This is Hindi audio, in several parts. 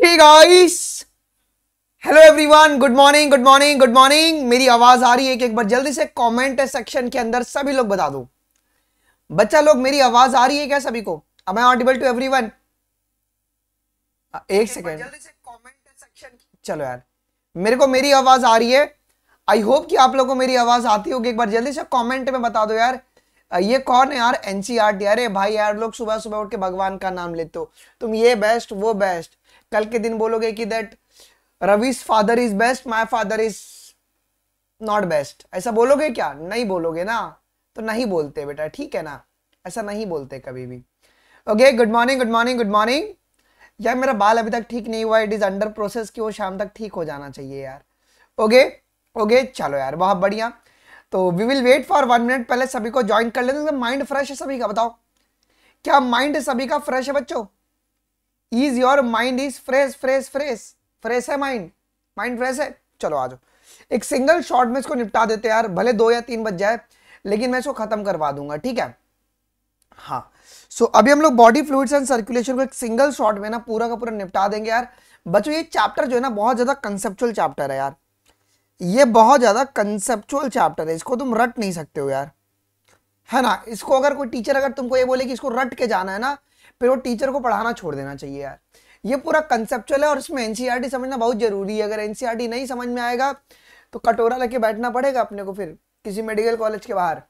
Hey guys, hello everyone good morning good morning good morning मेरी आवाज आ रही है कि एक बार जल्दी से कमेंट सेक्शन के अंदर सभी लोग बता दो बच्चा लोग मेरी आवाज आ रही है क्या सभी को अब I audible to everyone एक सेकेंड जल्दी से कमेंट सेक्शन चलो यार मेरे को मेरी आवाज आ रही है आई होप कि आप लोगों को मेरी आवाज आती होगी एक बार जल्दी से कमेंट में बता दो यार ये कौन है यार एनसीआर e अरे भाई यार लोग सुबह सुबह उठ के भगवान का नाम लेते हो तुम ये बेस्ट वो बेस्ट कल के दिन बोलोगे कि that Ravi's father is best my father is not best ऐसा बोलोगे क्या नहीं बोलोगे ना तो नहीं बोलते बेटा ठीक है ना ऐसा नहीं बोलते कभी भी okay good morning good morning good morning यार मेरा बाल अभी तक ठीक नहीं हुआ इट इज़ अंडर प्रोसेस कि वो शाम तक ठीक हो जाना चाहिए यार ओके ओके चलो यार बहुत बढ़िया तो we will wait for one minute पहले सभी को ज्वाइन कर लेते माइंड फ्रेश तो है सभी का बताओ क्या माइंड सभी का फ्रेश है बच्चों is your mind is fresh fresh fresh fresh है माइंड माइंड फ्रेश है चलो आ जाओ एक सिंगल शॉट में इसको निपटा देते यार भले दो या तीन बज जाए लेकिन मैं इसको खत्म करवा दूंगा ठीक है हाँ सो so, अभी हम लोग बॉडी फ्लूड्स एंड सर्कुलेशन को एक सिंगल शॉट में ना पूरा का पूरा निपटा देंगे यार बच्चों ये चैप्टर जो है ना बहुत ज़्यादा कंसेप्चुअल चैप्टर है यार ये बहुत ज़्यादा कंसेप्चुअल चैप्टर है इसको तुम रट नहीं सकते हो यार है ना इसको अगर कोई टीचर अगर तुमको ये बोले कि इसको रट के जाना है ना फिर वो टीचर को पढ़ाना छोड़ देना चाहिए यार ये पूरा कंसेप्चुअल है और इसमें एनसीईआरटी e समझना बहुत जरूरी है अगर एनसीईआरटी e नहीं समझ में आएगा तो कटोरा लेके बैठना पड़ेगा अपने को फिर किसी मेडिकल कॉलेज के बाहर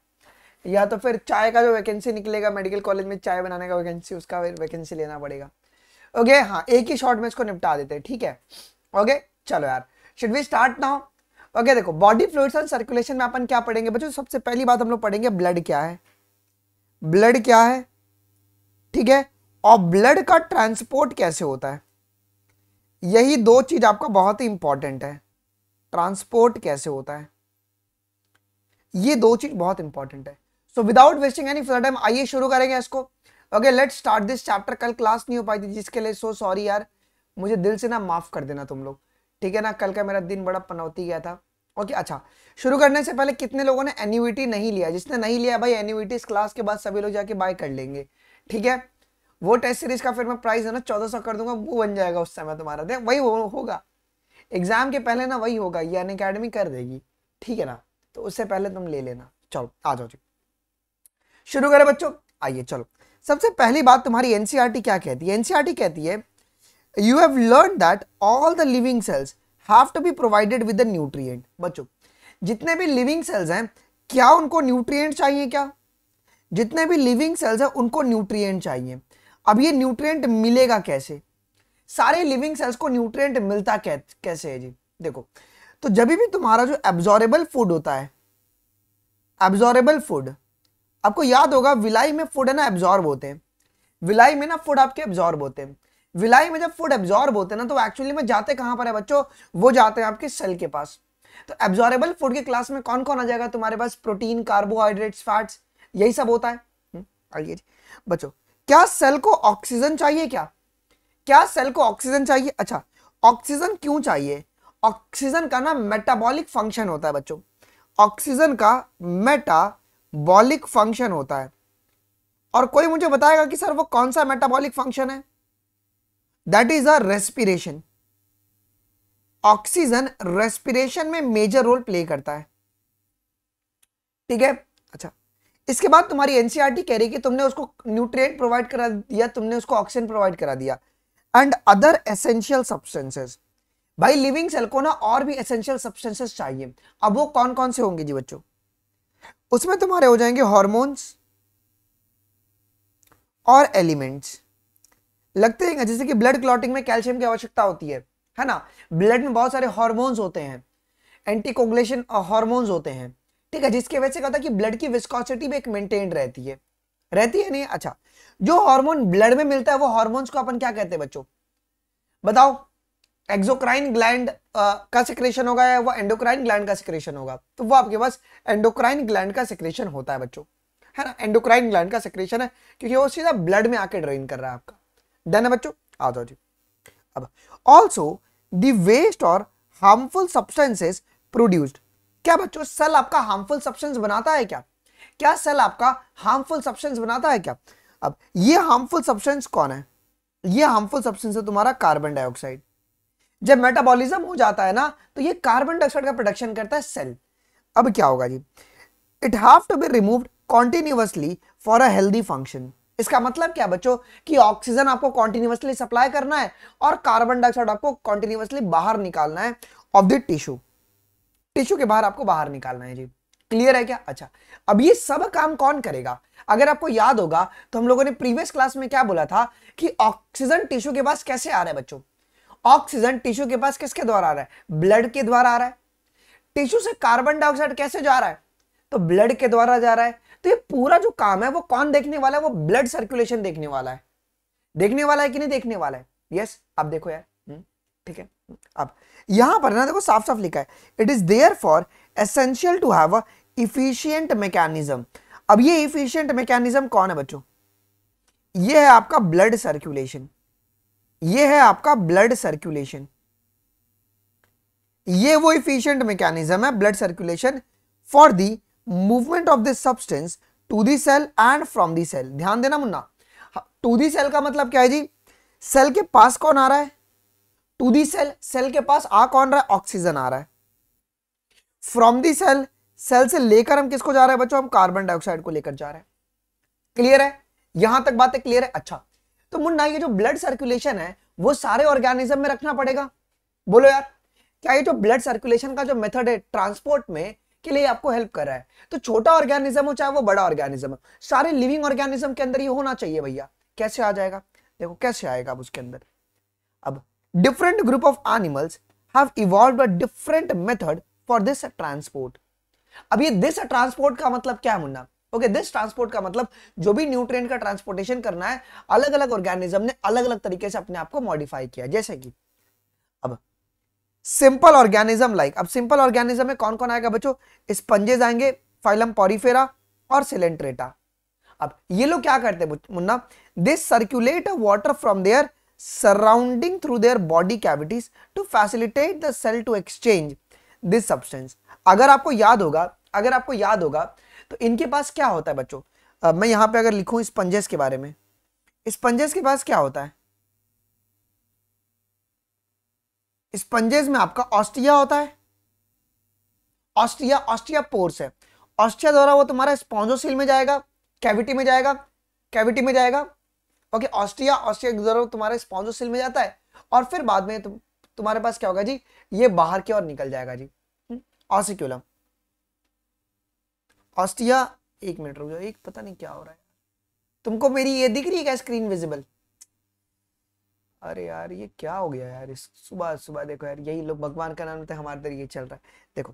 या तो फिर चाय का जो वैकेंसी निकलेगा मेडिकल कॉलेज में चाय बनाने का वैकेंसी उसका वैकेंसी लेना पड़ेगा ओके okay, हाँ एक ही शॉट में इसको निपटा देते हैं ठीक है ओके okay, चलो यार should we start now okay देखो बॉडी फ्लूड्स एंड सर्कुलेशन में अपन क्या पढ़ेंगे बच्चों सबसे पहली बात हम लोग पढ़ेंगे ब्लड क्या है ब्लड क्या है ठीक है और ब्लड का ट्रांसपोर्ट कैसे होता है यही दो चीज आपका बहुत ही इंपॉर्टेंट है ट्रांसपोर्ट कैसे होता है ये दो चीज बहुत इंपॉर्टेंट है so without wasting any further time आइए शुरू करेंगे इसको okay let start this chapter कल क्लास नहीं हो पाई थी जिसके लिए सो सॉरी यार मुझे दिल से ना माफ कर देना तुम लोग ठीक है ना कल का मेरा दिन बड़ा पनौती गया था ओके okay, अच्छा शुरू करने से पहले कितने लोगों ने एन्यूटी नहीं लिया जिसने नहीं लिया भाई एन्यूटी इस क्लास के बाद सभी लोग जाके बाय कर लेंगे ठीक है वो टेस्ट सीरीज का फिर मैं प्राइस है ना चौदह सौ कर दूंगा वो बन जाएगा उस समय तुम्हारा दे वही हो, होगा एग्जाम के पहले ना वही होगा ये अनकेडमी कर देगी ठीक है ना तो उससे पहले तुम ले लेना चलो आ जाओ जी शुरू करें बच्चों आइए चलो सबसे पहली बात तुम्हारी एनसीआरटी e क्या कहती है एनसीआरटी e कहती है you have learn that all the living cells have to be provided with the nutrient बच्चों जितने भी लिविंग सेल्स हैं क्या उनको न्यूट्रिएंट चाहिए क्या जितने भी लिविंग सेल्स हैं उनको न्यूट्रिएंट चाहिए अब ये न्यूट्रिएंट मिलेगा कैसे सारे लिविंग सेल्स को न्यूट्रिएंट मिलता कैसे है जी देखो तो जब भी तुम्हारा जो एब्जॉरेबल फूड होता है एब्जॉरेबल फूड आपको याद होगा विलाई में फूड है ना एब्जॉर्ब होते हैं विलाई में ना फूड आपके एब्जॉर्ब होते हैं विलाई में जब फूड एब्जॉर्ब होते हैं ना तो एक्चुअली में जाते कहां पर है बच्चों वो जाते हैं आपके सेल के पास तो एब्जॉरेबल फूड के क्लास में कौन कौन आ जाएगा तुम्हारे पास प्रोटीन कार्बोहाइड्रेट्स फैट्स यही सब होता है हम्म, आइए जी बच्चों क्या सेल को ऑक्सीजन चाहिए क्या क्या सेल को ऑक्सीजन चाहिए अच्छा ऑक्सीजन क्यों चाहिए ऑक्सीजन का ना मेटाबॉलिक फंक्शन होता है बच्चों ऑक्सीजन का मेटाबॉलिक फंक्शन होता है और कोई मुझे बताएगा कि सर वो कौन सा मेटाबॉलिक फंक्शन है that is a respiration oxygen respiration में मेजर रोल प्ले करता है ठीक है इसके बाद तुम्हारी एनसीईआरटी कह रही कि तुमने उसको न्यूट्रिएंट प्रोवाइड करा दिया तुमने उसको ऑक्सीजन प्रोवाइड करा दिया एंड अदर एसेंशियल सब्सटेंसेस भाई लिविंग सेल को ना और भी एसेंशियल सब्सटेंसेस चाहिए अब वो कौन कौन से होंगे जी बच्चों उसमें तुम्हारे हो जाएंगे हॉर्मोन्स और एलिमेंट्स लगते हैं जैसे कि ब्लड क्लॉटिंग में कैल्शियम की आवश्यकता होती है है ना ब्लड में बहुत सारे हॉर्मोन्स होते हैं एंटीकोगुलेशन हॉर्मोन्स होते हैं ठीक है जिसकी वजह से क्या होता है कि ब्लड की विस्कॉसिटी भी एक मेंटेन रहती है रहती है नहीं अच्छा जो हार्मोन ब्लड में मिलता है वो हार्मोन्स को अपन क्या कहते हैं बच्चों बताओ एक्सोक्राइन ग्लैंड का सिक्रेशन होगा या वो एंडोक्राइन ग्लैंड का सिक्रेशन होगा तो वो आपके पास एंडोक्राइन ग्लैंड का सिक्रेशन होता है बच्चों है ना एंडोक्राइन ग्लैंड का सिक्रेशन है क्योंकि वो सीधा ब्लड में आके ड्रेन कर रहा है आपका डन है बच्चों आ जाओ जी अब ऑल्सो दी वेस्ट और हार्मफुल सब्सटेंसेस प्रोड्यूस्ड क्या बच्चों सेल आपका हार्मफुल सब्सटेंस बनाता है क्या क्या सेल आपका हार्मफुल सब्सटेंस बनाता है क्या अब ये हार्मफुल सब्सटेंस कौन है ये हार्मफुल सब्सटेंस है तुम्हारा कार्बन डाइऑक्साइड जब मेटाबॉलिज्म हो जाता है ना तो ये कार्बन डाइऑक्साइड का प्रोडक्शन करता है सेल अब क्या होगा जी it have to be removed continuously for a healthy function इसका मतलब क्या बच्चों कि ऑक्सीजन आपको कॉन्टिन्यूसली सप्लाई करना है और कार्बन डाइऑक्साइड आपको कॉन्टिन्यूसली बाहर निकालना है ऑफ द टिश्यू टिश्यू के बाहर आपको बाहर निकालना है जी क्लियर है क्या अच्छा अब ये सब काम कौन करेगा अगर आपको याद होगा तो हम लोगों ने प्रीवियस क्लास में क्या बोला था कि ऑक्सीजन टिश्यू के पास कैसे आ रहा है बच्चों ऑक्सीजन टिश्यू के पास किसके द्वारा आ रहा है ब्लड के द्वारा आ रहा है टिश्यू से कार्बन डाइऑक्साइड कैसे जा रहा है तो ब्लड के द्वारा जा रहा है तो ये पूरा जो काम है वो कौन देखने वाला है वो ब्लड सर्कुलेशन देखने वाला है देखने वाला है कि नहीं देखने वाला है यस yes, आप देखो यार हम्म। ठीक है अब यहां पर ना देखो साफ साफ लिखा है it is there for essential to have a efficient mechanism अब ये इफिशियंट मैकेनिज्म कौन है बच्चों ये है आपका ब्लड सर्कुलेशन ये है आपका ब्लड सर्कुलेशन ये वो इफिशियंट मैकेनिज्म है blood circulation for the movement of this substance to the cell and from the cell ध्यान देना मुन्ना टू दी सेल का मतलब क्या है जी सेल के पास कौन आ रहा है टू दी सेल सेल के पास आ कौन रहा है ऑक्सीजन आ रहा है फ्रॉम दी सेल सेल से लेकर हम किसको जा रहे हैं बच्चों हम कार्बन डाइऑक्साइड को लेकर जा रहे हैं क्लियर है यहां तक बातें क्लियर है अच्छा तो मुन्ना ये जो ब्लड सर्कुलेशन है वो सारे ऑर्गेनिज्म में रखना पड़ेगा बोलो यार क्या ये जो ब्लड सर्कुलेशन का जो मेथड है ट्रांसपोर्ट में के लिए आपको हेल्प कर रहा है तो छोटा ऑर्गेनिज्म हो चाहे वो बड़ा ऑर्गेनिज्म हो सारे लिविंग ऑर्गेनिज्म के अंदर ये होना चाहिए भैया कैसे आ जाएगा देखो कैसे आएगा अब उसके अंदर अब different group of animals have evolved a different method for this transport. अब ये दिस ट्रांसपोर्ट का मतलब क्या है मुन्ना ओके दिस ट्रांसपोर्ट का मतलब जो भी न्यूट्रिएंट का ट्रांसपोर्टेशन करना है अलग अलग ऑर्गेनिज्म ने अलग अलग तरीके से अपने आप को मॉडिफाई किया जैसे कि अब सिंपल ऑर्गेनिज्म लाइक अब सिंपल ऑर्गेनिज्म में कौन कौन आएगा बच्चों स्पंजेज आएंगे फाइलम पॉरीफेरा और सिलेंट्रेटा अब ये लोग क्या करते हैं मुन्ना this circulate water from their surrounding through their body cavities to facilitate the cell to exchange this substance. अगर आपको याद होगा अगर आपको याद होगा तो इनके पास क्या होता है बच्चों uh, मैं यहाँ पे अगर लिखूँ स्पंजेस के बारे में स्पंजेस के पास क्या होता है स्पंजेस में आपका ऑस्ट्रिया होता है ऑस्ट्रिया ऑस्ट्रिया पोर्स है ऑस्ट्रिया द्वारा वो तुम्हारा स्पॉन्जोसिल में जाएगा कैविटी में जाएगा कैविटी में जाएगा ओके ऑस्ट्रिया ऑस्ट्रिया रिजर्व तुम्हारे स्पॉन्सरशिप में जाता है और फिर बाद में तुम तुम्हारे पास क्या होगा जी ये बाहर की ओर निकल जाएगा जी ऑसिक्यूलम हम्म, ऑस्ट्रिया एक मिनट रुक जाओ एक पता नहीं क्या हो रहा है तुमको मेरी ये दिख रही है क्या स्क्रीन विजिबल अरे यार ये क्या हो गया यार सुबह सुबह देखो यार यही लोग भगवान का नाम होता है हमारे इधर ये चल रहा है देखो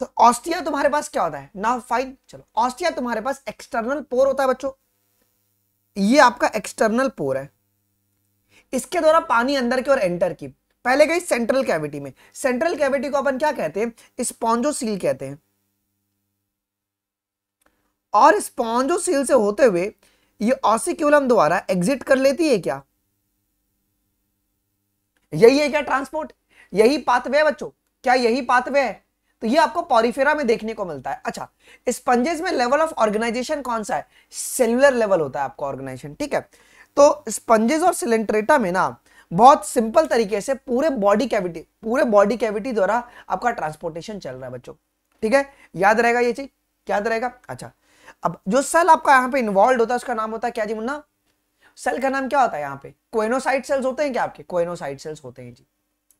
तो ऑस्ट्रिया तुम्हारे पास क्या होता है ना फाइन चलो ऑस्ट्रिया तुम्हारे पास एक्सटर्नल पोर होता है बच्चों ये आपका एक्सटर्नल पोर है इसके द्वारा पानी अंदर की ओर एंटर की पहले गई सेंट्रल कैविटी में सेंट्रल कैविटी को अपन क्या कहते हैं स्पॉन्जोसील कहते हैं और स्पॉन्जोसील से होते हुए ये ऑसिक्यूलम द्वारा एग्जिट कर लेती है क्या यही है क्या ट्रांसपोर्ट यही पाथवे है बच्चों क्या यही पाथवे है तो ये आपको पॉरीफेरा में देखने को मिलता है अच्छा स्पंजेस में लेवल ऑफ ऑर्गेनाइजेशन कौन सा है सेलुलर लेवल होता है आपको ऑर्गेनाइजेशन ठीक है तो स्पंजेस और सिलेंट्रेटा में ना बहुत सिंपल तरीके से पूरे बॉडी कैविटी पूरे बॉडी कैविटी द्वारा आपका ट्रांसपोर्टेशन चल रहा है बच्चों ठीक है याद रहेगा ये चीज क्या रहेगा अच्छा अब जो सेल आपका यहाँ पे इन्वॉल्व होता है उसका नाम होता है क्या जी मुन्ना सेल का नाम क्या होता है यहाँ पे कोइनोसाइट सेल्स होते हैं क्या आपके कोइनोसाइट सेल्स होते हैं जी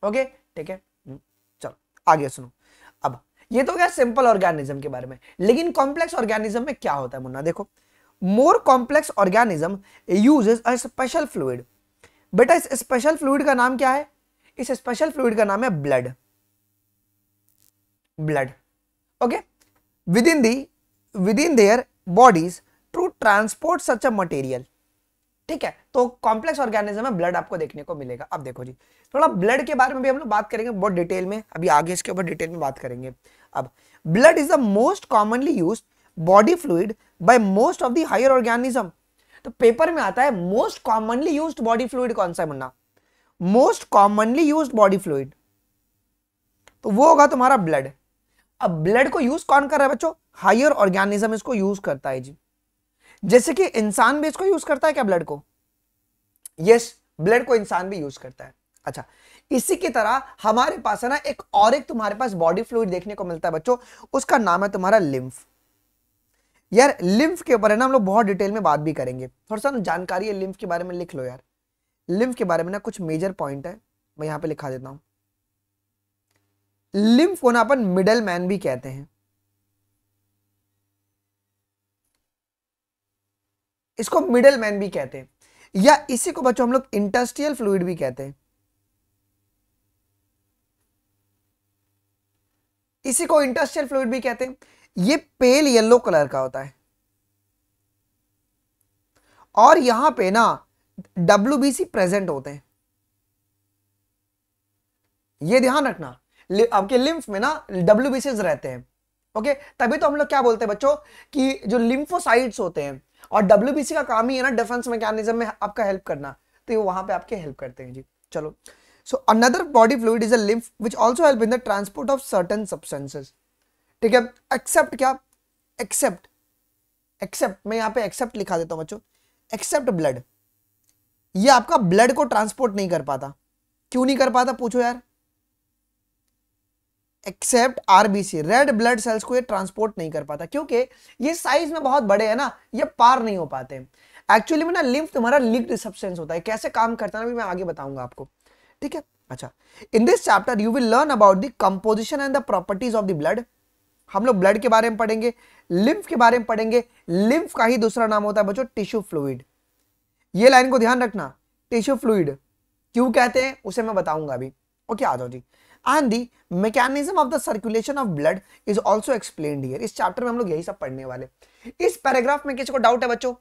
ओके ठीक है हम्म, चलो आगे सुनो ये तो क्या सिंपल ऑर्गेनिज्म के बारे में लेकिन कॉम्प्लेक्स ऑर्गेनिज्म में क्या होता है मुन्ना देखो more complex organism uses a special fluid बेटा इस स्पेशल फ्लूड का नाम क्या है इस स्पेशल फ्लूड का नाम है blood blood okay within the within their bodies to transport such a material ठीक है तो कॉम्प्लेक्स ऑर्गेनिज्म में ब्लड आपको देखने को मिलेगा अब देखो जी थोड़ा ब्लड के बारे में भी हम लोग बात करेंगे बहुत डिटेल में अभी आगे इसके ऊपर डिटेल में बात करेंगे अब blood is the most commonly use body fluid by most of the higher organism तो पेपर में आता है most commonly use body fluid कौन सा है मुन्ना most commonly use body fluid तो वो होगा तुम्हारा ब्लड अब ब्लड को यूज कौन कर रहा है बच्चों हायर ऑर्गेनिज्म इसको यूज करता है जी जैसे कि इंसान भी इसको यूज करता है क्या ब्लड को यस yes, ब्लड को इंसान भी यूज करता है अच्छा इसी की तरह हमारे पास है ना एक और एक तुम्हारे पास बॉडी फ्लूड देखने को मिलता है बच्चों उसका नाम है तुम्हारा लिम्फ यार लिम्फ के ऊपर है ना हम लोग बहुत डिटेल में बात भी करेंगे थोड़ा सा जानकारी है लिम्फ के बारे में लिख लो यार लिम्फ के बारे में ना कुछ मेजर पॉइंट है मैं यहां पे लिखा देता हूं लिम्फ को ना अपन मिडल मैन भी कहते हैं इसको मिडल मैन भी कहते हैं या इसी को बच्चों हम लोग इंटस्ट्रियल फ्लूड भी कहते हैं इसी को इंटस्टियल फ्लूड भी कहते हैं ये पेल येलो कलर का होता है और यहां पे ना डब्ल्यू प्रेजेंट होते हैं ये ध्यान रखना आपके लिम्फ में ना डब्ल्यू रहते हैं ओके तभी तो हम लोग क्या बोलते हैं बच्चों कि जो लिम्फोसाइड्स होते हैं और डब्ल्यू का काम ही है ना डिफेंस मैकेनिज्म में आपका हेल्प करना तो ये वहां पे आपके हेल्प करते हैं जी चलो so another body fluid is a lymph which also help in the transport of certain substances ठीक है एक्सेप्ट क्या एक्सेप्ट एक्सेप्ट मैं यहां पे एक्सेप्ट लिखा देता हूं बच्चों एक्सेप्ट ब्लड ये आपका ब्लड को ट्रांसपोर्ट नहीं कर पाता क्यों नहीं कर पाता पूछो यार except RBC red blood cells को ये ट्रांसपोर्ट नहीं कर पाता क्योंकि ये साइज में बहुत बड़े है ना ये पार नहीं हो पाते एक्चुअली में ना लिम्फ तुम्हारा लिक्ड सब्सटेंस होता है कैसे काम करता है ना भी मैं आगे बताऊंगा आपको ठीक है अच्छा in this chapter you will learn about the composition and the properties of the blood हम लोग ब्लड के बारे में पढ़ेंगे लिम्फ के बारे में पढ़ेंगे लिम्फ का ही दूसरा नाम होता है बच्चों टिश्यू फ्लूइड ये लाइन को ध्यान रखना टिश्यू फ्लूइड क्यों कहते हैं उसे मैं बताऊंगा अभी ओके आ जाओ जी and the mechanism of the circulation of blood is also explain here इस चैप्टर में हम लोग यही सब पढ़ने वाले इस पैराग्राफ में किसी को डाउट है बच्चों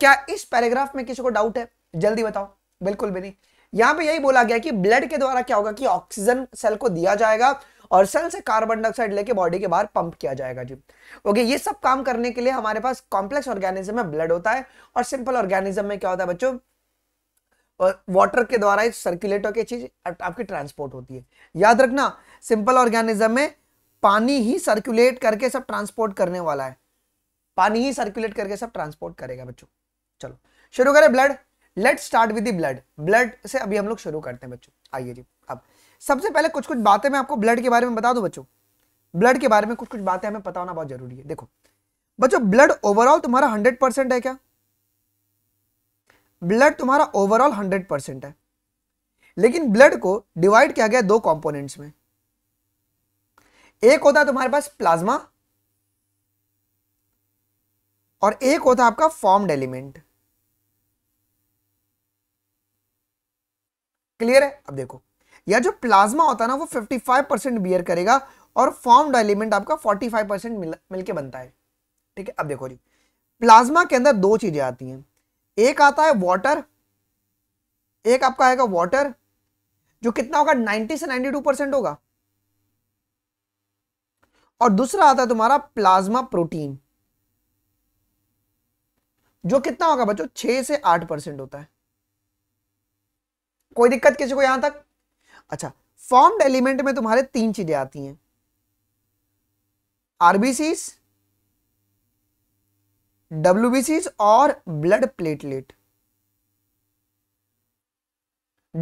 क्या इस पैराग्राफ में किसी को डाउट है जल्दी बताओ बिल्कुल भी नहीं यहां पे यही बोला गया कि ब्लड के द्वारा क्या होगा कि ऑक्सीजन सेल को दिया जाएगा और सेल से कार्बन डाइऑक्साइड लेके बॉडी के बाहर पंप किया जाएगा जी ओके ये सब काम करने के लिए हमारे पास कॉम्प्लेक्स ऑर्गेनिज्म में ब्लड होता है और सिंपल ऑर्गेनिज्म में क्या होता है बच्चों और वाटर के द्वारा ही की चीज आपकी ट्रांसपोर्ट होती है याद रखना सिंपल ऑर्गेनिज्म में पानी ही सर्कुलेट करके सब ट्रांसपोर्ट करने वाला है पानी ही सर्कुलेट करके सब ट्रांसपोर्ट करेगा बच्चों चलो शुरू करें blood let start with blood blood से अभी हम लोग शुरू करते हैं बच्चों आइए जी अब सबसे पहले कुछ कुछ बातें मैं आपको ब्लड के बारे में बता दूं बच्चों ब्लड के बारे में कुछ कुछ बातें हमें पता होना बहुत जरूरी है देखो बच्चों ब्लड ओवरऑल तुम्हारा हंड्रेड परसेंट है क्या ब्लड तुम्हारा ओवरऑल हंड्रेड परसेंट है लेकिन ब्लड को डिवाइड किया गया दो कंपोनेंट्स में एक होता है तुम्हारे पास प्लाज्मा और एक होता है आपका फॉर्म्ड एलिमेंट क्लियर है अब देखो यह जो प्लाज्मा होता है ना वो 55 परसेंट बियर करेगा और फॉर्म्ड एलिमेंट आपका 45 परसेंट मिल मिलके बनता है ठीक है अब देखो जी प्लाज्मा के अंदर दो चीजें आती हैं एक आता है वाटर एक आपका आएगा वाटर जो कितना होगा 90 से 92 परसेंट होगा और दूसरा आता है तुम्हारा प्लाज्मा प्रोटीन जो कितना होगा बच्चों छह से आठ परसेंट होता है कोई दिक्कत किसी को यहां तक अच्छा फॉर्म्ड एलिमेंट में तुम्हारे तीन चीजें आती हैं आरबीसी डब्ल्यूबीसी और ब्लड प्लेटलेट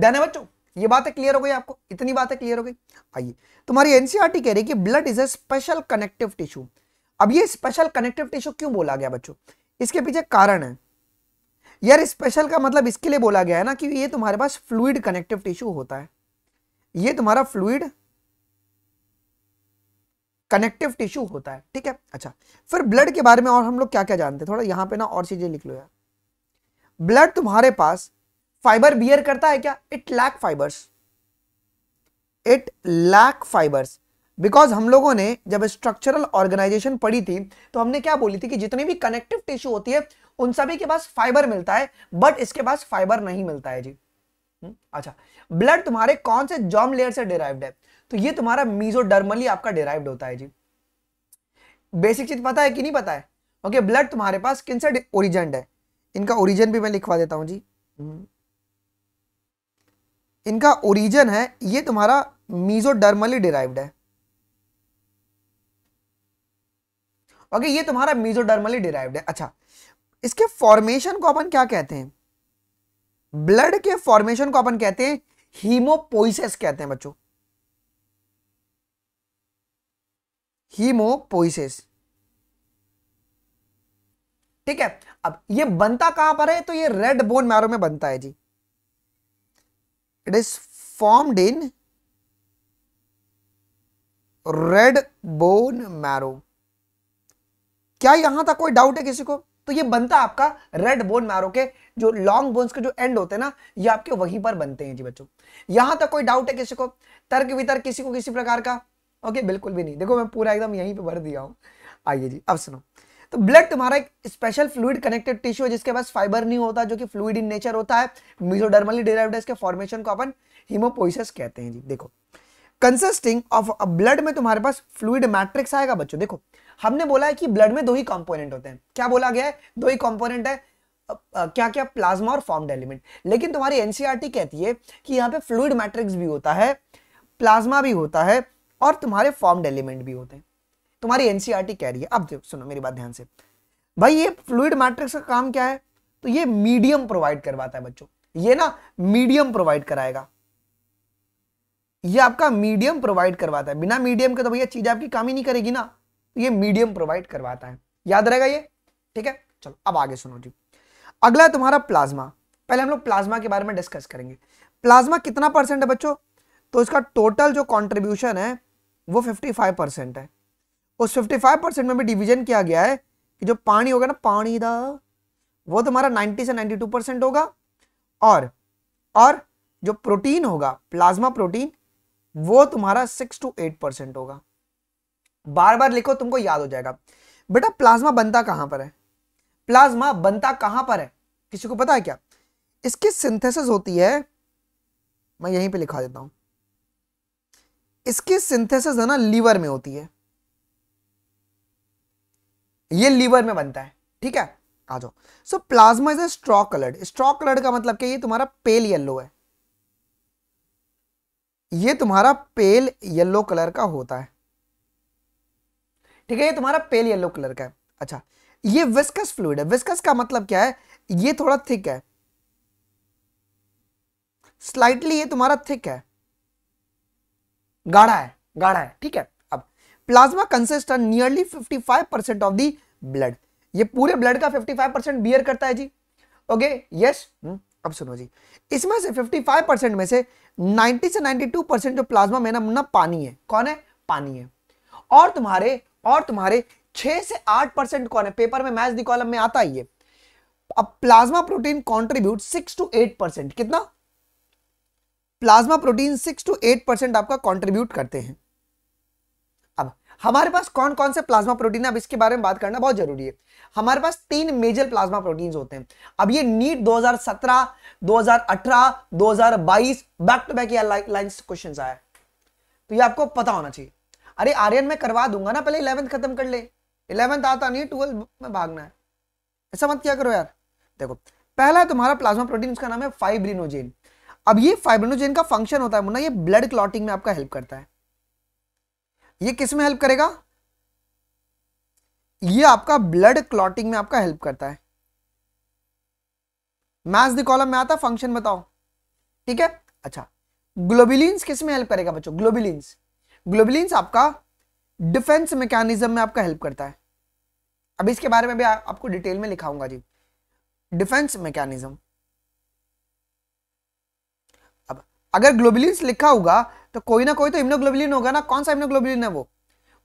डन है बच्चों ये बातें क्लियर हो गई आपको इतनी बातें क्लियर हो गई आइए तुम्हारी एनसीआरटी e कह रही है कि blood is a special connective tissue अब ये स्पेशल कनेक्टिव टिश्यू क्यों बोला गया बच्चों इसके पीछे कारण है यार स्पेशल का मतलब इसके लिए बोला गया है ना कि ये तुम्हारे पास फ्लूड कनेक्टिव टिश्यू होता है ये तुम्हारा फ्लूड कनेक्टिव टिश्यू होता है ठीक है अच्छा फिर ब्लड के बारे में और हम लोग क्या क्या जानते हैं थोड़ा यहां पे ना और चीजें लिख लो यार ब्लड तुम्हारे पास फाइबर बियर करता है क्या it lack fibres it lack fibres because हम लोगों ने जब स्ट्रक्चरल ऑर्गेनाइजेशन पढ़ी थी तो हमने क्या बोली थी कि जितनी भी कनेक्टिव टिश्यू होती है उन सभी के पास फाइबर मिलता है बट इसके पास फाइबर नहीं मिलता है जी हम्म, अच्छा ब्लड तुम्हारे कौन से जॉम लेयर से डिराइव्ड है तो ये तुम्हारा मीजोडर्मली आपका डिराइव्ड होता है जी बेसिक चीज पता है कि नहीं पता है ओके okay, ब्लड तुम्हारे पास किन से ओरिजन है इनका ओरिजन भी मैं लिखवा देता हूं जी हम्म। इनका ओरिजन है ये तुम्हारा मीजोडर्मली डिराइव्ड है ओके ये तुम्हारा मीजोडर्मली डिराइव्ड है अच्छा इसके फॉर्मेशन को अपन क्या कहते हैं ब्लड के फॉर्मेशन को अपन कहते हैं हीमोपोइसिस कहते हैं बच्चों हीमोपोइसिस ठीक है अब ये बनता कहां पर है तो ये रेड बोन मैरो में बनता है जी it is formed in red bone marrow क्या यहां तक कोई डाउट है किसी को तो ये बनता आपका रेड बोन मैरो के जो लॉन्ग बोन्स के जो एंड होते हैं ना ये आपके वहीं पर बनते हैं जी बच्चों यहां तक कोई डाउट है किसी को तर्क वितर्क किसी को किसी प्रकार का ओके बिल्कुल भी नहीं देखो मैं पूरा एकदम यहीं पे भर दिया हूं आइए जी अब सुनो तो ब्लड तुम्हारा एक स्पेशल फ्लूड कनेक्टेड टिश्यू है जिसके पास फाइबर नहीं होता जो कि फ्लूड इन नेचर होता है मिजोडर्मली डिराइव्ड इसके फॉर्मेशन को अपन हिमोपोइसिस कहते हैं जी देखो कंसिस्टिंग ऑफ ब्लड में तुम्हारे पास फ्लूड मैट्रिक्स आएगा बच्चों देखो हमने बोला है कि ब्लड में दो ही कंपोनेंट होते हैं क्या बोला गया है दो ही कंपोनेंट है क्या क्या प्लाज्मा और फॉर्म एलिमेंट लेकिन तुम्हारी एनसीआरटी e कहती है कि यहाँ पे फ्लूड मैट्रिक्स भी होता है प्लाज्मा भी होता है और तुम्हारे फॉर्म एलिमेंट भी होते हैं तुम्हारी एनसीआरटी e कह रही है अब सुनो मेरी बात ध्यान से भाई ये फ्लूड मैट्रिक्स का काम क्या है तो ये मीडियम प्रोवाइड करवाता है बच्चों ये ना मीडियम प्रोवाइड कराएगा ये आपका मीडियम प्रोवाइड करवाता है बिना मीडियम के तो भैया चीज आपकी काम ही नहीं करेगी ना तो ये मीडियम प्रोवाइड करवाता है याद रहेगा ये ठीक है चलो अब आगे सुनो जी अगला तुम्हारा प्लाज्मा पहले हम लोग प्लाज्मा के बारे में डिस्कस करेंगे प्लाज्मा कितना परसेंट है बच्चों तो इसका टोटल जो कॉन्ट्रीब्यूशन है वो फिफ्टी है उस फिफ्टी में भी डिविजन किया गया है कि जो पानी होगा ना पानी दा वो तुम्हारा 90 से 92 परसेंट होगा और और जो प्रोटीन होगा प्लाज्मा प्रोटीन वो तुम्हारा 6 टू 8 परसेंट होगा बार बार लिखो तुमको याद हो जाएगा बेटा प्लाज्मा बनता कहां पर है प्लाज्मा बनता कहां पर है किसी को पता है क्या इसकी सिंथेसिस होती है मैं यहीं पे लिखा देता हूं इसकी सिंथेसिस है ना लीवर में होती है ये लीवर में बनता है ठीक है आ जाओ so plasma is a straw coloured straw coloured का मतलब क्या ये तुम्हारा पेल येलो है ये तुम्हारा पेल येलो कलर का होता है ठीक है ये तुम्हारा पेल येलो कलर का है अच्छा ये विस्कस फ्लूड है विस्कस का मतलब क्या है ये थोड़ा थिक है स्लाइटली ये तुम्हारा थिक है गाढ़ा है गाढ़ा है ठीक है अब plasma consist on nearly 55 percent of the blood ये पूरे ब्लड का 55 परसेंट बियर करता है जी ओके यस हम्म, अब सुनो जी इसमें से 55 परसेंट में से 90 से 92 परसेंट जो प्लाज्मा में ना पानी है कौन है पानी है और तुम्हारे और तुम्हारे छह से आठ परसेंट कौन है पेपर में मैच दी कॉलम में आता ही है अब plasma protein contribute six to eight percent कितना plasma protein six to eight percent आपका कॉन्ट्रीब्यूट करते हैं अब हमारे पास कौन कौन से प्लाज्मा प्रोटीन है अब इसके बारे में बात करना बहुत जरूरी है हमारे पास तीन मेजर प्लाज्मा प्रोटीन होते हैं अब ये नीट 2017, 2018, 2022 बैक टू बैक ये लाइन्स क्वेश्चन आया तो ये आपको पता होना चाहिए अरे आर्यन में करवा दूंगा ना पहले इलेवंथ खत्म कर ले इलेवंथ आता नहीं ट्वेल्थ में भागना है ऐसा मत क्या करो यार देखो पहला है तुम्हारा प्लाज्मा प्रोटीन उसका नाम है फाइब्रिनोजेन अब ये फाइब्रिनोजेन का फंक्शन होता है मुन्ना ये ब्लड क्लॉटिंग में आपका हेल्प करता है ये किस में हेल्प करेगा ये आपका ब्लड क्लॉटिंग में आपका हेल्प करता है मैच द कॉलम में आता फंक्शन बताओ ठीक है अच्छा ग्लोबिलिन्स किस में हेल्प करेगा बच्चों ग्लोबिलिन्स ग्लोबलिन आपका डिफेंस मैकेनिज्म में आपका हेल्प करता है अब इसके बारे में भी आ, आपको डिटेल में लिखाऊंगा जी डिफेंस मैकेनिज्म अब अगर ग्लोबलिन लिखा होगा तो कोई ना कोई तो इम्नोग्लोबिलिन होगा ना कौन सा इम्नोग्लोबिलिन है वो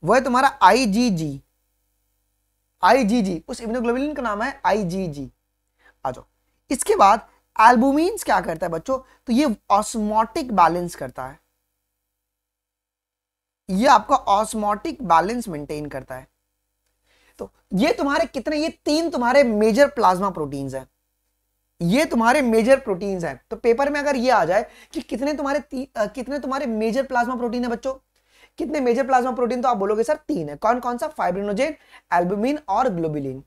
वो है तुम्हारा आईजीजी आईजीजी उस इम्नोग्लोबिलिन का नाम है आईजीजी आ जाओ इसके बाद एल्बुमिन क्या करता है बच्चों तो ये ऑस्मोटिक बैलेंस करता है ये आपका ऑस्मोटिक बैलेंस मेंटेन करता है तो ये तुम्हारे कितने ये तीन तुम्हारे मेजर प्लाज्मा प्रोटीन्स हैं ये तुम्हारे मेजर प्रोटीन्स हैं तो पेपर में अगर ये आ जाए कि कितने तुम्हारे आ, कितने तुम्हारे मेजर प्लाज्मा प्रोटीन है बच्चों कितने मेजर प्लाज्मा प्रोटीन तो आप बोलोगे सर तीन है कौन कौन सा फाइब्रिनोजेन एल्बुमिन और ग्लोबिलिन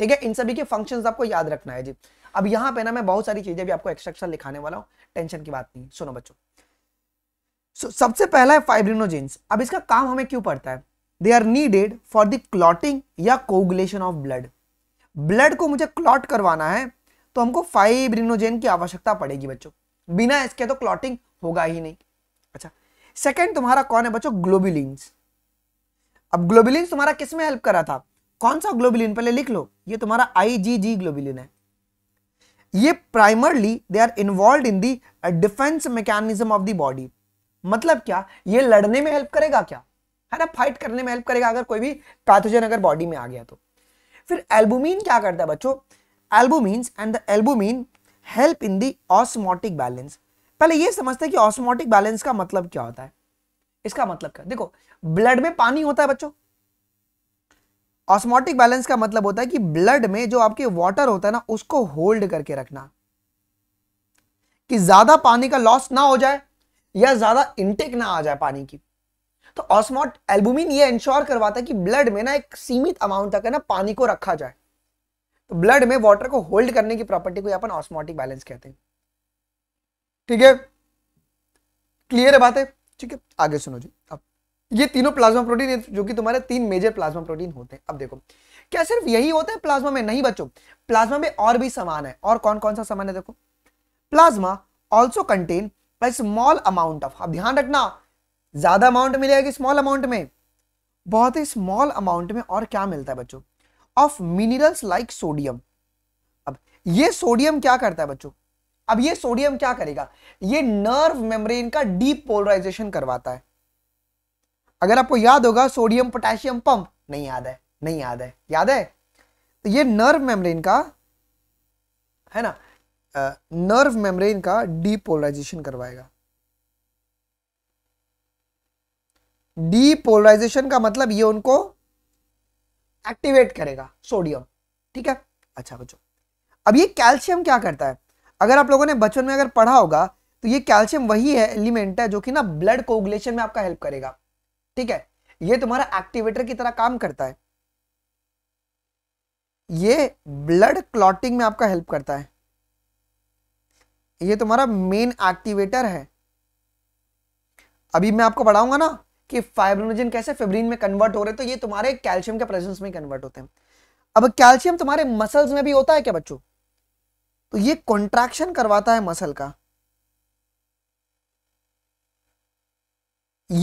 ठीक है इन सभी के फंक्शन आपको याद रखना है जी अब यहां पर ना मैं बहुत सारी चीजें भी आपको एक्स्ट्रक्शन लिखाने वाला हूं टेंशन की बात नहीं सुनो बच्चों so, सबसे पहला है फाइब्रिनोजेंस अब इसका काम हमें क्यों पड़ता है they are needed for the clotting या कोगुलेशन ऑफ ब्लड ब्लड को मुझे क्लॉट करवाना है तो हमको फाइब्रिनोजेन की आवश्यकता पड़ेगी बच्चों बिना इसके तो क्लॉटिंग होगा ही नहीं अच्छा सेकंड तुम्हारा कौन है बच्चों ग्लोबुलिन्स अब ग्लोबुलिन तुम्हारा किस में हेल्प कर रहा था कौन सा ग्लोबिलिन पहले लिख लो ये तुम्हारा आईजीजी ग्लोबिलिन है ये primarily they are involve in the defence mechanism of the body मतलब क्या ये लड़ने में हेल्प करेगा क्या है ना फाइट करने में हेल्प करेगा अगर कोई भी पैथोजन अगर बॉडी में आ गया तो फिर एल्बुमिन क्या करता है बच्चों albumins and the albumin help in the osmotic balance पहले ये समझते हैं कि ऑस्मोटिक बैलेंस का मतलब क्या होता है इसका मतलब क्या देखो ब्लड में पानी होता है बच्चों ऑस्मोटिक बैलेंस का मतलब होता है कि ब्लड में जो आपके वाटर होता है ना उसको होल्ड करके रखना कि ज्यादा पानी का लॉस ना हो जाए या ज्यादा इंटेक ना आ जाए पानी की तो ऑस्मॉट एल्बुमिन ये इंश्योर करवाता है कि ब्लड में ना एक सीमित अमाउंट तक है ना पानी को रखा जाए तो ब्लड में वाटर को होल्ड करने की प्रॉपर्टी को अपन ऑस्मोटिक बैलेंस कहते हैं ठीक है क्लियर है बात है ठीक है आगे सुनो जी अब ये तीनों प्लाज्मा प्रोटीन जो कि तुम्हारे तीन मेजर प्लाज्मा प्रोटीन होते हैं अब देखो क्या सिर्फ यही होता है प्लाज्मा में नहीं बच्चों प्लाज्मा में और भी सामान है और कौन कौन सा सामान है देखो plasma also contain by small amount of अब ध्यान रखना ज्यादा अमाउंट मिलेगा कि स्मॉल अमाउंट में बहुत ही स्मॉल अमाउंट में और क्या मिलता है बच्चों ऑफ मिनरल्स लाइक सोडियम अब ये सोडियम क्या करता है बच्चों अब ये सोडियम क्या करेगा ये नर्व मेम्ब्रेन का डीप पोलराइजेशन करवाता है अगर आपको याद होगा सोडियम पोटेशियम पंप नहीं याद है नहीं याद है याद है तो ये नर्व मेम्ब्रेन का है ना नर्व मेम्ब्रेन का डीपोलराइजेशन करवाएगा डीपोलराइजेशन का मतलब ये उनको एक्टिवेट करेगा सोडियम ठीक है अच्छा बच्चों अब ये कैल्शियम क्या करता है अगर आप लोगों ने बचपन में अगर पढ़ा होगा तो ये कैल्शियम वही है एलिमेंट है जो कि ना ब्लड कोगुलेशन में आपका हेल्प करेगा ठीक है ये तुम्हारा एक्टिवेटर की तरह काम करता है ये ब्लड क्लॉटिंग में आपका हेल्प करता है ये तुम्हारा मेन एक्टिवेटर है अभी मैं आपको पढ़ाऊंगा ना कि फाइब्रोनोजन कैसे फेब्रीन में कन्वर्ट हो रहे तो ये तुम्हारे कैल्शियम के प्रेजेंस में कन्वर्ट होते हैं अब कैल्शियम तुम्हारे मसल्स में भी होता है क्या बच्चों तो ये कॉन्ट्रैक्शन करवाता है मसल का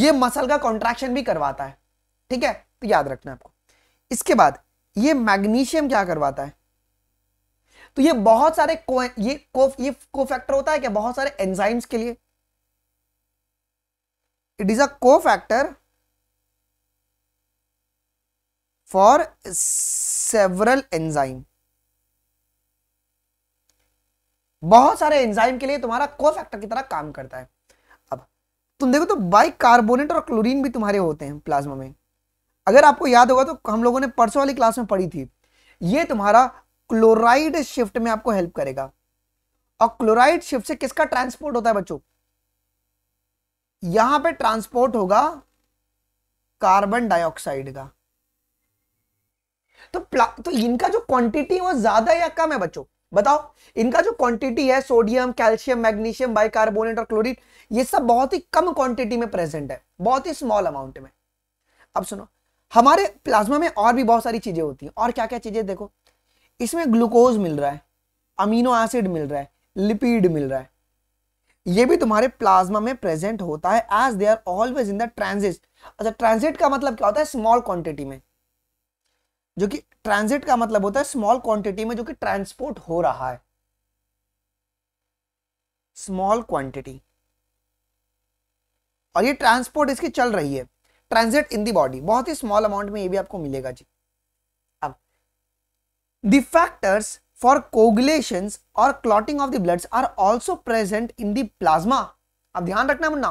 ये मसल का कॉन्ट्रैक्शन भी करवाता है ठीक है तो याद रखना आपको इसके बाद ये मैग्नीशियम क्या करवाता है तो ये बहुत सारे को, ये को, ये कोफैक्टर होता है क्या बहुत सारे एंजाइम्स के लिए it is a cofactor for several enzyme बहुत सारे एंजाइम के लिए तुम्हारा कोफैक्टर की तरह काम करता है अब तुम देखो तो बाई कार्बोनेट और क्लोरीन भी तुम्हारे होते हैं प्लाज्मा में अगर आपको याद होगा तो हम लोगों ने परसों वाली क्लास में पढ़ी थी ये तुम्हारा क्लोराइड शिफ्ट में आपको हेल्प करेगा और क्लोराइड शिफ्ट से किसका ट्रांसपोर्ट होता है बच्चों यहां पे ट्रांसपोर्ट होगा कार्बन डाइऑक्साइड का तो तो इनका जो क्वांटिटी वो ज्यादा या कम है बच्चों बताओ इनका जो क्वांटिटी है सोडियम कैल्शियम मैग्नीशियम बाइकार्बोनेट और क्लोरीन ये सब बहुत ही कम क्वांटिटी में प्रेजेंट है बहुत ही स्मॉल अमाउंट में अब सुनो हमारे प्लाज्मा में और भी बहुत सारी चीजें होती हैं और क्या क्या चीजें देखो इसमें ग्लूकोज मिल रहा है अमीनो एसिड मिल रहा है लिपिड मिल रहा है ये भी तुम्हारे प्लाज्मा में प्रेजेंट होता है as they are always in the transit अच्छा ट्रांजिट का मतलब क्या होता है स्मॉल क्वांटिटी में जो कि ट्रांजिट का मतलब होता है स्मॉल क्वांटिटी में जो कि ट्रांसपोर्ट हो रहा है स्मॉल क्वांटिटी और ये ट्रांसपोर्ट इसकी चल रही है ट्रांजिट इन दी बॉडी बहुत ही स्मॉल अमाउंट में ये भी आपको मिलेगा जी The factors for coagulations or clotting of the bloods are also present in the plasma. अब ध्यान रखना मुन्ना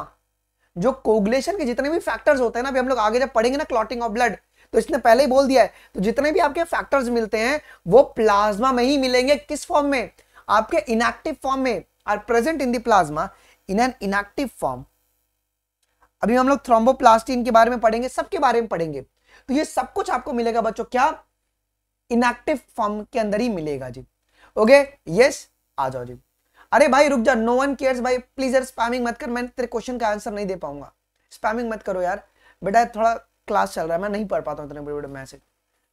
जो कोगुलेशन के जितने भी फैक्टर्स होते हैं ना अभी हम लोग आगे जब पढ़ेंगे ना क्लॉटिंग ऑफ ब्लड तो इसने पहले ही बोल दिया है तो जितने भी आपके फैक्टर्स मिलते हैं वो प्लाज्मा में ही मिलेंगे किस फॉर्म में आपके इनएक्टिव फॉर्म में are present in the plasma in an inactive form अभी हम लोग थ्रोम्बोप्लास्टिन के बारे में पढ़ेंगे सबके बारे में पढ़ेंगे तो ये सब कुछ आपको मिलेगा बच्चों क्या इनएक्टिव फॉर्म के अंदर ही मिलेगा जी ओके यस आ जाओ जी अरे भाई रुक जा नो वन केयर्स भाई प्लीज यार स्पैमिंग मत कर मैं तेरे क्वेश्चन का आंसर नहीं दे पाऊंगा स्पैमिंग मत करो यार बेटा थोड़ा क्लास चल रहा है मैं नहीं पढ़ पाता हूँ इतने बड़े बड़े मैसेज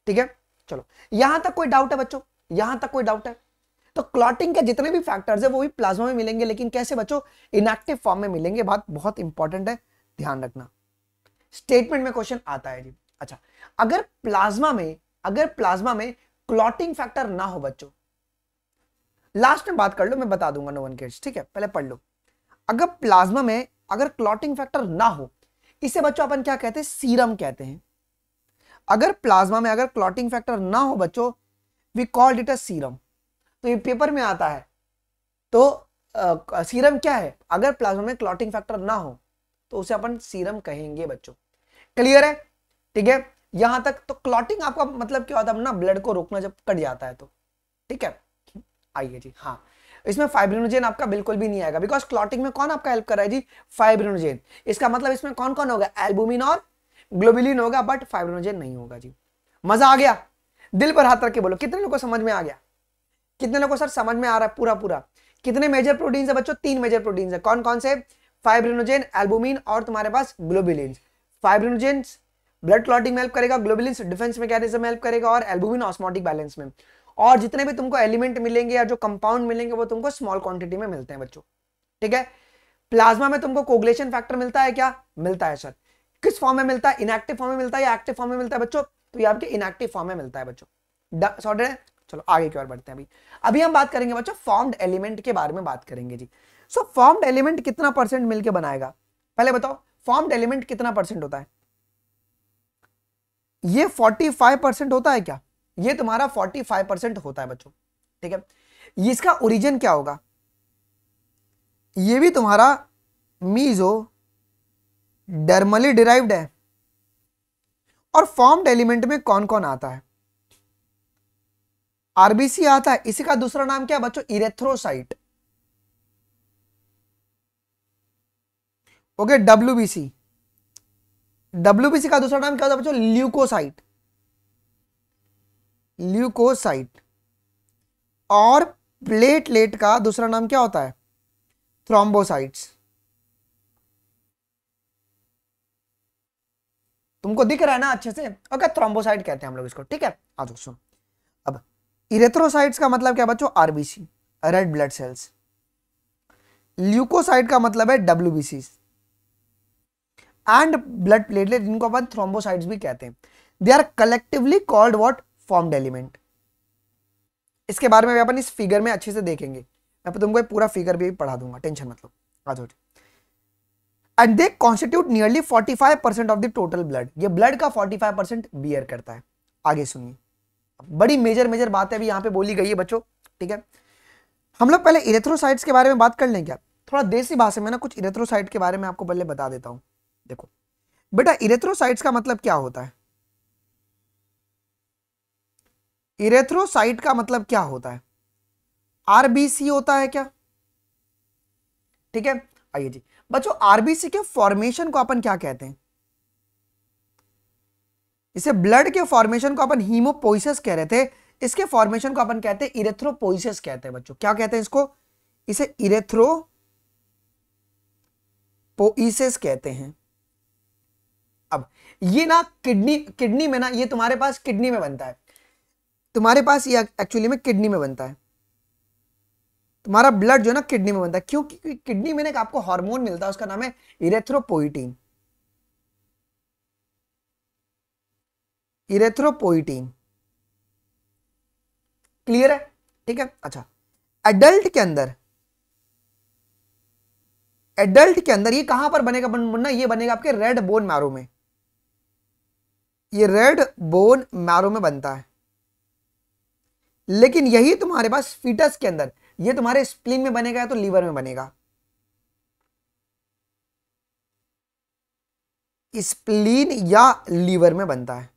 ठीक है चलो यहां तक कोई डाउट है बच्चों यहां तक कोई डाउट है तो क्लॉटिंग के जितने भी फैक्टर्स है वो भी प्लाज्मा में मिलेंगे लेकिन कैसे बच्चों इनएक्टिव फॉर्म में मिलेंगे बात बहुत इंपॉर्टेंट है ध्यान रखना स्टेटमेंट में क्वेश्चन आता है जी अच्छा अगर प्लाज्मा में अगर प्लाज्मा में क्लॉटिंग फैक्टर ना हो बच्चों लास्ट में बात कर लो मैं बता दूंगा नो वन ठीक है पहले पढ़ लो अगर प्लाज्मा में अगर क्लॉटिंग फैक्टर ना हो इसे बच्चों अपन क्या कहते हैं सीरम कहते हैं अगर प्लाज्मा में अगर क्लॉटिंग फैक्टर ना हो बच्चों we called it a serum तो ये पेपर में आता है तो आ, सीरम क्या है अगर प्लाज्मा में क्लॉटिंग फैक्टर ना हो तो उसे अपन सीरम कहेंगे बच्चों क्लियर है ठीक है यहां तक तो क्लॉटिंग आपका मतलब क्या होता है ना ब्लड को रोकना जब कट जाता है तो ठीक है आइए जी हाँ इसमें फाइब्रिनोजेन आपका बिल्कुल भी नहीं आएगा बिकॉज क्लॉटिंग में कौन आपका हेल्प कर रहा है जी फाइब्रिनोजेन इसका मतलब इसमें कौन कौन होगा एल्बुमिन और ग्लोबिलिन होगा बट फाइब्रिनोजेन नहीं होगा जी मजा आ गया दिल पर हाथ रख के बोलो कितने लोगों को समझ में आ गया कितने लोगों को सर समझ में आ रहा है पूरा पूरा कितने मेजर प्रोटीन्स है बच्चों तीन मेजर प्रोटीन्स है कौन कौन से फाइब्रिनोजेन एल्बुमिन और तुम्हारे पास ग्लोबिलिन फाइब्रिनोजेन ब्लड क्लॉटिंग में हेल्प करेगा ग्लोबुलिन डिफेंस मैकेनिज्म में हेल्प करेगा और एल्बुमिन ऑस्मोटिक बैलेंस में और जितने भी तुमको एलिमेंट मिलेंगे या जो कंपाउंड मिलेंगे वो तुमको स्मॉल क्वांटिटी में मिलते हैं बच्चों ठीक है प्लाज्मा में तुमको कोगुलेशन फैक्टर मिलता है क्या मिलता है सर किस फॉर्म में मिलता है इनएक्टिव फॉर्म में मिलता है या एक्टिव फॉर्म में मिलता है बच्चों तो ये आपके इनएक्टिव फॉर्म में मिलता है बच्चों सॉरी है चलो आगे की ओर बढ़ते हैं अभी अभी हम बात करेंगे बच्चों फॉर्म्ड एलिमेंट के बारे में बात करेंगे जी सो फॉर्म्ड एलिमेंट कितना परसेंट मिलकर बनाएगा पहले बताओ फॉर्म्ड एलिमेंट कितना परसेंट होता है ये 45 परसेंट होता है क्या ये तुम्हारा 45 परसेंट होता है बच्चों ठीक है इसका ओरिजिन क्या होगा ये भी तुम्हारा मीजो डर्मली डिराइव्ड है और फॉर्म्ड एलिमेंट में कौन कौन आता है आरबीसी आता है इसी का दूसरा नाम क्या है बच्चों इरेथ्रोसाइट ओके डब्ल्यूबीसी डब्ल्यूबीसी का दूसरा नाम क्या होता है बच्चों ल्यूकोसाइट ल्यूकोसाइट और प्लेटलेट का दूसरा नाम क्या होता है थ्रोम्बोसाइट्स तुमको दिख रहा है ना अच्छे से ओके थ्रोम्बोसाइट कहते हैं हम लोग इसको ठीक है आज सुन अब इरेथ्रोसाइट्स का मतलब क्या बच्चों RBC red blood cells leucocyte का मतलब है डब्ल्यूबीसी एंड ब्लड प्लेटलेट जिनको अपन थ्रोम्बोसाइट्स भी कहते हैं they are collectively called what formed element इसके बारे में भी अपन इस फिगर में अच्छे से देखेंगे मैं तो तुमको पूरा फिगर भी पढ़ा दूंगा टेंशन मतलब आज हो and they constitute nearly 45 percent of the total blood ये ब्लड का 45 परसेंट बियर करता है आगे सुनिए बड़ी मेजर मेजर बात है अभी यहाँ पे बोली गई है बच्चों ठीक है हम लोग पहले इरेथ्रोसाइट्स के बारे में बात कर लें क्या थोड़ा देसी भाषा में ना कुछ इरेथ्रोसाइट के बारे में आपको पहले बता देता हूँ देखो बेटा इरेथ्रोसाइट्स का मतलब क्या होता है इरेथ्रोसाइट का मतलब क्या होता है आरबीसी होता है क्या ठीक है आइए जी बच्चों आरबीसी के फॉर्मेशन को अपन क्या कहते हैं इसे ब्लड के फॉर्मेशन को अपन हीमोपोइसिस कह रहे थे इसके फॉर्मेशन को अपन कहते हैं इरेथ्रोपोइसिस कहते हैं बच्चों क्या कहते हैं इसको इसे इरेथ्रोपोइसिस कहते हैं ये ना किडनी किडनी में ना ये तुम्हारे पास किडनी में बनता है तुम्हारे पास ये एक्चुअली में किडनी में बनता है तुम्हारा ब्लड जो ना किडनी में बनता है क्योंकि किडनी में ना आपको हार्मोन मिलता है उसका नाम है इरेथ्रोपोइटीन इरेथ्रोपोइटीन क्लियर है ठीक है अच्छा एडल्ट के अंदर एडल्ट के अंदर ये कहां पर बनेगा बनना ये बनेगा आपके रेड बोन मैरो में ये रेड बोन मैरो में बनता है लेकिन यही तुम्हारे पास फीटस के अंदर ये तुम्हारे स्प्लीन में बनेगा या तो लीवर में बनेगा स्प्लीन या लीवर में बनता है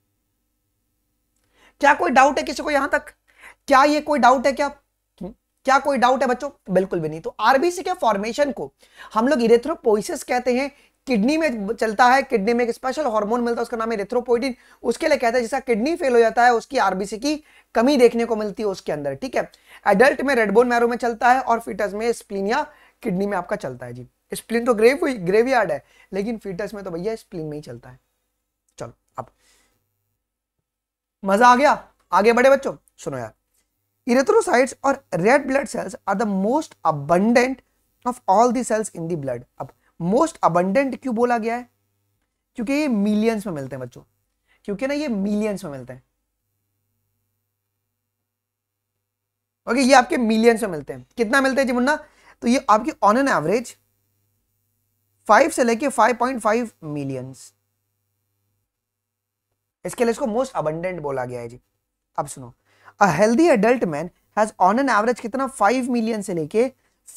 क्या कोई डाउट है किसी को यहां तक क्या ये कोई डाउट है क्या क्या कोई डाउट है बच्चों बिल्कुल भी नहीं तो आरबीसी के फॉर्मेशन को हम लोग इरेथ्रोपोइसिस कहते हैं किडनी में चलता है किडनी में एक स्पेशल हार्मोन मिलता है उसका नाम है रेथ्रोपोइटिन उसके लिए कहता है जिसका किडनी फेल हो जाता है उसकी आरबीसी की कमी देखने को मिलती है उसके अंदर ठीक है एडल्ट में रेडबोन मैरो में चलता है और फिटस में स्प्लिन या किडनी में आपका चलता है जी स्प्लिन तो ग्रेव ग्रेवयार्ड है लेकिन फिटस में तो भैया स्प्लिन में ही चलता है चलो अब मजा आ गया आगे बढ़े बच्चों सुनो यार इरेथ्रोसाइट्स और red blood cells are the most abundant of all the cells in the blood अब मोस्ट अबंडेंट क्यों बोला गया है क्योंकि ये मिलियंस में मिलते हैं बच्चों क्योंकि ना ये मिलियंस में मिलते हैं ओके ये आपके मिलियंस में मिलते हैं कितना मिलते हैं जी मुन्ना तो ये आपके ऑन एन एवरेज फाइव से लेके फाइव पॉइंट फाइव मिलियंस इसके लिए इसको मोस्ट अबंडेंट बोला गया है जी अब सुनो a healthy adult man has on an average कितना फाइव मिलियन से लेके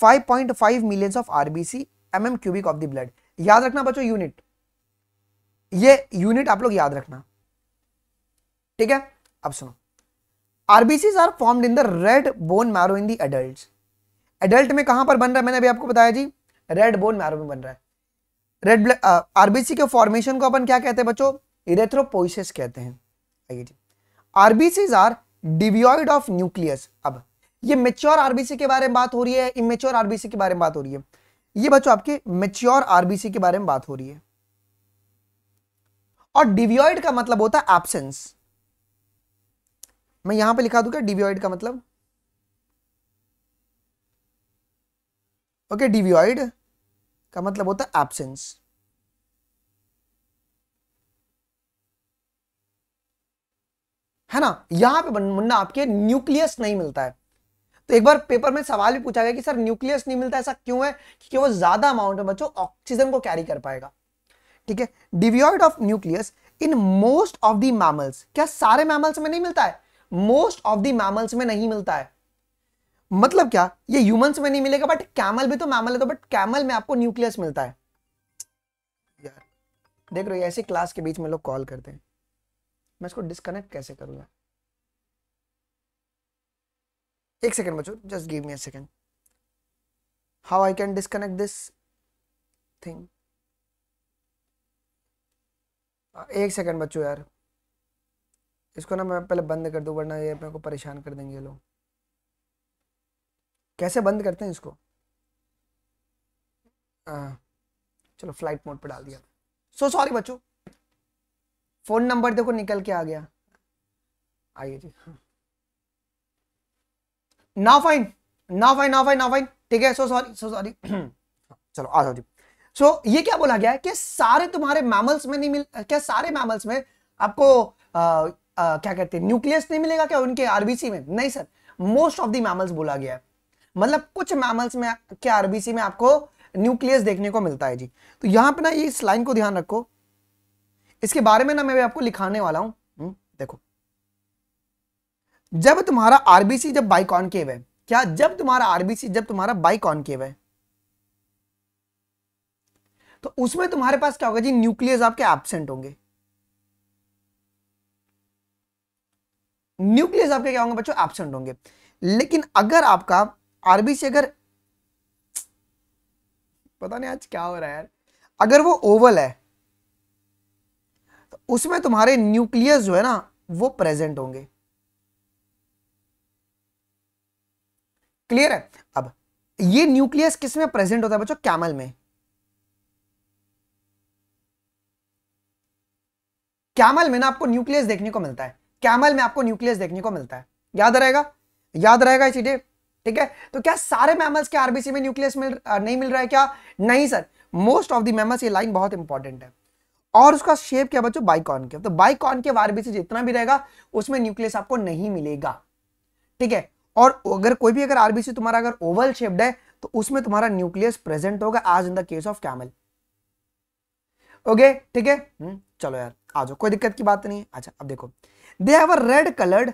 five millions of RBC M M cubic of the blood याद रखना बच्चों यूनिट ये यूनिट आप लोग याद रखना ठीक है अब सुनो RBC are formed in the red bone marrow in the adult adult में कहां पर बन रहा है मैंने अभी आपको बताया जी रेड बोन मैरो में बन रहा है रेड ब्लड आरबीसी के फॉर्मेशन को अपन क्या कहते हैं बच्चों इरेथ्रोपोइसिस कहते हैं आइए जी RBC are devoid of nucleus अब ये मेच्योर आरबीसी के बारे में बात हो रही है इमेच्योर आरबीसी के बारे में बात हो रही है ये बच्चों आपके मेच्योर आरबीसी के बारे में बात हो रही है और डिवियोइड का मतलब होता है एबसेंस मैं यहां पे लिखा दूंगा डिवियोइड का मतलब ओके डिवियोइड का मतलब होता है एबसेंस है ना यहां पे मुन्ना आपके न्यूक्लियस नहीं मिलता है तो एक बार पेपर में सवाल भी पूछा गया कि सर न्यूक्लियस नहीं मिलता ऐसा क्यों है क्योंकि वो ज्यादा अमाउंट में बच्चों ऑक्सीजन को कैरी कर पाएगा ठीक है devoid of nucleus in most of the mammals क्या सारे मैमल्स में नहीं मिलता है मोस्ट ऑफ दी मैमल्स में नहीं मिलता है मतलब क्या ये ह्यूमंस में नहीं मिलेगा बट कैमल भी तो मैमल है तो बट कैमल में आपको न्यूक्लियस मिलता है यार देख रहे हो ऐसे क्लास के बीच में लोग कॉल करते हैं मैं इसको डिस्कनेक्ट कैसे करूँगा एक सेकेंड बचो just give me a second how I can disconnect this thing एक सेकेंड बच्चों यार इसको ना मैं पहले बंद कर दूँ वरना ये अपने को परेशान कर देंगे लोग कैसे बंद करते हैं इसको आ, हाँ, चलो फ्लाइट मोड पे डाल दिया सो सॉरी बच्चों फ़ोन नंबर देखो निकल के आ गया आइए जी हाँ ना फाइन ना फाइन ना फाइन ना फाइन ठीक है सो सॉरी सो सॉरी चलो आ जाओ जी सो ये क्या बोला गया है कि सारे तुम्हारे मैमल्स में नहीं मिल क्या सारे मैमल्स में आपको आ, आ, क्या कहते हैं न्यूक्लियस नहीं मिलेगा क्या उनके आरबीसी में नहीं sir most of the mammals बोला गया है मतलब कुछ मैमल्स में क्या आरबीसी में आपको न्यूक्लियस देखने को मिलता है जी तो यहां पे ना इस लाइन को ध्यान रखो इसके बारे में ना मैं भी आपको लिखाने वाला हूँ हम्म, देखो जब तुम्हारा आरबीसी जब कॉनकेव है क्या जब तुम्हारा आरबीसी जब तुम्हारा कॉनकेव है तो उसमें तुम्हारे पास क्या होगा जी न्यूक्लियस आपके एबसेंट होंगे न्यूक्लियस आपके क्या होंगे बच्चों एबसेंट होंगे लेकिन अगर आपका आरबीसी अगर पता नहीं आज क्या हो रहा है यार अगर वो ओवल है तो उसमें तुम्हारे न्यूक्लियस जो है ना वो प्रेजेंट होंगे क्लियर है अब ये न्यूक्लियस किस में प्रेजेंट होता है बच्चों कैमल में कैमल में ना आपको न्यूक्लियस देखने को मिलता है कैमल में आपको न्यूक्लियस देखने को मिलता है याद रहेगा याद रहेगा चीजें ठीक है तो क्या सारे मैमल्स के आरबीसी में न्यूक्लियस मिल नहीं मिल रहा है क्या नहीं sir most of the mammals ये लाइन बहुत इंपॉर्टेंट है और उसका शेप क्या बच्चों बाइकॉन के तो बाइकॉन के आरबीसी जितना भी रहेगा उसमें न्यूक्लियस आपको नहीं मिलेगा ठीक है और अगर कोई भी अगर आरबीसी तुम्हारा अगर ओवल शेप्ड है तो उसमें तुम्हारा न्यूक्लियस प्रेजेंट होगा as in the case of camel okay ठीक है हम्म, चलो यार आ जाओ कोई दिक्कत की बात नहीं है अच्छा अब देखो they have a red coloured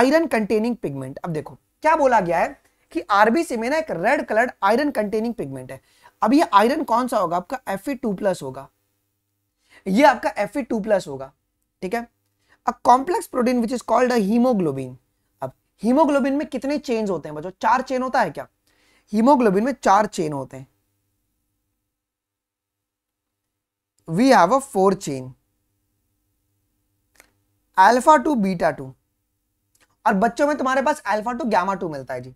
iron containing pigment अब देखो क्या बोला गया है कि आरबीसी में ना एक red coloured iron containing pigment है अब ये आयरन कौन सा होगा आपका एफ प्लस होगा ये आपका एफ प्लस होगा ठीक है a complex protein which is called a haemoglobin haemoglobin में कितने चेन होते हैं बच्चों चार चेन होता है क्या हीमोग्लोबिन में चार चेन होते हैं we have a four chain alpha two beta two और बच्चों में तुम्हारे पास अल्फा टू गैमा टू मिलता है जी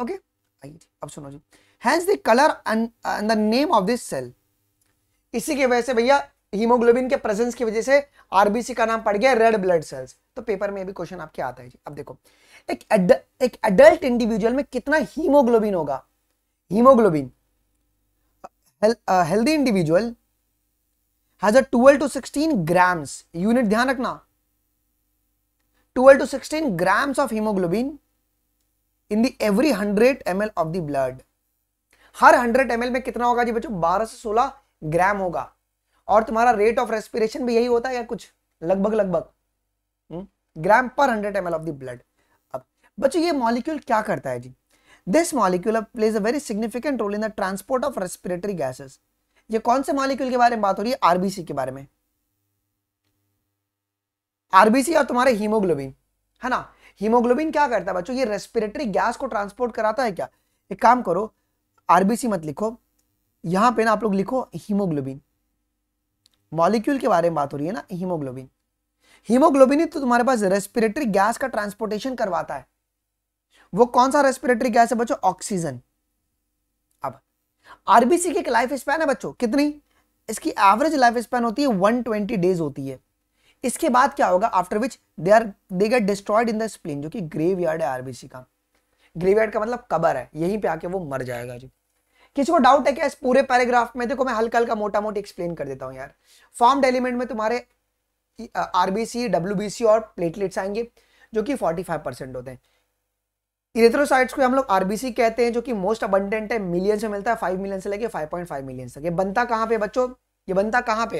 ओके आइए जी अब सुनो जी hence the colour and the name of this cell इसी के वजह से भैया हीमोग्लोबिन के प्रेजेंस की वजह से आरबीसी का नाम पड़ गया रेड ब्लड सेल्स तो पेपर में भी क्वेश्चन आपके आता है जी अब देखो एक एड, एक एडल्ट इंडिविजुअल में कितना हीमोग्लोबिन होगा haemoglobin healthy individual has a 12 to 16 grams unit ध्यान रखना 12 to 16 grams of haemoglobin in the every 100 ml of the blood हर 100 ml में कितना होगा जी बच्चों 12 से 16 ग्राम होगा और तुम्हारा रेट ऑफ रेस्पिरेशन भी यही होता है या कुछ लगभग लगभग हम्म? Gram per hundred M of the blood बच्चों ये मॉलिक्यूल क्या करता है जी this molecule plays a very significant role in the transport of respiratory gases ये कौन से मॉलिक्यूल के बारे में बात हो रही है आरबीसी के बारे में आरबीसी और तुम्हारे हीमोग्लोबिन है ना हीमोग्लोबिन क्या करता है बच्चों ये रेस्पिरेटरी गैस को ट्रांसपोर्ट कराता है क्या एक काम करो आरबीसी मत लिखो यहां पे ना आप लोग लिखो हीमोग्लोबिन मॉलिक्यूल के बारे में बात हो रही है ना हीमोग्लोबिन हीमोग्लोबिन ही तो तुम्हारे पास रेस्पिरेटरी गैस का ट्रांसपोर्टेशन करवाता है वो कौन सा रेस्पिरेटरी गैस है बच्चों ऑक्सीजन अब आरबीसी की एक लाइफ स्पैन है बच्चों कितनी इसकी एवरेज लाइफ स्पैन होती है 120 डेज होती है इसके बाद क्या होगा after which they are they get destroyed in the spleen जो कि ग्रेवयार्ड है आरबीसी का ग्रेवयार्ड का मतलब कबर है यहीं पे आके वो मर जाएगा जी किसी को डाउट है क्या इस पूरे पैराग्राफ में देखो मैं हल्का हल्का मोटा मोटी एक्सप्लेन कर देता हूँ यार फॉर्म एलिमेंट में तुम्हारे आरबीसी डब्ल्यूबीसी और प्लेटलेट्स आएंगे जो कि 45 परसेंट होते हैं इरेथ्रोसाइट्स को हम लोग आरबीसी कहते हैं जो कि मोस्ट अबंडेंट है मिलियन से मिलता है फाइव मिलियन से लेके फाइव पॉइंट फाइव मिलियन तक ये बनता कहाँ पे बच्चों ये बनता कहाँ पे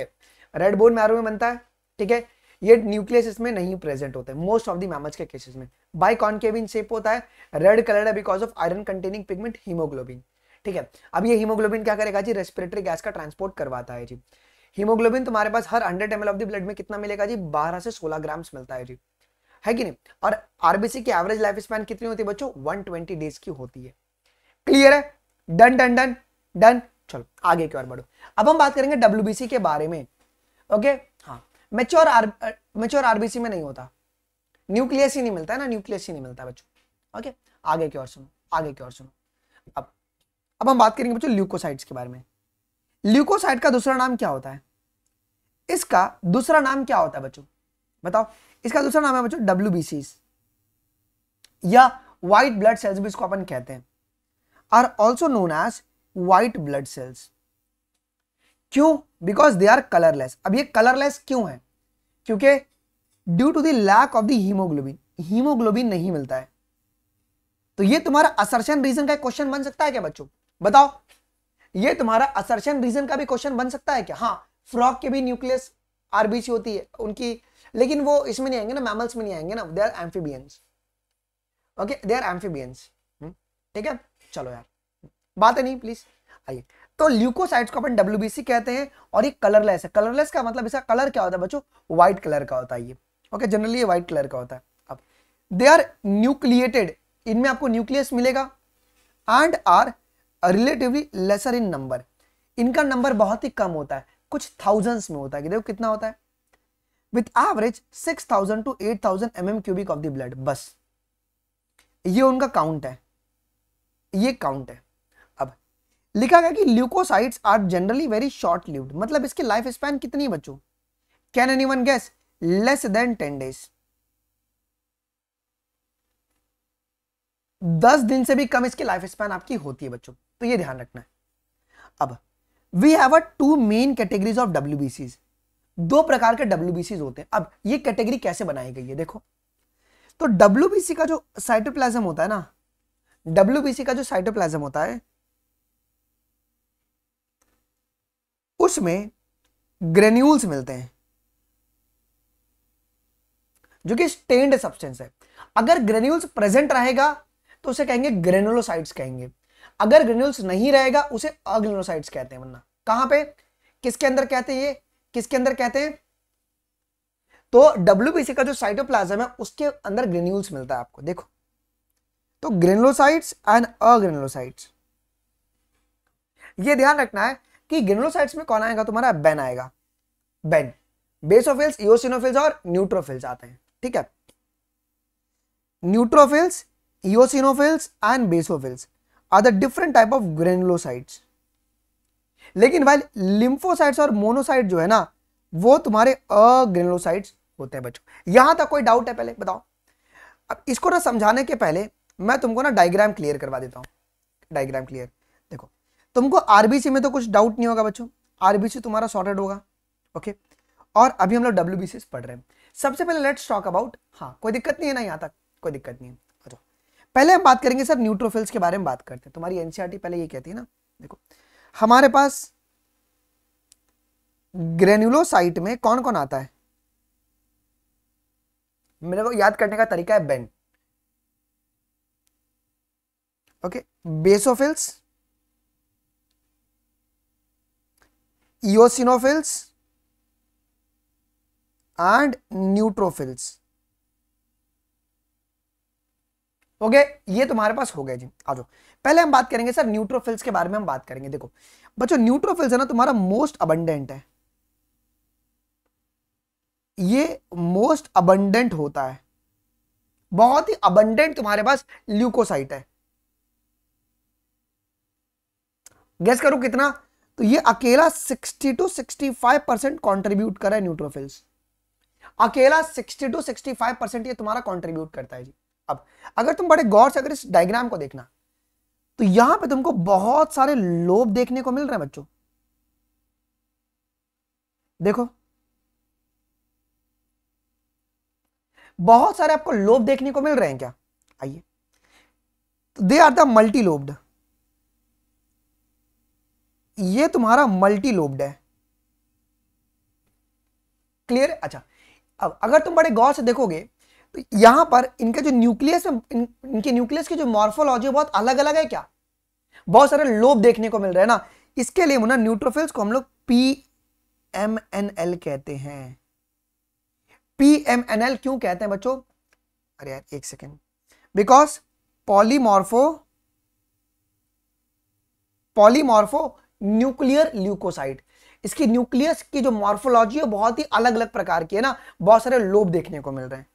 रेड बोन मैरो में बनता है ठीक है ये न्यूक्लियस इसमें नहीं प्रेजेंट होते मोस्ट ऑफ दी मैमल्स के केसेस में बाई कॉन्केविन शेप होता है रेड कलर है because of iron containing pigment haemoglobin ठीक है अब ये हीमोग्लोबिन क्या करेगा जी रेस्पिरेटरी गैस का ट्रांसपोर्ट करवाता है जी हीमोग्लोबिन तुम्हारे पास हर hundred M of the blood में कितना मिलेगा जी बारह से सोलह ग्राम्स मिलता है जी है कि नहीं और आरबीसी की एवरेज लाइफ स्पैन कितनी होती है बच्चों 120 डेज की होती है क्लियर है डन डन डन डन चलो आगे की ओर बढ़ो अब हम बात करेंगे डब्ल्यू के बारे में ओके हाँ मेच्योर आर मेच्योर आरबीसी में नहीं होता न्यूक्लियस ही नहीं मिलता है ना न्यूक्लियस ही नहीं मिलता बच्चों ओके आगे की ओर सुनो आगे की ओर सुनो अब अब हम बात करेंगे बच्चों ल्यूकोसाइट्स के बारे में ल्यूकोसाइट का दूसरा नाम क्या होता है इसका दूसरा नाम क्या होता है बच्चों बताओ इसका दूसरा नाम है बच्चों डब्ल्यू या व्हाइट ब्लड सेल्स भी इसको अपन कहते हैं are also known as white blood cells क्यों बिकॉज दे आर कलरलेस अब ये कलरलेस क्यों है क्योंकि due to lack of the haemoglobin haemoglobin नहीं मिलता है तो ये तुम्हारा असरशन रीजन का क्वेश्चन बन सकता है क्या बच्चों बताओ ये तुम्हारा असरशन रीजन का भी क्वेश्चन बन सकता है क्या हाँ फ्रॉक के भी न्यूक्लियस आरबीसी होती है उनकी लेकिन वो इसमें नहीं आएंगे ना मैमल्स में नहीं आएंगे ना they are amphibians okay they are amphibians ठीक है चलो यार बात है नहीं प्लीज आइए तो ल्यूकोसाइट्स को अपन डब्ल्यू कहते हैं और ये कलरलेस है कलरलेस का मतलब इसका कलर क्या होता है बच्चों व्हाइट कलर का होता है ये ओके जनरली ये व्हाइट कलर का होता है अब दे आर न्यूक्लिएटेड इनमें आपको न्यूक्लियस मिलेगा and are relatively lesser in number इनका नंबर बहुत ही कम होता है कुछ थाउजेंड्स में होता है कि देखो कितना होता है with average thousand to eight thousand M cubic of the blood बस ये उनका काउंट है ये काउंट है अब लिखा गया कि leucocytes are generally very short lived मतलब इसकी लाइफ स्पैन कितनी बच्चों can any one guess less than ten days दस दिन से भी कम इसकी लाइफ स्पैन आपकी होती है बच्चों तो ये ध्यान रखना है अब we have a two main categories of W B Cs दो प्रकार के डब्ल्यू होते हैं अब ये कैटेगरी कैसे बनाई गई है देखो तो डब्ल्यू का जो साइटोप्लाज्म होता है ना डब्ल्यू का जो साइटोप्लाज्म होता है उसमें ग्रेन्यूल्स मिलते हैं जो कि स्टेन्ड सब्सटेंस है अगर ग्रेन्यूल्स प्रेजेंट रहेगा तो उसे कहेंगे ग्रेनुलोसाइट्स कहेंगे अगर ग्रेन्यूल्स नहीं रहेगा उसे अग्रेनुलोसाइट्स कहते हैं वरना कहां पे किसके अंदर कहते हैं ये किसके अंदर कहते हैं तो डब्ल्यू का जो साइटोप्लाज्म है उसके अंदर ग्रेन्यूल्स मिलता है आपको देखो तो ग्रेनोसाइट्स एंड अग्रेनोसाइट्स ये ध्यान रखना है कि ग्रेनुलोसाइट्स में कौन आएगा तुम्हारा बेन आएगा बेन बेसोफिल्स इोसिनोफिल्स और न्यूट्रोफिल्स आते हैं ठीक है neutrophils eosinophils and basophils are the different type of granulocytes लेकिन भाई लिम्फोसाइट्स और मोनोसाइट जो है ना वो तुम्हारे अग्रेनोसाइट्स होते हैं बच्चों यहां तक कोई डाउट है पहले बताओ अब इसको ना समझाने के पहले मैं तुमको ना डायग्राम क्लियर करवा देता हूँ डायग्राम क्लियर देखो तुमको आरबीसी में तो कुछ डाउट नहीं होगा बच्चों आरबीसी तुम्हारा सॉर्टेड होगा ओके और अभी हम लोग डब्ल्यू बी पढ़ रहे हैं सबसे पहले लेट्स टॉक अबाउट हाँ कोई दिक्कत नहीं है ना यहाँ तक कोई दिक्कत नहीं है अच्छा पहले हम बात करेंगे सर न्यूट्रोफिल्स के बारे में बात करते हैं तुम्हारी एनसीआर e पहले ये कहती है ना देखो हमारे पास ग्रेन्यूलोसाइट में कौन कौन आता है मेरे को याद करने का तरीका है Ben okay basophils eosinophils and neutrophils okay ये तुम्हारे पास हो गया जी आ जाओ पहले हम बात करेंगे सर न्यूट्रोफिल्स के बारे में हम बात करेंगे देखो बच्चों न्यूट्रोफिल्स है ना तुम्हारा मोस्ट अबंडेंट है ये मोस्ट अबंडेंट होता है बहुत ही अबंडेंट तुम्हारे पास ल्यूकोसाइट है गैस करो कितना तो ये अकेला 60 टू 65 परसेंट कॉन्ट्रीब्यूट करा है न्यूट्रोफिल्स अकेला 60 टू 65 परसेंट ये तुम्हारा कॉन्ट्रीब्यूट करता है जी अब अगर तुम बड़े गौर से अगर इस डायग्राम को देखना तो यहां पे तुमको बहुत सारे लोभ देखने को मिल रहे हैं बच्चों देखो बहुत सारे आपको लोभ देखने को मिल रहे हैं क्या आइए they are the multi lobed ये तुम्हारा मल्टी लोब्ड है क्लियर अच्छा अब अगर तुम बड़े गौर से देखोगे तो यहां पर इनका जो न्यूक्लियस है इन, इनके न्यूक्लियस की जो मॉर्फोलॉजी बहुत अलग अलग है क्या बहुत सारे लोब देखने को मिल रहे हैं ना इसके लिए मुन्ना न्यूट्रोफिल्स को हम लोग पी एम एन एल कहते हैं पी एम एन एल क्यों कहते हैं बच्चों अरे यार एक second because polymorpho polymorpho nuclear leucocyte इसकी न्यूक्लियस की जो मॉर्फोलॉजी है बहुत ही अलग अलग प्रकार की है ना बहुत सारे लोब देखने को मिल रहे हैं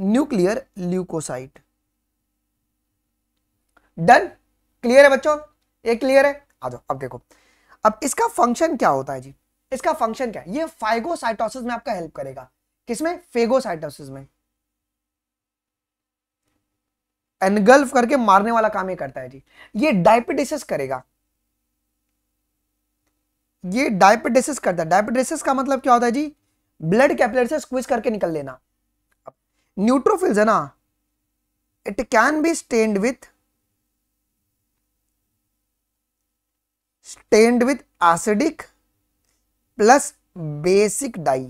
न्यूक्लियर ल्यूकोसाइट डन क्लियर है बच्चों ये क्लियर है आ जाओ अब देखो अब इसका फंक्शन क्या होता है जी इसका फंक्शन क्या है ये फाइगोसाइटोसिस में आपका हेल्प करेगा किसमें फेगोसाइटोसिस में एनगल्फ करके मारने वाला काम ये करता है जी ये डायपिटिस करेगा ये डायपिटिसिस करता है डायपिटेसिस का मतलब क्या होता है जी ब्लड कैपिलरी से स्क्विज करके निकल लेना न्यूट्रोफिल्स है ना it can be stained with stained with acidic plus basic dye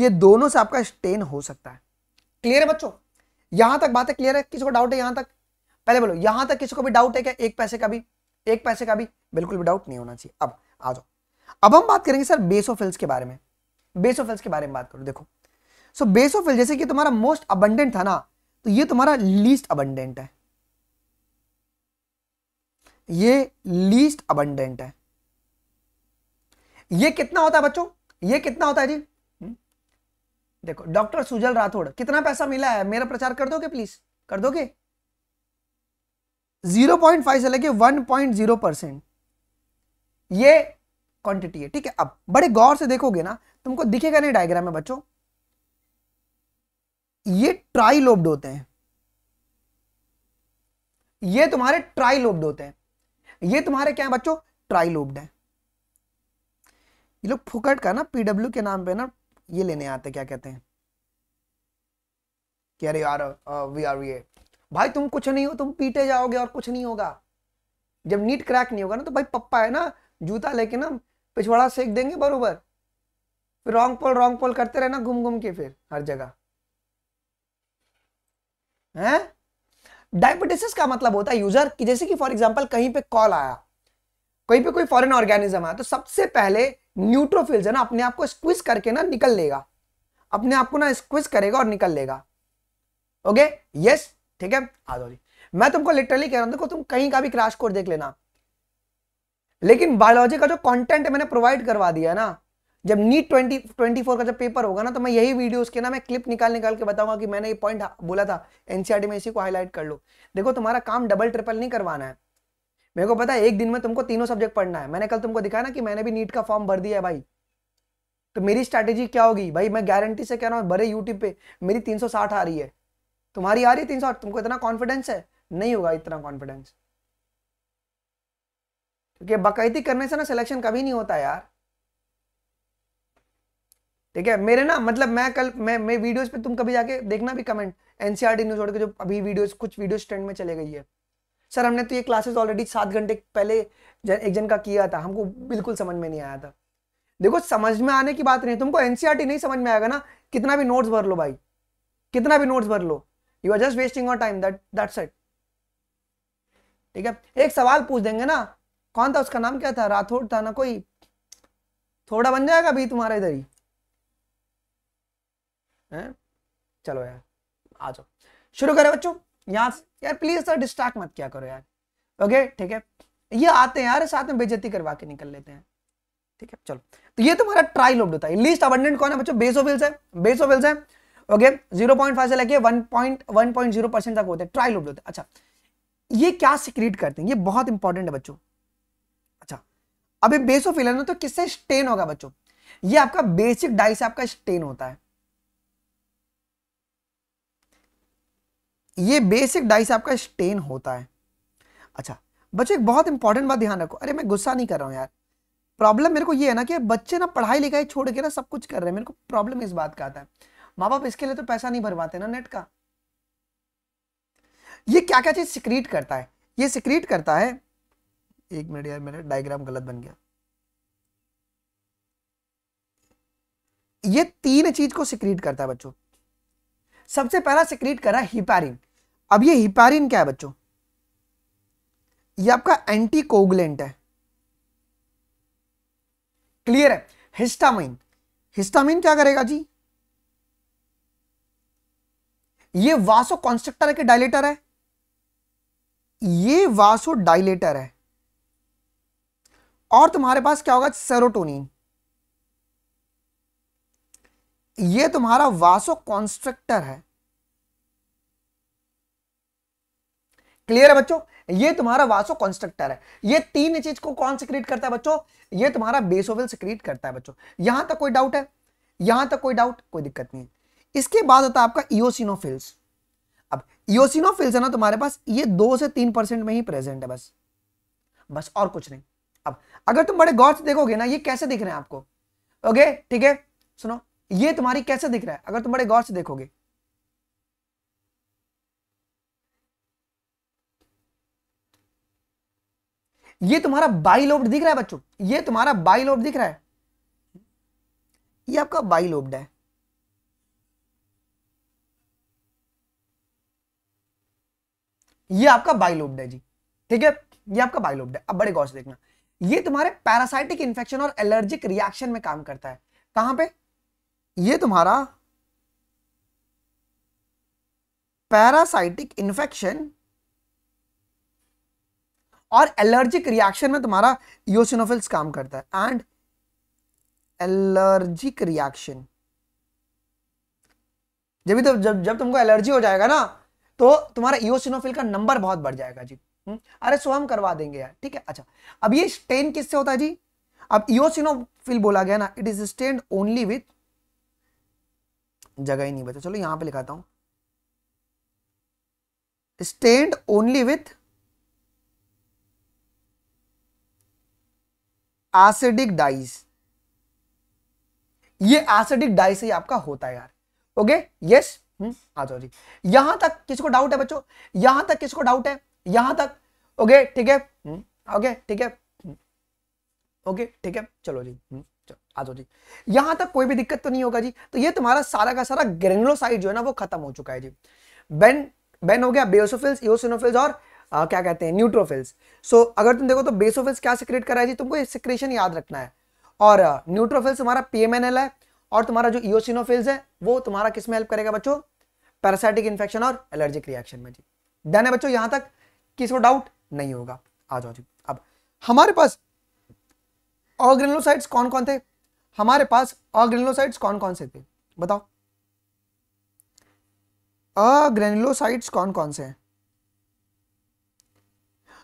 ये दोनों से आपका स्टेन हो सकता है क्लियर है बच्चों यहां तक बातें क्लियर है किसी को डाउट है यहां तक पहले बोलो यहां तक किसी को भी डाउट है क्या एक पैसे का भी एक पैसे का भी बिल्कुल भी डाउट नहीं होना चाहिए अब आ जाओ अब हम बात करेंगे सर बेसोफिल्स के बारे में बेसोफिल्स के बारे में बात करो देखो सो बेस ऑफ जैसे कि तुम्हारा मोस्ट अबंडेंट था ना तो ये तुम्हारा लीस्ट अबंडेंट है ये लीस्ट अबंडेंट है ये कितना होता है बच्चों ये कितना होता है जी हम्म? देखो डॉक्टर सुजल राठौड़ कितना पैसा मिला है मेरा प्रचार कर दोगे प्लीज कर दोगे 0.5 से लेके 1.0 परसेंट ये क्वांटिटी है ठीक है अब बड़े गौर से देखोगे ना तुमको दिखेगा नहीं डायग्राम में बच्चों ये लोब्ड होते हैं ये तुम्हारे लोब्ड होते हैं ये तुम्हारे क्या है बच्चों लोब्ड है ये लोग फुकट का ना पीडब्ल्यू के नाम पे ना ये लेने आते क्या कहते हैं कि अरे यार वी आर वी भाई तुम कुछ नहीं हो तुम पीटे जाओगे और कुछ नहीं होगा जब नीट क्रैक नहीं होगा ना तो भाई पप्पा है ना जूता लेके ना पिछवाड़ा सेक देंगे बरोबर फिर रॉन्ग पोल रॉन्ग पोल करते रहना घूम घूम के फिर हर जगह है डायबिटिस का मतलब होता है यूजर कि जैसे कि फॉर एग्जाम्पल कहीं पे कॉल आया कहीं पे कोई फॉरेन ऑर्गेनिज्म आया तो सबसे पहले न्यूट्रोफिल्स है ना अपने आप को स्क्विज करके ना निकल लेगा अपने आप को ना स्क्विज करेगा और निकल लेगा ओके यस ठीक है आ जाओ जी मैं तुमको लिटरली कह रहा हूं देखो तुम कहीं का भी क्रैश कोर्स देख लेना लेकिन बायोलॉजी का जो कंटेंट मैंने प्रोवाइड करवा दिया ना जब नीट ट्वेंटी ट्वेंटी फोर का जब पेपर होगा ना तो मैं यही वीडियोस के ना मैं क्लिप निकाल निकाल के बताऊंगा कि मैंने ये पॉइंट बोला था एनसीआरटी e में इसी को हाईलाइट कर लो देखो तुम्हारा काम डबल ट्रिपल नहीं करवाना है मेरे को पता है एक दिन में तुमको तीनों सब्जेक्ट पढ़ना है मैंने कल तुमको दिखाया ना कि मैंने भी नीट का फॉर्म भर दिया है भाई तो मेरी स्ट्रैटेजी क्या होगी भाई मैं गारंटी से कह रहा हूँ बड़े यूट्यूब पे मेरी साठ आ रही है तुम्हारी आ रही है 360 तुमको इतना कॉन्फिडेंस है नहीं होगा इतना कॉन्फिडेंस क्योंकि बाकायदी करने से ना सिलेक्शन कभी नहीं होता यार ठीक है मेरे ना मतलब मैं कल मैं मैं वीडियोस पे तुम कभी जाके देखना भी कमेंट एनसीआर न्यूज छोड़ के जो अभी वीडियोस कुछ वीडियोस ट्रेंड में चले गई है सर हमने तो ये क्लासेस ऑलरेडी सात घंटे पहले एक जन का किया था हमको बिल्कुल समझ में नहीं आया था देखो समझ में आने की बात नहीं तुमको एनसीआर e नहीं समझ में आएगा ना कितना भी नोट्स भर लो भाई कितना भी नोट्स भर लो you are just wasting or time that that's it ठीक है एक सवाल पूछ देंगे ना कौन था उसका नाम क्या था राठौड़ था ना कोई थोड़ा बन जाएगा अभी तुम्हारा इधर ही चलो यार आ जाओ शुरू करें बच्चों यहाँ यार प्लीज सर डिस्ट्रैक्ट मत क्या करो यार ओके ठीक है ये आते हैं यार साथ में बेजती करवा के निकल लेते हैं ठीक है चलो तो ये तुम्हारा ट्राई लोड होता है लीस्ट अबंडेंट कौन है बच्चों बेस ऑफ है बेस ऑफ है ओके जीरो पॉइंट फाइव से लेके one point one point zero percent तक होते हैं ट्राई लोड होते हैं अच्छा ये क्या सिक्रीट करते हैं ये बहुत इंपॉर्टेंट है बच्चों अच्छा अभी बेस ऑफ है ना तो किससे स्टेन होगा बच्चों ये आपका बेसिक डाइस आपका स्टेन होता है ये बेसिक डाइस आपका स्टेन होता है अच्छा बच्चों एक बहुत इंपॉर्टेंट बात ध्यान रखो अरे मैं गुस्सा नहीं कर रहा हूँ यार प्रॉब्लम मेरे को ये है ना कि बच्चे ना पढ़ाई लिखाई छोड़ के ना सब कुछ कर रहे हैं मेरे को प्रॉब्लम इस बात का आता है माँ बाप इसके लिए तो पैसा नहीं भरवाते ना नेट का ये क्या क्या चीज सिक्रीट करता है ये सिक्रीट करता है एक मिनट यार मेरा डायग्राम गलत बन गया ये तीन चीज को सिक्रीट करता है बच्चों सबसे पहला सिक्रीट कर रहा है हिपारिन अब ये हिपारिन क्या है बच्चों ये आपका एंटी कोगुलेंट है क्लियर है हिस्टामिन हिस्टामिन क्या करेगा जी ये वासो कॉन्स्ट्रक्टर के डायलेटर है ये वासो डायलेटर है और तुम्हारे पास क्या होगा सेरोटोनिन ये तुम्हारा वासो कॉन्स्ट्रक्टर है क्लियर है बच्चों ये तुम्हारा वासो कॉन्स्ट्रक्टर है ये तीन चीज को कौन सिक्रिएट करता है बच्चों ये तुम्हारा बेसोविल सिक्रिएट करता है बच्चों यहां तक कोई डाउट है यहां तक कोई डाउट कोई दिक्कत नहीं इसके बाद होता है आपका इोसिनोफिल्स अब इोसिनोफिल्स है ना तुम्हारे पास ये दो से तीन परसेंट में ही प्रेजेंट है बस बस और कुछ नहीं अब अगर तुम बड़े गौर से देखोगे ना ये कैसे दिख रहे हैं आपको ओके ठीक है सुनो ये तुम्हारी कैसे दिख रहा है अगर तुम बड़े गौर से देखोगे ये तुम्हारा बाई लोब्ड दिख रहा है बच्चों ये तुम्हारा बाई लोब्ड दिख रहा है ये आपका बाई लोब्ड है ये आपका बाइलोब्ड है जी ठीक है ये आपका बाइलोब्ड है अब बड़े गौर से देखना ये तुम्हारे पैरासाइटिक इंफेक्शन और एलर्जिक रिएक्शन में काम करता है कहां पे ये तुम्हारा पैरासाइटिक इन्फेक्शन और एलर्जिक रिएक्शन में तुम्हारा इोसिनोफिल्स काम करता है एंड एलर्जिक रिएक्शन जब भी तो जब जब तुमको एलर्जी हो जाएगा ना तो तुम्हारा इोसिनोफिल का नंबर बहुत बढ़ जाएगा जी हम्म, अरे सो हम करवा देंगे यार ठीक है अच्छा अब ये स्टेन किससे होता है जी अब इोसिनोफिल बोला गया ना it is stain only with जगह ही नहीं बचा चलो यहां पे लिखाता हूं stained only with acidic dyes ये एसिडिक डाइस ही आपका होता है यार ओके यस हाँ सॉरी यहां तक किसको डाउट है बच्चों यहां तक किसको डाउट है यहां तक ओके ठीक है ओके हम्म, ठीक है ओके हम्म, ठीक है चलो जी हम्म, आज जी यहां तक कोई भी दिक्कत तो नहीं होगा जी तो ये तुम्हारा सारा का सारा ग्रेनुलोसाइट जो है ना वो खत्म हो चुका है जी बेन बेन हो गया बेयोसोफिल्स इोसिनोफिल्स और आ, क्या कहते हैं न्यूट्रोफिल्स सो so, अगर तुम देखो तो बेसोफिल्स क्या सिक्रेट करा है जी तुमको सिक्रेशन याद रखना है और न्यूट्रोफिल्स हमारा पीएमएनएल है और तुम्हारा जो इोसिनोफिल्स है वो तुम्हारा किस में हेल्प करेगा बच्चों पैरासाइटिक इन्फेक्शन और एलर्जिक रिएक्शन में जी डन है बच्चों यहाँ तक किसी को डाउट नहीं होगा आ जाओ जी अब हमारे पास ऑर्गेनोसाइट्स कौन कौन थे हमारे पास अग्रेनुलोसाइट्स कौन कौन से थे बताओ अग्रेनोसाइट्स कौन कौन से हैं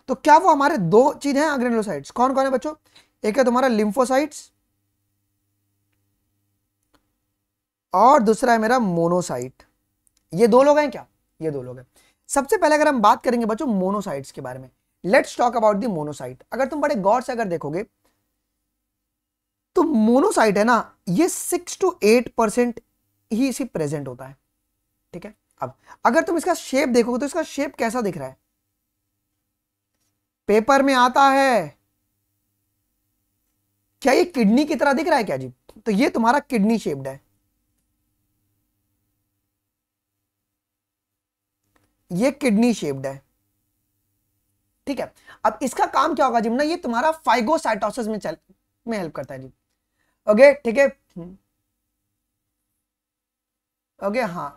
तो क्या वो हमारे दो चीज हैं अग्रेनोसाइट कौन कौन है बच्चों एक है तुम्हारा लिम्फोसाइट्स और दूसरा है मेरा मोनोसाइट ये दो लोग हैं क्या ये दो लोग हैं सबसे पहले अगर हम बात करेंगे बच्चों मोनोसाइट्स के बारे में let's talk about the monocyte अगर तुम बड़े गौर से अगर देखोगे तो मोनोसाइट है ना ये सिक्स टू एट परसेंट ही इसी प्रेजेंट होता है ठीक है अब अगर तुम इसका शेप देखोगे तो इसका शेप कैसा दिख रहा है पेपर में आता है क्या ये किडनी की तरह दिख रहा है क्या जी तो ये तुम्हारा किडनी शेप्ड है ये किडनी शेप्ड है ठीक है अब इसका काम क्या होगा जी ना ये तुम्हारा फाइगोसाइटोसिस में चल में हेल्प करता है जी ओके ठीक है ओके हाँ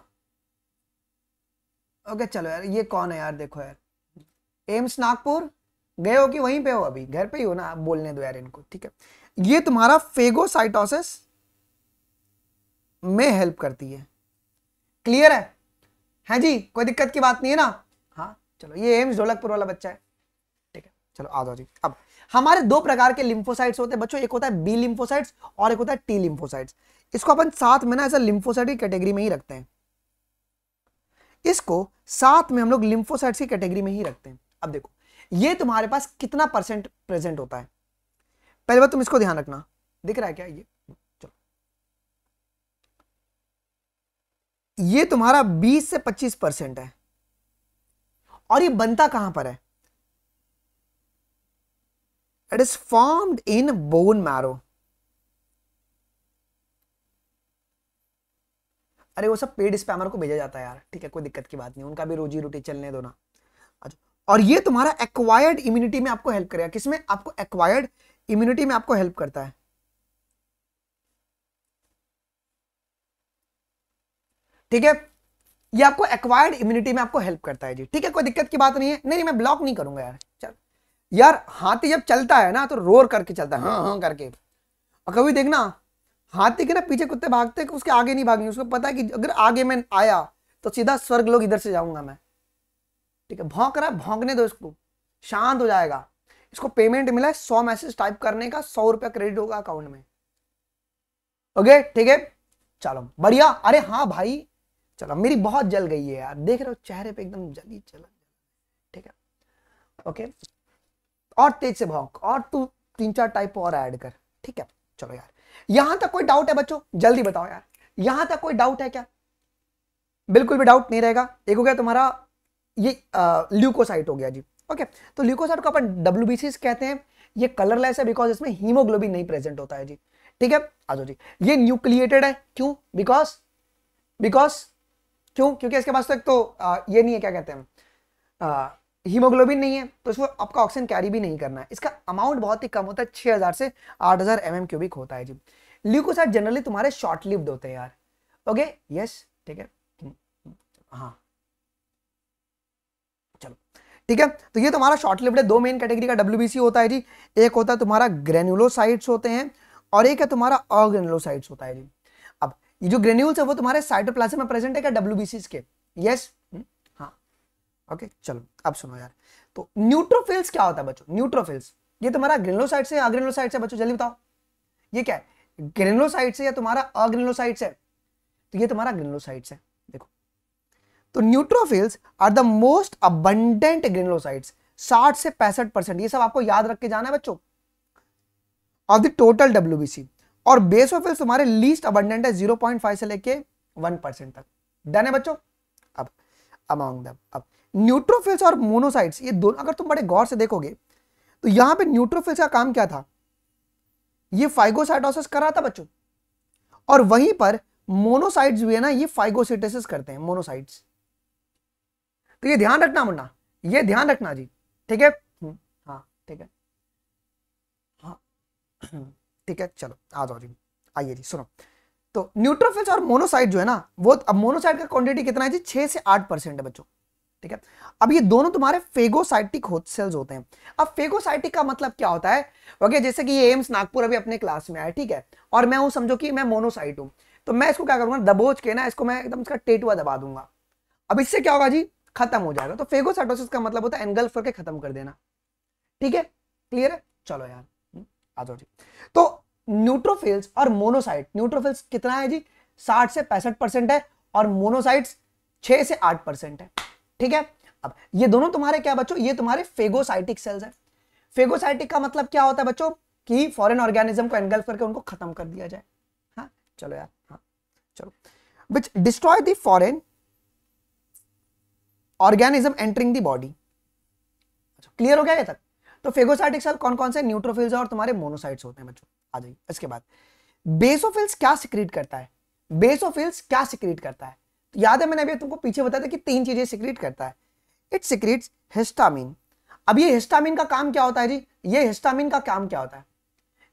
ओके चलो यार ये कौन है यार देखो यार एम्स नागपुर गए हो कि वहीं पे हो अभी घर पे ही हो ना आप बोलने दो यार इनको ठीक है ये तुम्हारा फेगोसाइटोसिस में हेल्प करती है क्लियर है हैं जी कोई दिक्कत की बात नहीं है ना हाँ चलो ये एम्स ढोलकपुर वाला बच्चा है ठीक है चलो आ जाओ जी अब हमारे दो प्रकार के लिम्फोसाइट्स होते हैं बच्चों एक होता है बी लिम्फोसाइट्स और एक होता है टी लिम्फोसाइट्स इसको अपन साथ में ना ऐसा लिम्फोसाइट की कैटेगरी में ही रखते हैं इसको साथ में हम लोग लिम्फोसाइट्स की कैटेगरी में ही रखते हैं अब देखो ये तुम्हारे पास कितना परसेंट प्रेजेंट होता है पहले बार तुम इसको ध्यान रखना दिख रहा है क्या ये चलो ये तुम्हारा 20 से 25 परसेंट है और ये बनता कहां पर है it is formed in bone marrow अरे वो सब पेड स्पैमर को भेजा जाता है यार ठीक है कोई दिक्कत की बात नहीं उनका भी रोजी रोटी चलने दो ना और ये तुम्हारा एक्वायर्ड इम्यूनिटी में आपको हेल्प करेगा किसमें आपको एक्वायर्ड इम्यूनिटी में आपको हेल्प करता है ठीक है ये आपको एक्वायर्ड इम्यूनिटी में आपको हेल्प करता है जी ठीक है कोई दिक्कत की बात नहीं है नहीं नहीं मैं ब्लॉक नहीं करूंगा यार चल यार हाथी जब चलता है ना तो रोर करके चलता है हाँ हाँ करके और कभी देखना हाथी के ना पीछे कुत्ते भागते हैं उसके आगे नहीं भागेंगे उसको पता है कि अगर आगे मैं आया तो सीधा स्वर्ग लोग इधर से जाऊंगा मैं ठीक है भौंक रहा है भौंकने दो इसको शांत हो जाएगा इसको पेमेंट मिला है सौ मैसेज टाइप करने का सौ रुपया क्रेडिट होगा अकाउंट में ओके ठीक है चलो बढ़िया अरे हाँ भाई चलो मेरी बहुत जल गई है यार देख रहे हो चेहरे पे एकदम जली चला ठीक है ओके और तेज से भौंक और तू तीन चार टाइप और ऐड कर ठीक है चलो यार यहां तक कोई डाउट है बच्चों जल्दी बताओ यार यहां तक कोई डाउट है क्या बिल्कुल भी डाउट नहीं रहेगा एक हो गया तुम्हारा ये ल्यूकोसाइट हो गया जी ओके तो ल्यूकोसाइट को अपन डब्ल्यू कहते हैं ये कलरलेस है बिकॉज इसमें हीमोग्लोबिन नहीं प्रेजेंट होता है जी ठीक है आ जी ये न्यूक्लिएटेड है क्यों बिकॉज बिकॉज क्यों क्योंकि इसके पास तो एक तो आ, ये नहीं है क्या कहते हैं हीमोग्लोबिन नहीं है तो इसको आपका ऑक्सीजन कैरी भी नहीं करना है इसका अमाउंट बहुत ही कम होता है 6000 से 8000 हज़ार mm क्यूबिक होता है जी ल्यूकोसाइट जनरली तुम्हारे शॉर्ट लिव्ड होते हैं यार ओके यस ठीक है हम्म, हम्म, हाँ ठीक है तो ये तुम्हारा शॉर्ट लिफ्ट है दो मेन कैटेगरी का डब्ल्यू होता है जी एक होता है तुम्हारा ग्रेन्यूलोसाइट्स होते हैं और एक है तुम्हारा अग्रेनुलोसाइट्स होता है जी अब ये जो ग्रेन्यूल्स है वो तुम्हारे साइटोप्लाजम में प्रेजेंट है क्या डब्ल्यू के यस hmm? हाँ ओके चलो अब सुनो यार तो न्यूट्रोफिल्स क्या होता है बच्चों न्यूट्रोफिल्स ये तुम्हारा ग्रेनुलोसाइट्स है अग्रेनुलोसाइट्स है बच्चों जल्दी बताओ ये क्या है ग्रेनुलोसाइट्स है या तुम्हारा अग्रेनुलोसाइट्स है तो ये तुम्हारा ग्रेनुलोसाइट्स है तो neutrophils are the most abundant granulocytes 60 से पैंसठ परसेंट ये सब आपको याद रख के जाना है बच्चों ऑफ द टोटल डब्ल्यू और बेसोफिल्स तुम्हारे लीस्ट अबंडेंट है 0.5 से लेके वन परसेंट तक डन है बच्चों अब अमाउंग दम अब न्यूट्रोफिल्स और मोनोसाइट्स ये दोनों अगर तुम बड़े गौर से देखोगे तो यहां पे न्यूट्रोफिल्स का काम क्या था ये फाइगोसाइटोसिस कर रहा था बच्चों और वहीं पर मोनोसाइट्स भी है ना ये फाइगोसिटेसिस करते हैं मोनोसाइट्स तो ये ध्यान रखना मुन्ना ये ध्यान रखना जी ठीक है हम्म, हाँ ठीक है हाँ ठीक है चलो आ जाओ जी आइए जी सुनो तो न्यूट्रोफिल्स और मोनोसाइड जो है ना वो अब मोनोसाइड का क्वांटिटी कितना है जी छह से आठ परसेंट है बच्चों ठीक है अब ये दोनों तुम्हारे फेगोसाइटिक सेल्स होते हैं अब फेगोसाइटिक का मतलब क्या होता है ओके जैसे कि ये एम्स नागपुर अभी अपने क्लास में आया ठीक है और मैं हूं समझो कि मैं मोनोसाइट हूं तो मैं इसको क्या करूंगा दबोच के ना इसको मैं एकदम इसका टेटुआ दबा दूंगा अब इससे क्या होगा जी खत्म हो जाएगा तो फेगोसाइटोसिस का मतलब होता है एनगल्फ करके खत्म कर देना ठीक है क्लियर है चलो यार हम्म, आ जाओ जी तो न्यूट्रोफिल्स और मोनोसाइट न्यूट्रोफिल्स कितना है जी साठ से पैंसठ परसेंट है और मोनोसाइट्स छह से आठ परसेंट है ठीक है अब ये दोनों तुम्हारे क्या बच्चों ये तुम्हारे फेगोसाइटिक सेल्स है फेगोसाइटिक का मतलब क्या होता है बच्चों कि फॉरेन ऑर्गेनिज्म को एंगल करके उनको खत्म कर दिया जाए हाँ चलो यार हाँ चलो which destroy the foreign organism entering the body अच्छा, क्लियर हो गया ये तक तो फेगोसाइटिक सेल कौन कौन से न्यूट्रोफिल्स और तुम्हारे मोनोसाइट्स होते हैं बच्चों आ जाइए इसके बाद बेसोफिल्स क्या सिक्रीट करता है बेसोफिल्स क्या सिक्रीट करता है तो याद है मैंने अभी तुमको पीछे बताया था कि तीन चीजें सिक्रीट करता है इट सिक्रीट हिस्टामिन अब ये हिस्टामिन का काम क्या होता है जी ये हिस्टामिन का काम क्या होता है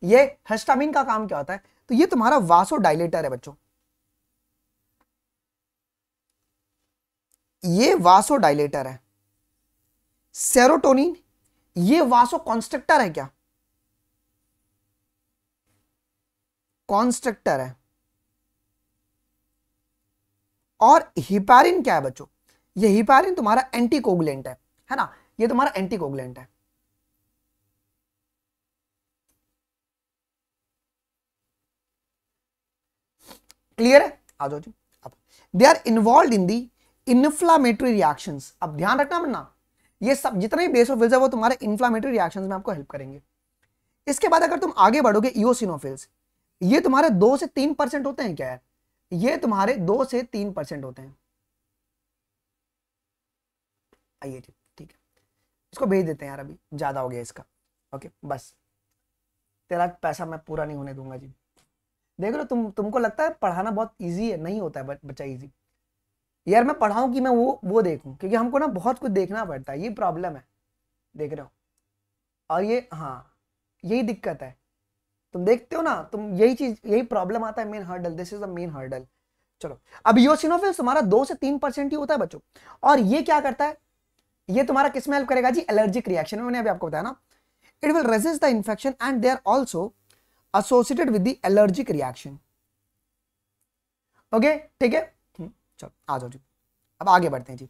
ये हिस्टामिन का काम क्या होता है तो ये तुम्हारा वासोडाइलेटर है बच्चों ये वासो डायलेटर है सेरोटोनिन ये वासो कॉन्स्ट्रक्टर है क्या कॉन्स्ट्रक्टर है और हिपारिन क्या है बच्चों ये हिपारिन तुम्हारा एंटीकोगुलेंट है है ना ये तुम्हारा एंटीकोगुलेंट है क्लियर है आ जाओ जी अब they are involve in the inflammatory reaction अब ध्यान रखना बनना ये सब जितने भी बेस ऑफ है वो तुम्हारे इन्फ्लामेटरी रिएक्शन में आपको हेल्प करेंगे इसके बाद अगर तुम आगे बढ़ोगे ईओसिनोफिल्स ये तुम्हारे दो से तीन परसेंट होते हैं क्या है ये तुम्हारे दो से तीन परसेंट होते हैं आइए जी ठीक है इसको भेज देते हैं यार अभी ज़्यादा हो गया इसका ओके बस तेरा पैसा मैं पूरा नहीं होने दूंगा जी देख लो तुम तुमको लगता है पढ़ाना बहुत ईजी है नहीं होता है बच्चा ईजी यार मैं पढ़ाऊँ कि मैं वो वो देखूँ क्योंकि हमको ना बहुत कुछ देखना पड़ता है ये प्रॉब्लम है देख रहे हो और ये हाँ यही दिक्कत है तुम देखते हो ना तुम यही चीज यही प्रॉब्लम आता है main hurdle this is the main hurdle चलो अब योसिनोफिल्स तुम्हारा दो से तीन परसेंट ही होता है बच्चों और ये क्या करता है ये तुम्हारा किसमें हेल्प करेगा जी एलर्जिक रिएक्शन में मैंने अभी आपको बताया ना it will resist the infection and they are also associated with the allergic reaction okay ठीक है चलो आ जाओ जी अब आगे बढ़ते हैं जी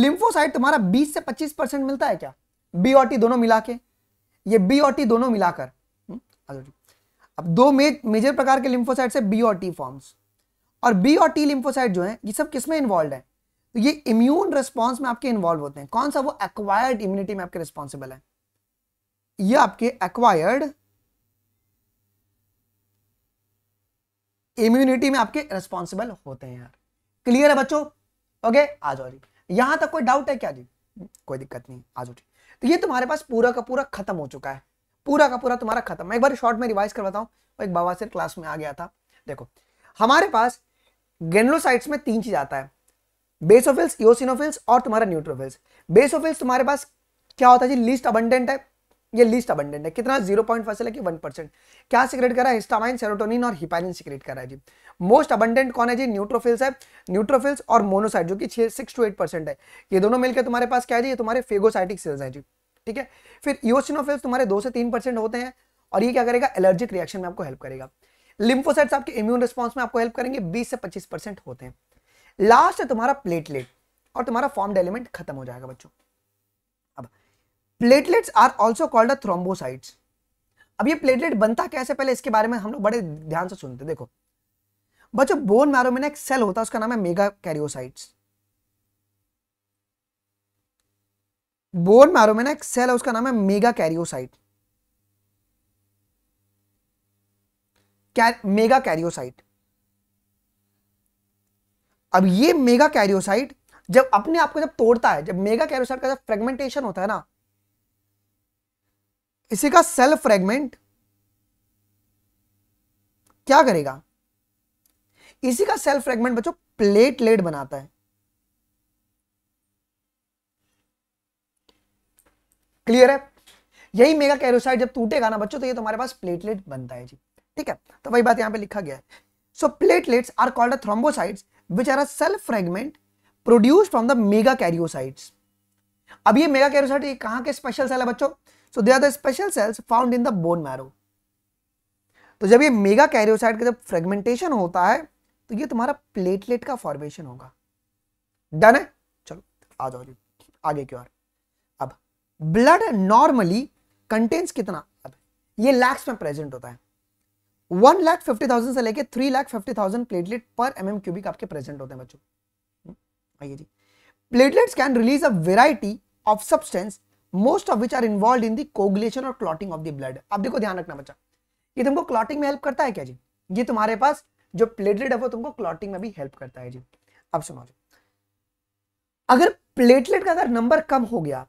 लिम्फोसाइट तुम्हारा 20 से 25 परसेंट मिलता है क्या बी और टी दोनों मिला के ये बी और टी दोनों मिलाकर हम्म, आ जाओ जी अब दो मे, मेजर प्रकार के लिम्फोसाइट से बी और टी फॉर्म्स और बी और टी लिम्फोसाइट जो है ये सब किस में इन्वॉल्व है तो ये इम्यून रिस्पॉन्स में आपके इन्वॉल्व होते हैं कौन सा वो एक्वायर्ड इम्यूनिटी में आपके रिस्पॉन्सिबल है ये आपके एक्वायर्ड इम्यूनिटी में आपके रिस्पॉन्सिबल होते हैं यार क्लियर है बच्चों ओके आ जाओ जी यहां तक कोई डाउट है क्या जी कोई दिक्कत नहीं आ जाओ तो ये तुम्हारे पास पूरा का पूरा खत्म हो चुका है पूरा का पूरा तुम्हारा खत्म एक बार शॉर्ट में रिवाइज करवाता हूँ एक बवासीर क्लास में आ गया था देखो हमारे पास गेनलोसाइट्स में तीन चीज आता है बेसोफिल्स योसिनोफिल्स और तुम्हारा न्यूट्रोफिल्स बेसोफिल्स तुम्हारे पास क्या होता है जी लिस्ट अबंडेंट है ये लीस्ट अबंडेंट है कितना जीरो पॉइंट फाइव से लेके वन परसेंट क्या सिक्रेट कर रहा है हिस्टामाइन सेरोटोनिन और हिपाइन सिक्रेट कर रहा है जी मोस्ट अबंडेंट कौन है जी न्यूट्रोफिल्स है न्यूट्रोफिल्स और मोनोसाइड जो कि छह सिक्स टू एट परसेंट है ये दोनों मिलकर तुम्हारे पास क्या है जी ये तुम्हारे फेगोसाइटिक सेल्स है जी ठीक है फिर यूसिनोफिल्स तुम्हारे दो से तीन परसेंट होते हैं और ये क्या करेगा एलर्जिक रिएक्शन में आपको हेल्प करेगा लिम्फोसाइट्स आपके इम्यून रिस्पॉन्स में आपको हेल्प करेंगे बीस से पच्चीस परसेंट होते हैं लास्ट है तुम्हारा प्लेटलेट और तुम्हारा फॉर्म्ड एलिमेंट खत्म हो जाएगा बच्चों platelets are also called a thrombocytes अब ये प्लेटलेट बनता कैसे पहले इसके बारे में हम लोग बड़े ध्यान से सुनते देखो बच्चों बोन मैरो में ना एक सेल होता है उसका नाम है मेगा कैरियोसाइट्स बोन मैरो में ना एक सेल है उसका नाम है मेगा कैरियोसाइट मेगा कैरियोसाइट अब ये मेगा कैरियोसाइट जब अपने आप को जब तोड़ता है जब मेगा कैरियोसाइट का जब फ्रेगमेंटेशन होता है ना इसे का सेल फ्रेगमेंट क्या करेगा इसी का सेल फ्रेगमेंट बच्चों प्लेटलेट बनाता है क्लियर है यही मेगा कैरोसाइड जब टूटेगा ना बच्चों तो ये तुम्हारे पास प्लेटलेट बनता है जी ठीक है तो वही बात यहां पे लिखा गया है so platelets are called thrombocytes which are a cell fragment produced from the megakaryocytes अब ये मेगा कैरोसाइड ये के स्पेशल सेल है बच्चों so they are the special cells found in the bone marrow तो जब ये मेगा कैरियोसाइट का जब फ्रेगमेंटेशन होता है तो ये तुम्हारा प्लेटलेट का फॉर्मेशन होगा डन है चलो आ जाओ जी आगे की ओर अब ब्लड नॉर्मली कंटेन्स कितना अब ये लैक्स में प्रेजेंट होता है वन लैख फिफ्टी थाउजेंड से लेके three lakh fifty thousand platelet पर एम एम क्यूबिक आपके प्रेजेंट होते हैं बच्चों हम्म, आइए जी platelets can release a variety of substance most of which are involve in the coagulation और क्लॉटिंग ऑफ द ब्लड अब देखो ध्यान रखना बच्चा ये तुमको क्लॉटिंग में हेल्प करता है क्या जी ये तुम्हारे पास जो प्लेटलेट है वो तुमको क्लॉटिंग में भी हेल्प करता है जी अब सुनो जी अगर प्लेटलेट का अगर नंबर कम हो गया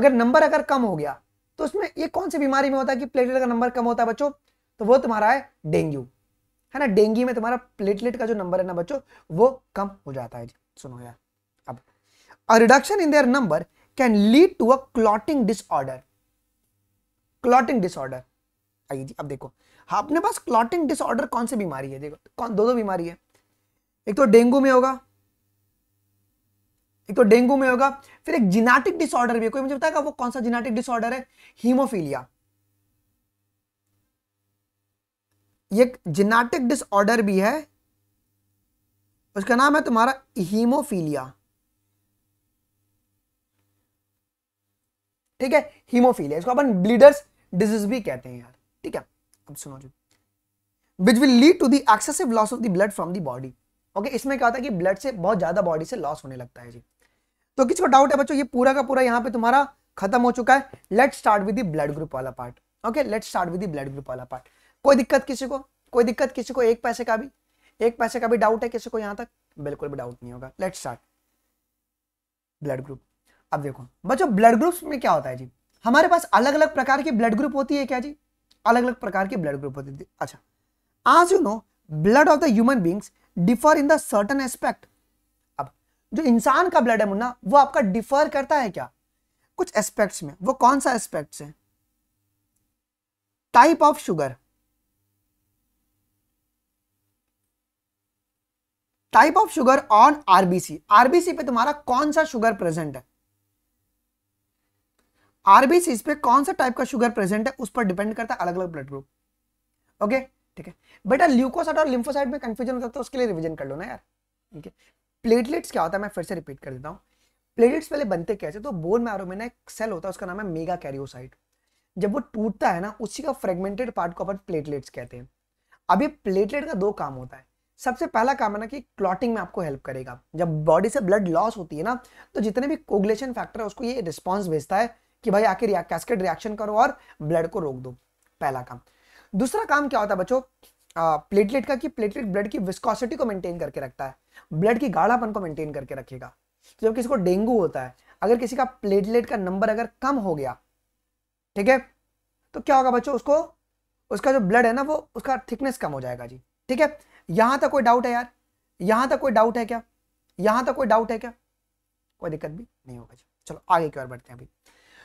अगर नंबर अगर कम हो गया तो उसमें ये कौन सी बीमारी में होता है कि प्लेटलेट का नंबर कम होता है बच्चों तो वो तुम्हारा है डेंगू है ना डेंगू में तुम्हारा प्लेटलेट का जो नंबर है ना बच्चों वो कम हो जाता है जी सुनो यार अब a reduction in their number can lead to a clotting disorder clotting disorder आइए जी अब देखो हाँ अपने पास क्लॉटिंग डिसऑर्डर कौन सी बीमारी है देखो कौन दो दो बीमारी है एक तो डेंगू में होगा एक तो डेंगू में होगा फिर एक जिनाटिक डिसऑर्डर भी है कोई मुझे बताएगा वो कौन सा जिनाटिक डिसऑर्डर है हीमोफीलिया ये जिनाटिक डिसऑर्डर भी है उसका नाम है तुम्हारा हीमोफीलिया ठीक है हीमोफीलिया इसको अपन ब्लीडर्स डिजीज भी कहते हैं यार ठीक है अब सुनो जी which will lead to the excessive loss of the blood from the body okay इसमें क्या होता है कि ब्लड से बहुत ज्यादा बॉडी से लॉस होने लगता है जी तो किसी को डाउट है बच्चों ये पूरा का पूरा यहाँ पे तुम्हारा खत्म हो चुका है let start with blood group वाला part okay let start with blood group वाला पार्ट कोई दिक्कत किसी को कोई दिक्कत किसी को एक पैसे का भी एक पैसे का भी डाउट है किसी को यहां तक बिल्कुल भी डाउट नहीं होगा लेट स्टार्ट ब्लड ग्रुप अब देखो बच्चों ब्लड ग्रुप में क्या होता है जी हमारे पास अलग अलग प्रकार के ब्लड ग्रुप होती है क्या जी अलग अलग प्रकार के ब्लड ग्रुप होते है अच्छा आज you know blood of the human beings differ in the certain aspect अब जो इंसान का ब्लड है मुन्ना वो आपका डिफर करता है क्या कुछ एस्पेक्ट्स में वो कौन सा एस्पेक्ट है type of sugar type of sugar on RBC RBC पे तुम्हारा कौन सा शुगर प्रेजेंट है आरबीसी पे कौन सा टाइप का शुगर प्रेजेंट है उस पर डिपेंड करता है अलग अलग ब्लड ग्रुप ओके ठीक है बेटा ल्यूकोसाइट और लिम्फोसाइट में कंफ्यूजन होता है उसके लिए रिविजन कर लो ना यार ठीक है प्लेटलेट्स क्या होता है मैं फिर से रिपीट कर देता हूँ प्लेटलेट्स पहले बनते कैसे तो बोन मैरो में ना एक सेल होता है उसका नाम है मेगा कैरियोसाइट जब वो टूटता है ना उसी का फ्रेगमेंटेड पार्ट को अपन प्लेटलेट्स कहते हैं अभी प्लेटलेट का दो काम होता है सबसे पहला काम है ना कि क्लॉटिंग में आपको हेल्प करेगा जब बॉडी से ब्लड लॉस होती है ना तो जितने भी कोगुलेशन फैक्टर है उसको ये रिस्पॉन्स भेजता है कि भाई आके रिया, कैस्केड रिएक्शन करो और ब्लड को रोक दो पहला काम दूसरा काम क्या होता है बच्चों प्लेटलेट का कि प्लेटलेट ब्लड की विस्कोसिटी को मेंटेन करके रखता है ब्लड की गाढ़ापन को मेंटेन करके रखेगा तो जब किसी को डेंगू होता है अगर किसी का प्लेटलेट का नंबर अगर कम हो गया ठीक है तो क्या होगा बच्चों उसको उसका जो ब्लड है ना वो उसका थिकनेस कम हो जाएगा जी ठीक है यहां तक कोई डाउट है यार यहां तक कोई डाउट है क्या यहां तक कोई डाउट है क्या कोई दिक्कत भी नहीं होगा जी चलो आगे की ओर बढ़ते हैं अभी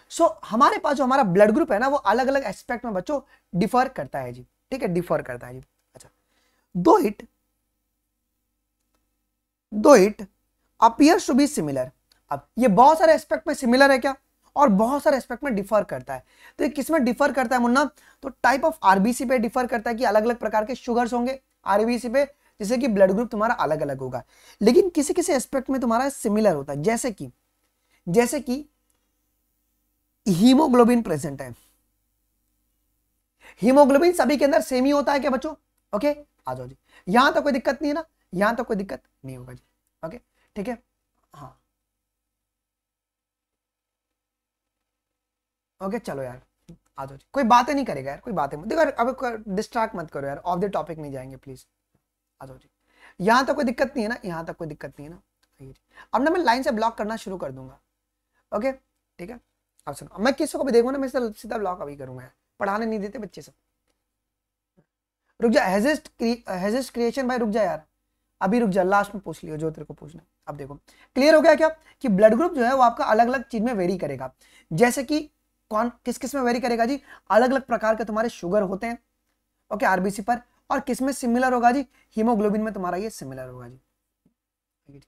सो so, हमारे पास जो हमारा ब्लड ग्रुप है ना वो अलग अलग एस्पेक्ट में बच्चों डिफर करता है जी ठीक है डिफर करता है जी अच्छा though it though it appear to be similar अब ये बहुत सारे एस्पेक्ट में सिमिलर है क्या और बहुत सारे एस्पेक्ट में डिफर करता है तो ये किसमें डिफर करता है मुन्ना तो टाइप ऑफ आरबीसी पे डिफर करता है कि अलग अलग प्रकार के शुगर्स होंगे आरबीसी पे जैसे कि ब्लड ग्रुप तुम्हारा अलग अलग होगा लेकिन किसी किसी एस्पेक्ट में तुम्हारा सिमिलर होता है जैसे कि जैसे कि हीमोग्लोबिन प्रेजेंट है हीमोग्लोबिन सभी के अंदर सेम ही होता है क्या बच्चों ओके आ जाओ जी यहां तो कोई दिक्कत नहीं है ना यहां तो कोई दिक्कत नहीं होगा जी ओके ठीक है हाँ ओके चलो यार आ जाओ जी कोई बातें नहीं करेगा यार कोई बातें देखो अब डिस्ट्रैक्ट मत करो यार ऑफ द टॉपिक नहीं जाएंगे प्लीज आ जाओ जी यहाँ तक तो कोई दिक्कत नहीं है ना यहाँ तक तो कोई दिक्कत नहीं है ना तो अब ना मैं लाइन से ब्लॉक करना शुरू कर दूंगा ओके ठीक है अब सुनो मैं किसी को भी देखूँ ना मैं सीधा ब्लॉक अभी करूंगा पढ़ाने नहीं देते बच्चे सब रुक जा क्रिएशन भाई रुक जा यार अभी रुक जा लास्ट में पूछ लियो जो तेरे को पूछना अब देखो क्लियर हो गया क्या कि ब्लड ग्रुप जो है वो आपका अलग अलग चीज में वेरी करेगा जैसे कि कौन किस किस में वेरी करेगा जी अलग अलग प्रकार के तुम्हारे शुगर होते हैं ओके आरबीसी पर और किस में सिमिलर होगा जी हीमोग्लोबिन में तुम्हारा ये सिमिलर होगा जी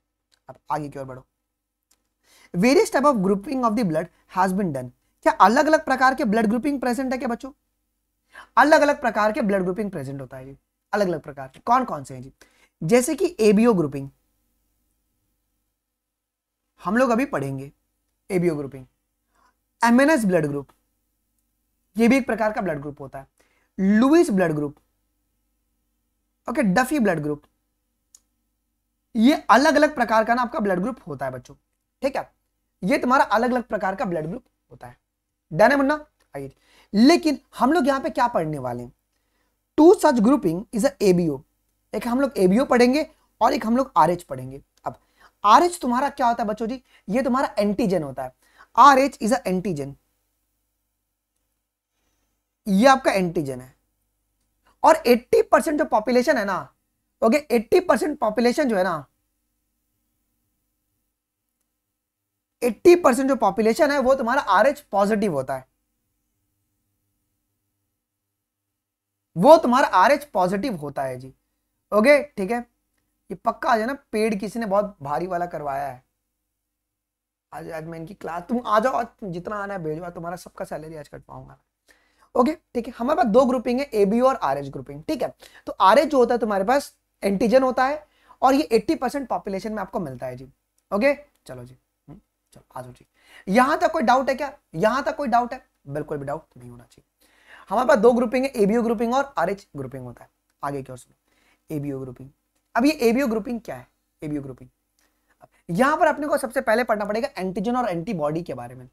अब आगे की ओर बढ़ो various type of grouping of the blood has been done क्या अलग अलग प्रकार के ब्लड ग्रुपिंग प्रेजेंट है क्या बच्चों अलग अलग प्रकार के ब्लड ग्रुपिंग प्रेजेंट होता है जी अलग अलग प्रकार के कौन कौन से हैं जी जैसे कि एबीओ ग्रुपिंग हम लोग अभी पढ़ेंगे ABO grouping MNS blood group ये भी एक प्रकार का ब्लड ग्रुप होता है Lewis blood group okay Duffy blood group ये अलग अलग प्रकार का ना आपका ब्लड ग्रुप होता है बच्चों ठीक है ये तुम्हारा अलग अलग प्रकार का ब्लड ग्रुप होता है डन है मुन्ना आइए लेकिन हम लोग यहाँ पे क्या पढ़ने वाले हैं two such grouping is a ABO एक हम लोग एबीओ पढ़ेंगे और एक हम लोग आर पढ़ेंगे अब आर तुम्हारा क्या होता है बच्चों जी ये तुम्हारा एंटीजन होता है R H is a antigen ये आपका एंटीजन है और 80 परसेंट जो पॉपुलेशन है ना ओके 80 परसेंट पॉपुलेशन जो है ना एट्टी परसेंट जो पॉपुलेशन है वो तुम्हारा आर एच पॉजिटिव होता है वो तुम्हारा आर एच पॉजिटिव होता है जी ओके ठीक है ये पक्का आ जाए ना पेड़ किसी ने बहुत भारी वाला करवाया है आज आज मैं इनकी क्लास तुम आ जाओ जितना आना है भेजवा तुम्हारा सबका सैलरी आज कट पाऊंगा ओके ठीक है हमारे पास दो ग्रुपिंग है एबी और आर एच ग्रुपिंग ठीक है तो आर एच जो होता है तुम्हारे पास एंटीजन होता है और ये 80 परसेंट पॉपुलेशन में आपको मिलता है जी ओके चलो जी चलो आज ठीक यहां तक कोई डाउट है क्या यहां तक कोई डाउट है बिल्कुल भी डाउट नहीं होना चाहिए हमारे पास दो ग्रुपिंग है एबीओ ग्रुपिंग और आरएच ग्रुपिंग होता है आगे की ओर सुनो एबीओ ग्रुपिंग अब ये एबीओ ग्रुपिंग क्या है एबीओ ग्रुपिंग यहां पर अपने को सबसे पहले पढ़ना पड़ेगा एंटीजन और एंटीबॉडी के बारे में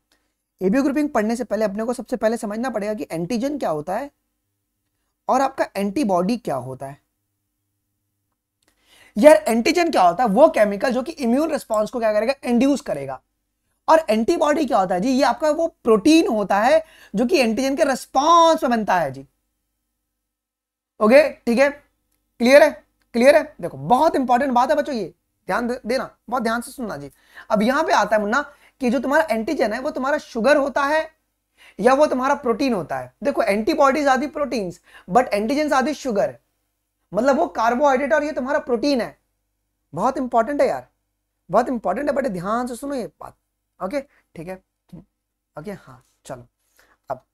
एबीओ ग्रुपिंग पढ़ने से पहले अपने को सबसे पहले समझना पड़ेगा कि एंटीजन क्या होता है और आपका एंटीबॉडी क्या होता है यार एंटीजन क्या होता है वो केमिकल जो कि इम्यून रिस्पॉन्स को क्या करेगा इंड्यूस करेगा और एंटीबॉडी क्या होता है जी ये आपका वो प्रोटीन होता है जो कि एंटीजन के रिस्पॉन्स में बनता है जी ओके ठीक है क्लियर है क्लियर है देखो बहुत इंपॉर्टेंट बात है बच्चों ये ध्यान देना बहुत ध्यान से सुनना जी अब यहां पे आता है मुन्ना कि जो तुम्हारा एंटीजन है वो तुम्हारा शुगर होता है या वो तुम्हारा प्रोटीन होता है देखो एंटीबॉडीज आदि प्रोटीन बट एंटीजन आदि शुगर मतलब वो कार्बोहाइड्रेट और ये तुम्हारा प्रोटीन है बहुत इंपॉर्टेंट है यार बहुत इंपॉर्टेंट है बट ध्यान से सुनो ये बात ओके ठीक है ओके हाँ चलो अब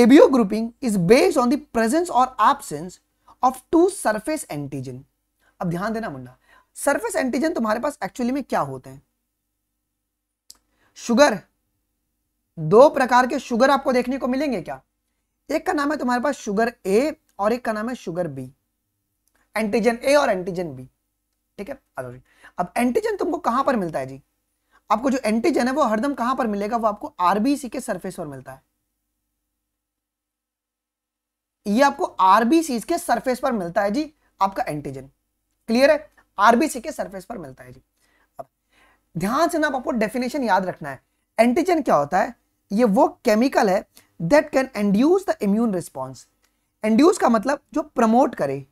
ABO grouping is based on the presence और absence of two surface antigen अब ध्यान देना मुंडा सरफेस एंटीजन तुम्हारे पास एक्चुअली में क्या होते हैं शुगर दो प्रकार के शुगर आपको देखने को मिलेंगे क्या एक का नाम है तुम्हारे पास शुगर ए और एक का नाम है शुगर बी एंटीजन ए और एंटीजन बी ठीक है अब एंटीजन तुमको कहां पर मिलता है जी आपको जो एंटीजन है वो हरदम कहां पर मिलेगा वो आपको आरबीसी के सरफेस पर मिलता है ये आपको आरबीसी के सरफेस पर मिलता है जी आपका एंटीजन क्लियर है आरबीसी के सरफेस पर मिलता है जी अब ध्यान से ना आपको डेफिनेशन याद रखना है एंटीजन क्या होता है ये वो केमिकल है that can induce the immune response induce का मतलब जो प्रमोट करे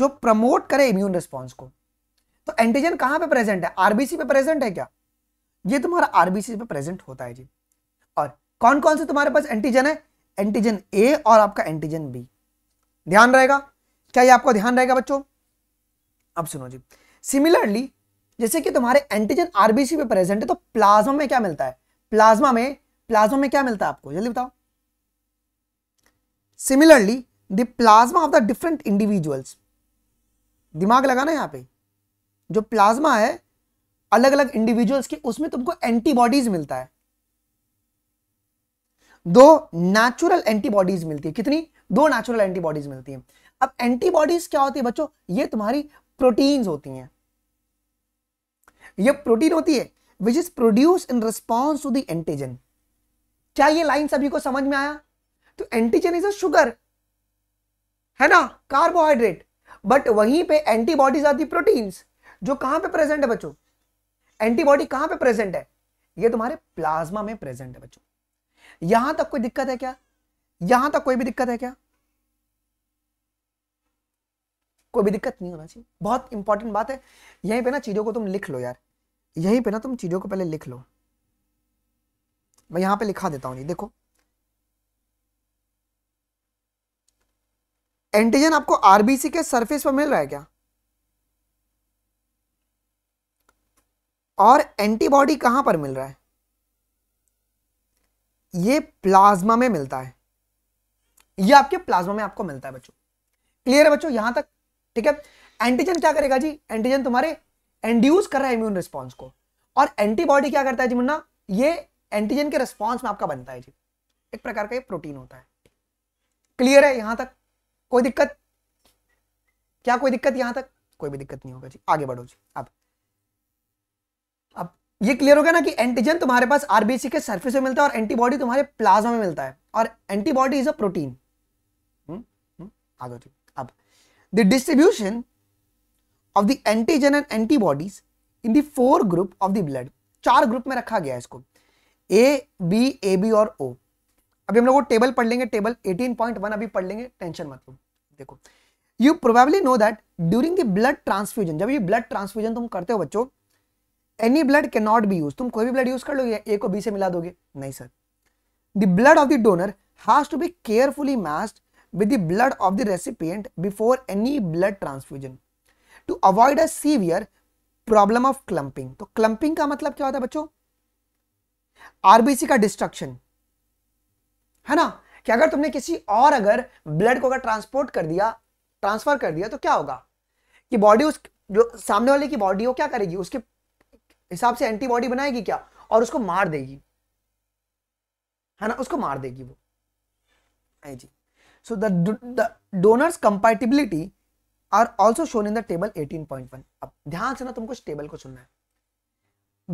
जो प्रमोट करे इम्यून रिस्पॉन्स को तो एंटीजन कहां पे प्रेजेंट है आरबीसी पे प्रेजेंट है क्या ये तुम्हारा आरबीसी पे प्रेजेंट होता है जी और कौन कौन से तुम्हारे पास एंटीजन है एंटीजन ए और आपका एंटीजन बी ध्यान रहेगा क्या ये आपको ध्यान रहेगा बच्चों अब सुनो जी सिमिलरली जैसे कि तुम्हारे एंटीजन आरबीसी पे प्रेजेंट है तो प्लाज्मा में क्या मिलता है प्लाज्मा में प्लाज्मा में क्या मिलता है आपको जल्दी बताओ similarly the plasma of the different individuals दिमाग लगाना यहां पे जो प्लाज्मा है अलग अलग इंडिविजुअल्स की उसमें तुमको एंटीबॉडीज मिलता है दो नेचुरल एंटीबॉडीज मिलती है कितनी दो नेचुरल एंटीबॉडीज मिलती है अब एंटीबॉडीज क्या होती है बच्चों ये तुम्हारी प्रोटीन होती हैं ये प्रोटीन होती है which is produce in response to the antigen क्या ये लाइन सभी को समझ में आया तो एंटीजन इज अ शुगर है ना कार्बोहाइड्रेट बट वहीं पे एंटीबॉडीज आती प्रोटीन्स जो कहां पे प्रेजेंट है बच्चों एंटीबॉडी कहां पे प्रेजेंट है ये तुम्हारे प्लाज्मा में प्रेजेंट है बच्चों यहां तक कोई दिक्कत है क्या यहां तक कोई भी दिक्कत है क्या कोई भी दिक्कत नहीं होना चाहिए बहुत इंपॉर्टेंट बात है यहीं पे ना चीजों को तुम लिख लो यार यहीं पे ना तुम चीजों को पहले लिख लो मैं यहां पे लिखा देता हूं जी देखो एंटीजन आपको आरबीसी के सरफेस पर मिल रहा है क्या और एंटीबॉडी कहां पर मिल रहा है ये प्लाज्मा में मिलता है ये आपके प्लाज्मा में आपको मिलता है बच्चों क्लियर है बच्चों यहां तक ठीक है एंटीजन क्या करेगा जी एंटीजन तुम्हारे एंड्यूस कर रहा है इम्यून रिस्पॉन्स को और एंटीबॉडी क्या करता है जी मुन्ना ये एंटीजन के रिस्पॉन्स में आपका बनता है जी एक प्रकार का ये प्रोटीन होता है क्लियर है यहां तक कोई दिक्कत क्या कोई दिक्कत यहां तक कोई भी दिक्कत नहीं होगा जी आगे बढ़ो जी अब ये क्लियर हो गया ना कि एंटीजन तुम्हारे पास आरबीसी के सरफेस में मिलता है और एंटीबॉडी तुम्हारे प्लाज्मा में मिलता है और एंटीबॉडी इज अ प्रोटीन आगे अब the distribution of the antigen and antibodies in the four group of the blood चार ग्रुप में रखा गया है इसको ए बी ए बी और ओ अभी हम लोग टेबल पढ़ लेंगे टेबल 18.1 अभी पढ़ लेंगे टेंशन मत लो देखो you probably know that during the blood transfusion जब ये ब्लड ट्रांसफ्यूजन तुम करते हो बच्चों any blood can not be use तुम कोई भी ब्लड यूज कर लोगे ए को बी से मिला दोगे नहीं sir the blood of the donor has to be carefully matched with the blood of the recipient before any blood transfusion to avoid a severe problem of clumping तो क्लंपिंग का मतलब क्या होता है बच्चों आरबीसी का डिस्ट्रक्शन है ना कि अगर तुमने किसी और अगर ब्लड को अगर ट्रांसपोर्ट कर दिया ट्रांसफर कर दिया तो क्या होगा कि बॉडी उस जो सामने वाले की बॉडी हो क्या करेगी उसके हिसाब से एंटीबॉडी बनाएगी क्या और उसको मार देगी है ना उसको मार देगी वो जी so the, the donors compatibility are also shown in the 18.1 अब ध्यान से ना तुमको इस टेबल को सुनना है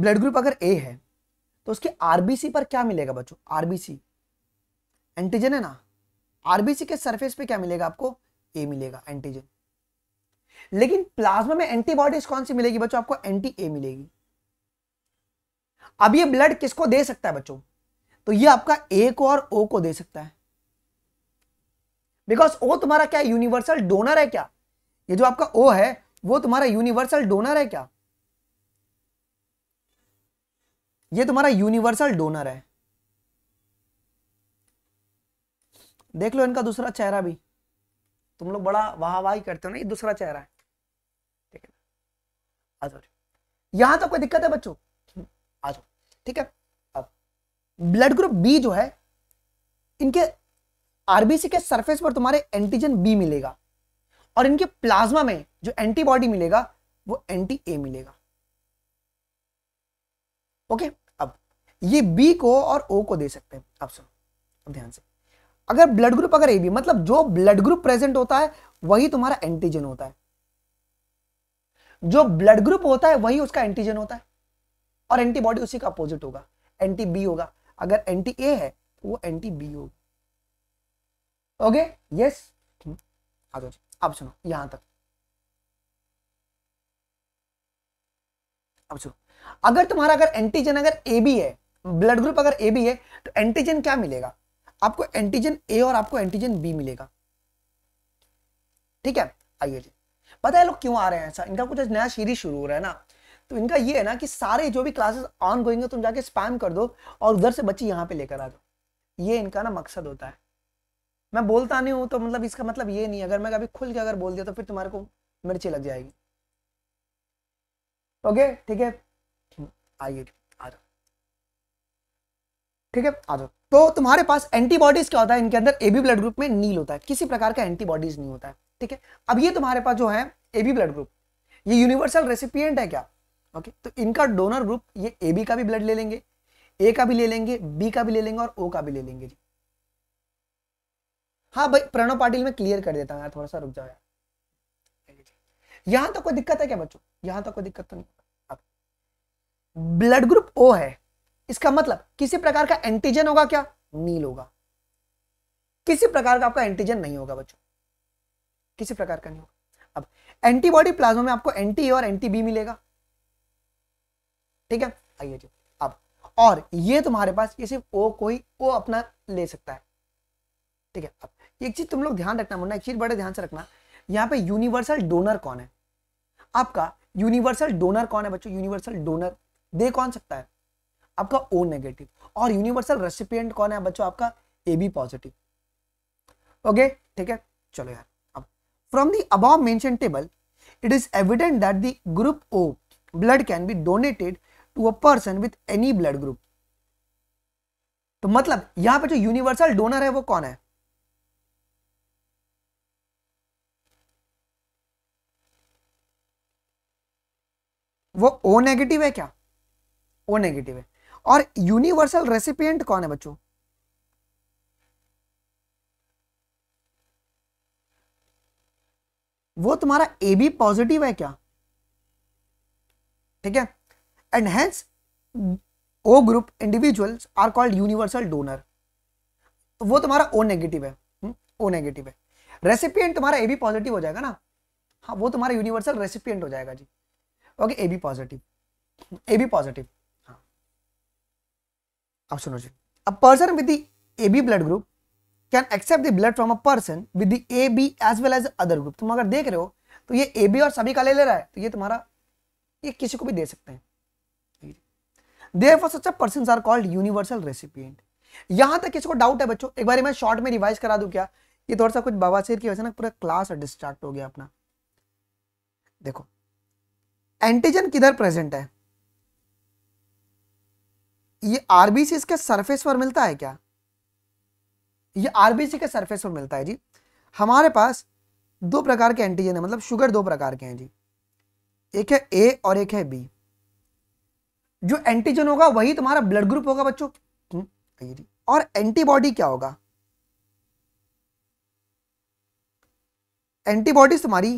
ब्लड ग्रुप अगर ए है तो उसके आरबीसी पर क्या मिलेगा बच्चों आरबीसी एंटीजन है ना आरबीसी के सरफेस पे क्या मिलेगा आपको ए मिलेगा एंटीजन लेकिन प्लाज्मा में एंटीबॉडीज कौन सी मिलेगी बच्चों आपको एंटी ए मिलेगी अब ये ब्लड किसको दे सकता है बच्चों तो ये आपका ए को और ओ को दे सकता है बिकॉज ओ तुम्हारा क्या यूनिवर्सल डोनर है क्या ये जो आपका ओ है वो तुम्हारा यूनिवर्सल डोनर है क्या ये तुम्हारा यूनिवर्सल डोनर है देख लो इनका दूसरा चेहरा भी तुम लोग बड़ा वाह वाह करते हो ना ये दूसरा चेहरा है ठीक है यहां तक तो कोई दिक्कत है बच्चों आ जाओ ठीक है अब ब्लड ग्रुप बी जो है इनके आरबीसी के सरफेस पर तुम्हारे एंटीजन बी मिलेगा और इनके प्लाज्मा में जो एंटीबॉडी मिलेगा वो एंटी ए मिलेगा ओके अब ये बी को और ओ को दे सकते हैं अब सुनो अब ध्यान से अगर ब्लड ग्रुप अगर ए बी मतलब जो ब्लड ग्रुप प्रेजेंट होता है वही तुम्हारा एंटीजन होता है जो ब्लड ग्रुप होता है वही उसका एंटीजन होता है और एंटीबॉडी उसी का अपोजिट होगा एंटी बी होगा अगर एंटी ए है तो वो एंटी बी होगा ओके यस आ जाओ सुनो यहां तक अब सुनो अगर तुम्हारा अगर एंटीजन अगर ए बी है ब्लड ग्रुप अगर ए बी है तो एंटीजन क्या मिलेगा आपको एंटीजन ए और आपको एंटीजन बी मिलेगा ठीक है आइए जी पता है लोग क्यों आ रहे हैं ऐसा इनका कुछ नया सीरीज शुरू हो रहा है ना तो इनका ये है ना कि सारे जो भी क्लासेस ऑन गोइंग है तुम जाके स्पैम कर दो और उधर से बच्चे यहाँ पे लेकर आ दो ये इनका ना मकसद होता है मैं बोलता नहीं हूँ तो मतलब इसका मतलब ये नहीं अगर मैं कभी खुल के अगर बोल दिया तो फिर तुम्हारे को मिर्ची लग जाएगी ओके ठीक है हम्म, आइए आ जाओ ठीक है आ जाओ तो तुम्हारे पास एंटीबॉडीज क्या होता है इनके अंदर एबी ब्लड ग्रुप में नील होता है किसी प्रकार का एंटीबॉडीज नहीं होता है ठीक है अब ये तुम्हारे पास जो है एबी ब्लड ग्रुप ये यूनिवर्सल रेसिपियंट है क्या ओके तो इनका डोनर ग्रुप ये ए बी का भी ब्लड ले लेंगे ए का भी ले लेंगे बी का भी ले लेंगे और ओ का भी ले लेंगे जी हाँ भाई प्रणव पाटिल में क्लियर कर देता हूँ यार थोड़ा सा रुक जाओ यार यहां तक तो कोई दिक्कत है क्या बच्चों यहां तक तो कोई दिक्कत तो नहीं ब्लड ग्रुप ओ है इसका मतलब किसी प्रकार का एंटीजन होगा क्या नील होगा किसी प्रकार का आपका एंटीजन नहीं होगा बच्चों किसी प्रकार का नहीं होगा अब एंटीबॉडी प्लाज्मा में आपको एंटी ए और एंटी बी मिलेगा ठीक है आइए जी अब और ये तुम्हारे पास ये सिर्फ ओ को ही ओ अपना ले सकता है ठीक है अब एक चीज तुम लोग ध्यान रखना मुन्ना एक चीज बड़े ध्यान से रखना यहाँ पे यूनिवर्सल डोनर कौन है आपका यूनिवर्सल डोनर कौन है बच्चों यूनिवर्सल डोनर दे कौन सकता है आपका ओ नेगेटिव और यूनिवर्सल रेसिपियंट कौन है बच्चों आपका ए बी पॉजिटिव ओके ठीक है चलो यार अब from the above mention table it is evident that the group O blood can be donated to a person with any blood group तो मतलब यहां पे जो यूनिवर्सल डोनर है वो कौन है वो ओ नेगेटिव है क्या ओ नेगेटिव है और यूनिवर्सल रेसिपिएंट कौन है बच्चों वो तुम्हारा ए बी पॉजिटिव है क्या ठीक है and hence O group individuals are called universal donor वो तुम्हारा ओ नेगेटिव है ओ हम्म, नेगेटिव है रेसिपियंट तुम्हारा ए बी पॉजिटिव हो जाएगा ना हाँ वो तुम्हारा यूनिवर्सल रेसिपियंट हो जाएगा जी okay A B positive A B positive हाँ अब सुनो जी a person with the A B blood group can accept the blood from a person with the A B as well as other group तुम अगर देख रहे हो तो ये ए बी और सभी का ले ले रहा है तो ये तुम्हारा ये किसी को भी दे सकते हैं therefore such a persons are called universal recipient यहां तक इसको डाउट है बच्चों एक बार मैं शॉर्ट में रिवाइज करा दूं क्या ये थोड़ा सा कुछ बवासीर की वजह से ना पूरा क्लास डिस्ट्रैक्ट हो गया अपना देखो एंटीजन किधर प्रेजेंट है ये आरबीसी इसके सरफेस पर मिलता है क्या ये आरबीसी के सरफेस पर मिलता है जी हमारे पास दो प्रकार के एंटीजन है मतलब शुगर दो प्रकार के हैं जी एक है ए और एक है बी जो एंटीजन होगा वही तुम्हारा ब्लड ग्रुप होगा बच्चों हम्म, और एंटीबॉडी क्या होगा एंटीबॉडीज तुम्हारी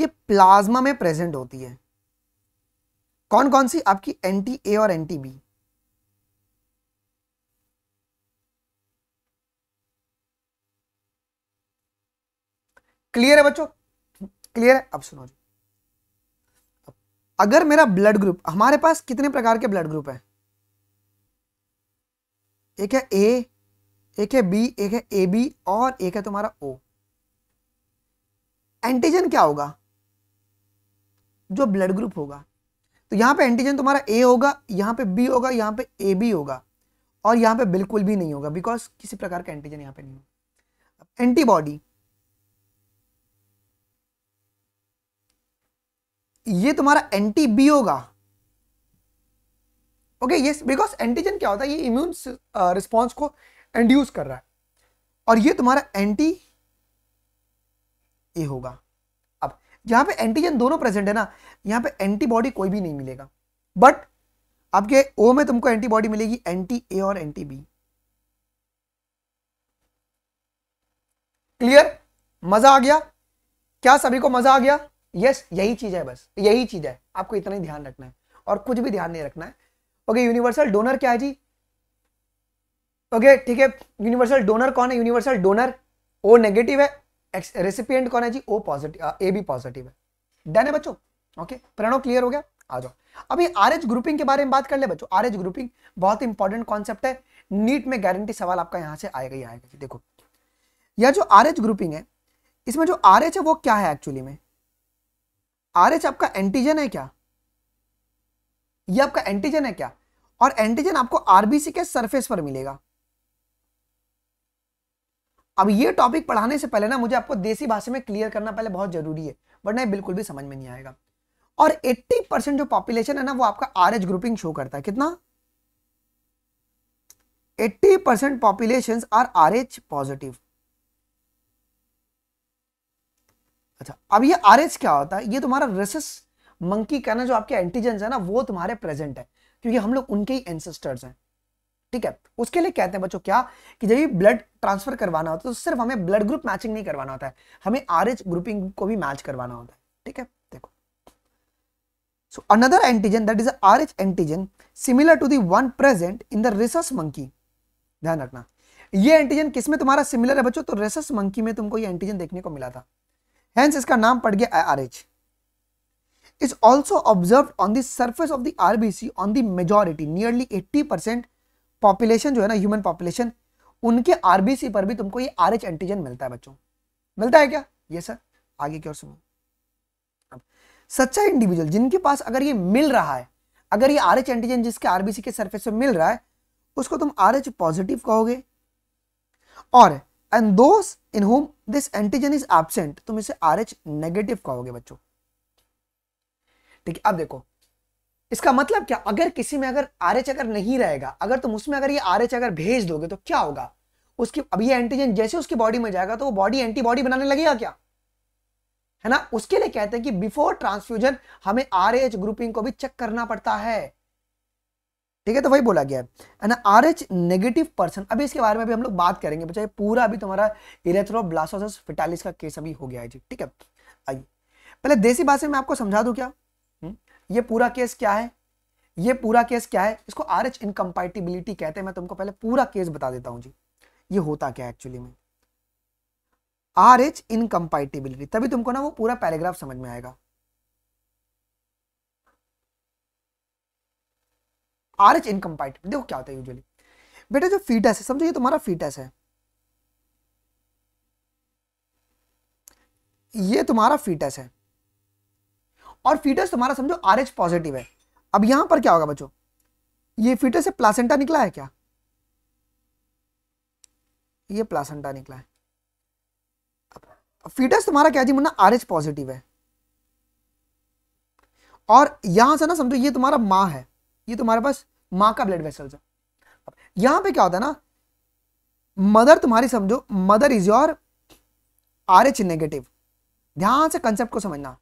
ये प्लाज्मा में प्रेजेंट होती है कौन कौन सी आपकी एंटी ए और एंटी बी क्लियर है बच्चों क्लियर है अब सुनो जी अगर मेरा ब्लड ग्रुप हमारे पास कितने प्रकार के ब्लड ग्रुप है एक है ए एक है बी एक है ए बी और एक है तुम्हारा ओ एंटीजन क्या होगा जो ब्लड ग्रुप होगा तो यहां पे एंटीजन तुम्हारा ए होगा यहां पे बी होगा यहां पे ए बी होगा और यहां पे बिल्कुल भी नहीं होगा बिकॉज किसी प्रकार का एंटीजन यहां पे नहीं होगा एंटीबॉडी ये तुम्हारा एंटी बी होगा ओके यस बिकॉज एंटीजन क्या होता है ये इम्यून रिस्पॉन्स uh, को इंड्यूस कर रहा है और ये तुम्हारा एंटी ए होगा अब यहां पे एंटीजन दोनों प्रेजेंट है ना यहां पे एंटीबॉडी कोई भी नहीं मिलेगा बट आपके ओ में तुमको एंटीबॉडी मिलेगी एंटी ए और एंटी बी क्लियर मजा आ गया क्या सभी को मजा आ गया यस यही चीज़ है बस यही चीज़ है आपको इतना ही ध्यान रखना है और कुछ भी ध्यान नहीं रखना है ओके यूनिवर्सल डोनर क्या है जी ओके ठीक है यूनिवर्सल डोनर कौन है यूनिवर्सल डोनर ओ नेगेटिव है रेसिपियंट कौन है जी O positive A B positive है डन है बच्चों ओके प्रणव क्लियर हो गया आ जाओ अभी आर एच ग्रुपिंग के बारे में बात कर ले बच्चों आर एच ग्रुपिंग बहुत इंपॉर्टेंट कॉन्सेप्ट है नीट में गारंटी सवाल आपका यहाँ से आएगा ही आएगा देखो यह जो आर एच ग्रुपिंग है इसमें जो आर एच है वो क्या है एक्चुअली में आर एच आपका एंटीजन है क्या ये आपका एंटीजन है क्या और एंटीजन आपको आरबीसी के सरफेस पर मिलेगा अब ये टॉपिक पढ़ाने से पहले ना मुझे आपको देसी भाषा में क्लियर करना पहले बहुत जरूरी है वरना बिल्कुल भी समझ में नहीं आएगा और 80 परसेंट जो पॉपुलेशन है ना वो आपका आर एच ग्रुपिंग शो करता है कितना 80 percent population R R H positive अच्छा अब ये आर क्या होता है ये तुम्हारा रेसिस मंकी कहना जो आपके एंटीजन है ना वो तुम्हारे प्रेजेंट है क्योंकि हम लोग उनके ही एंसेस्टर्स हैं ठीक है उसके लिए कहते हैं बच्चों क्या कि जब ये ब्लड ट्रांसफर करवाना होता है तो सिर्फ हमें ब्लड ग्रुप मैचिंग नहीं करवाना होता है हमें आर ग्रुपिंग को भी मैच करवाना होता है ठीक है देखो so another antigen that is R H antigen similar to the one present in the rhesus monkey ध्यान रखना ये एंटीजन किसमें तुम्हारा सिमिलर है बच्चों तो रेसस मंकी में तुमको ये एंटीजन देखने को मिला था हेंस इसका नाम पड़ गया I R H is also observe on the surface of the RBC on the majority nearly eighty percent population जो है ना ह्यूमन पॉपुलेशन उनके आरबीसी पर भी तुमको ये आर एच एंटीजन मिलता है बच्चों मिलता है क्या ये सर आगे क्यों सुनो सच्चा इंडिविजुअल जिनके पास अगर ये मिल रहा है अगर ये आर एच एंटीजन जिसके आरबीसी के सर्फेस पे मिल रहा है उसको तुम आर एच पॉजिटिव कहोगे और and those in whom this antigen is absent तुम इसे आर एच नेगेटिव कहोगे बच्चों ठीक है अब देखो इसका मतलब क्या अगर किसी में अगर आर एच अगर नहीं रहेगा अगर तुम उसमें अगर ये आर एच अगर भेज दोगे तो क्या होगा उसकी अब ये एंटीजन जैसे उसकी बॉडी में जाएगा तो वो बॉडी एंटीबॉडी बनाने लगेगा क्या है ना उसके लिए कहते हैं कि बिफोर ट्रांसफ्यूजन हमें आर एच ग्रुपिंग को भी चेक करना पड़ता है ठीक है तो वही बोला गया है ना आर एच नेगेटिव पर्सन अभी इसके बारे में भी हम लोग बात करेंगे बच्चा पूरा अभी तुम्हारा इलेक्ट्रोब्लास्टोसिस फिटालिस का केस अभी हो गया है जी ठीक है आइए पहले देसी भाषा में आपको समझा दू क्या हम्म, ये पूरा केस क्या है ये पूरा केस क्या है इसको आर एच इनकम्पैटिबिलिटी कहते हैं मैं तुमको पहले पूरा केस बता देता हूँ जी ये होता क्या एक्चुअली में आर एच इनकम्पैटिबिलिटी तभी तुमको ना वो पूरा पैराग्राफ समझ में आएगा आर एच इनकम्पाइट देखो क्या होता है यूजली बेटा जो फीटस है समझो ये तुम्हारा फीटस है ये तुम्हारा फीटस है और फीटस तुम्हारा समझो आर एच पॉजिटिव है अब यहां पर क्या होगा बच्चों ये फीटस से प्लासेंटा निकला है क्या ये प्लासेंटा निकला है फीटस तुम्हारा क्या जी मुन्ना आर एच पॉजिटिव है और यहां से ना समझो ये तुम्हारा मां है ये तुम्हारे पास माँ का ब्लड वेसल्स है यहां पे क्या होता है ना मदर तुम्हारी समझो mother is your R H negative ध्यान से कंसेप्ट को समझना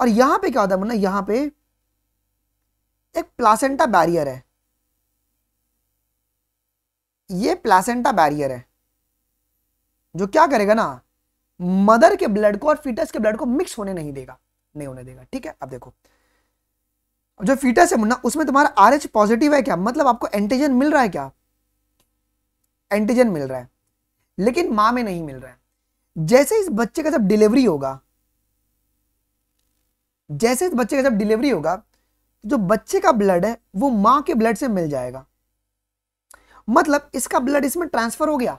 और यहां पे क्या होता है मुन्ना पे एक प्लासेंटा बैरियर है ये प्लासेंटा बैरियर है जो क्या करेगा ना मदर के ब्लड को और फीटस के ब्लड को मिक्स होने नहीं देगा नहीं होने देगा ठीक है अब देखो जो फीटस है मुन्ना उसमें तुम्हारा आर एच पॉजिटिव है क्या मतलब आपको एंटीजन मिल रहा है क्या एंटीजन मिल रहा है लेकिन माँ में नहीं मिल रहा है जैसे इस बच्चे का जब डिलीवरी होगा जैसे इस बच्चे का जब डिलीवरी होगा तो जो बच्चे का ब्लड है वो मां के ब्लड से मिल जाएगा मतलब इसका ब्लड इसमें ट्रांसफर हो गया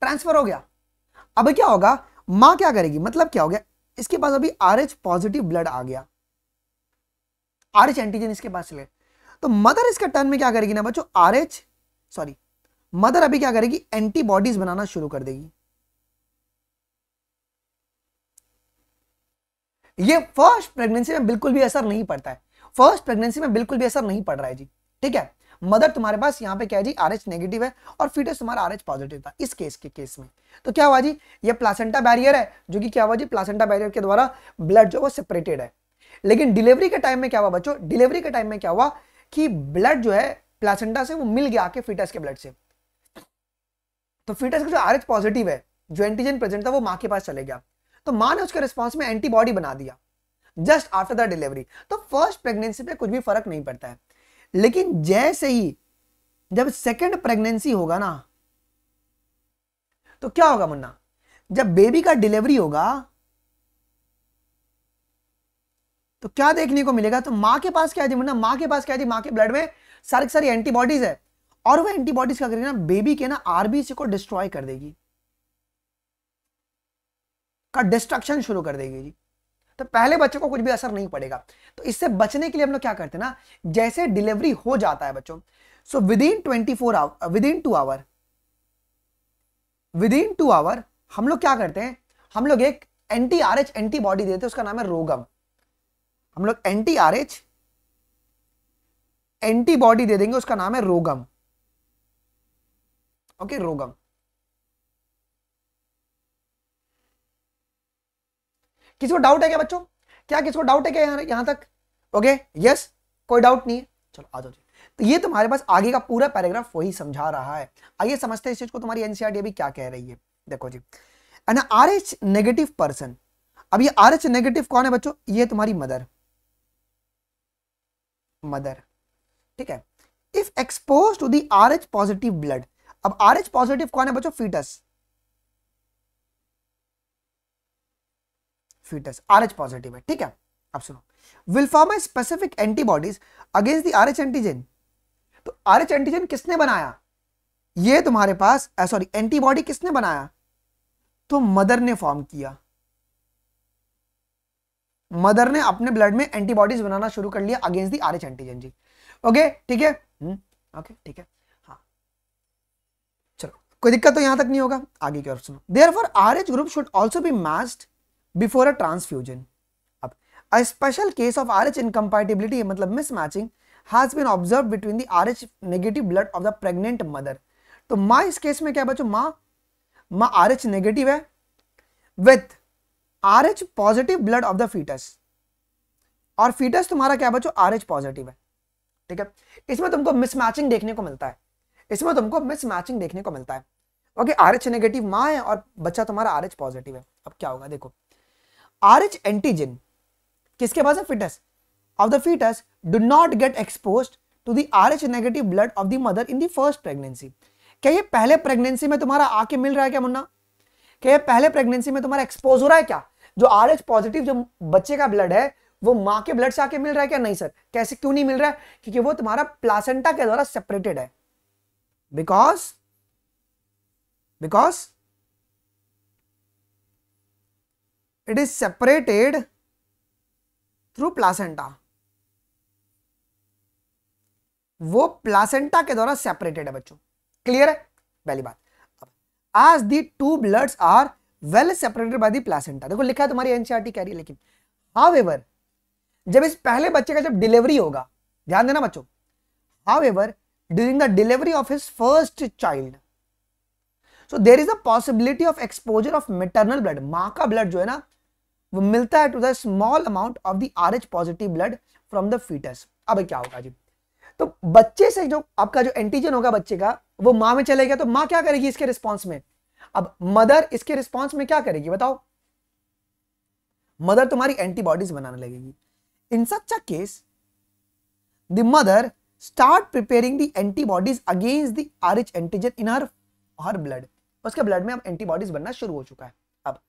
ट्रांसफर हो गया अब क्या होगा माँ क्या करेगी मतलब क्या हो गया इसके पास अभी आर पॉजिटिव ब्लड आ गया आर एच एंटीजन इसके पास चले तो मदर इसके टर्न में क्या करेगी ना बच्चों आर एच सॉरी मदर अभी क्या करेगी एंटीबॉडीज बनाना शुरू कर देगी ये फर्स्ट प्रेगनेंसी में बिल्कुल भी असर नहीं पड़ता है फर्स्ट प्रेगनेंसी में बिल्कुल भी असर नहीं पड़ रहा है जी ठीक है मदर तुम्हारे पास यहां पे क्या है जी आर नेगेटिव है और फीटस तुम्हारा आर पॉजिटिव था इस केस के केस में तो क्या हुआ जी ये प्लासेंटा बैरियर है जो कि क्या हुआ जी प्लासेंटा बैरियर के द्वारा ब्लड जो वो सेपरेटेड है लेकिन डिलीवरी के टाइम में क्या हुआ बच्चों डिलीवरी के टाइम में क्या हुआ कि ब्लड जो है प्लासेंटा से वो मिल गया आके फीटस के ब्लड से तो फीटस का जो आर पॉजिटिव है जो एंटीजन प्रेजेंट था वो माँ के पास चले गया तो माँ ने उसके रिस्पॉन्स में एंटीबॉडी बना दिया जस्ट आफ्टर द डिलीवरी तो फर्स्ट प्रेगनेंसी पे कुछ भी फर्क नहीं पड़ता है लेकिन जैसे ही जब सेकेंड प्रेगनेंसी होगा ना तो क्या होगा मुन्ना जब बेबी का डिलीवरी होगा तो क्या देखने को मिलेगा तो माँ के पास क्या थी मतलब माँ के पास क्या थी माँ के ब्लड में सारी सारी एंटीबॉडीज है और वह एंटीबॉडीज क्या करेगी ना बेबी के ना आरबीसी को डिस्ट्रॉय कर देगी का डिस्ट्रक्शन शुरू कर देगी जी तो पहले बच्चों को कुछ भी असर नहीं पड़ेगा तो इससे बचने के लिए हम लोग क्या करते हैं ना जैसे डिलीवरी हो जाता है बच्चों so within twenty four hour within two hour within two hour हम लोग क्या करते हैं हम लोग एक एंटी आर एच एंटीबॉडी देते हैं उसका नाम है रोगम हम लोग एंटी आर एच एंटीबॉडी दे देंगे उसका नाम है रोगम ओके रोगम किसी को डाउट है क्या बच्चों क्या किसी को डाउट है क्या यहां, यहां तक ओके यस कोई डाउट नहीं है चलो आ जाओ तो ये तुम्हारे पास आगे का पूरा पैराग्राफ वही समझा रहा है आइए समझते हैं इस चीज को तुम्हारी एनसीआरटी e अभी क्या कह रही है देखो जी an R H negative person अब ये आर एच नेगेटिव कौन है बच्चों ये तुम्हारी मदर मदर ठीक है if expose to the R H positive blood अब आर एच पॉजिटिव कौन है बच्चों foetus foetus R H positive है ठीक है अब सुनो will form a specific antibodies against the R H antigen तो आर एच एंटीजन किसने बनाया ये तुम्हारे पास सॉरी एंटीबॉडी किसने बनाया तो मदर ने फॉर्म किया मदर ने अपने ब्लड में एंटीबॉडीज बनाना शुरू कर लिया against the R H antigen जी ओके ठीक है ओके हम्म, ठीक है हाँ। कोई दिक्कत तो यहां तक नहीं होगा आगे की ओर सुनो there for R H group should also be matched before a transfusion अब a special case of R H incompatibility मतलब mismatching has been observe between the R H negative blood of the pregnant mother तो माँ इस केस में क्या बच्चों माँ माँ आर एच नेगेटिव है with R H positive blood of the foetus और फीटस तुम्हारा क्या बच्चों आर एच पॉजिटिव है ठीक है इसमें तुमको मिसमैचिंग देखने को मिलता है इसमें तुमको मिसमैचिंग देखने को मिलता है ओके आर एच नेगेटिव माँ है और बच्चा तुम्हारा आर एच पॉजिटिव है अब क्या होगा देखो आर एच एंटीजन किसके पास है foetus of the foetus do not get expose to the R H negative blood of the mother in the first pregnancy क्या ये पहले प्रेगनेंसी में तुम्हारा आके मिल रहा है क्या मुन्ना क्या ये पहले प्रेगनेंसी में तुम्हारा एक्सपोज हो रहा है क्या जो आर एच पॉजिटिव जो बच्चे का ब्लड है वो माँ के ब्लड से आके मिल रहा है क्या नहीं सर कैसे क्यों नहीं मिल रहा है क्योंकि वो तुम्हारा प्लासेंटा के द्वारा सेपरेटेड है because because it is separated through placenta वो प्लासेंटा के द्वारा सेपरेटेड है बच्चों क्लियर है पहली बात अब as the two bloods are well separated by the placenta देखो लिखा है तुम्हारी एनसीईआरटी कह रही है लेकिन हाउएवर जब इस पहले बच्चे का जब डिलीवरी होगा ध्यान देना बच्चों however during the delivery of his first child so there is a possibility of exposure of maternal blood मां का ब्लड जो है ना वो मिलता है to the small amount of the Rh positive blood from the foetus अब क्या होगा जी तो बच्चे से जो आपका जो एंटीजन होगा बच्चे का वो मां में चलेगा तो मां क्या करेगी इसके रिस्पांस में अब मदर इसके रिस्पॉन्स में क्या करेगी बताओ मदर तुम्हारी एंटीबॉडीज बनाने लगेगी in such a case the mother start preparing the antibodies against the Rh antigen in her her blood उसके ब्लड में अब एंटीबॉडीज बनना शुरू हो चुका है अब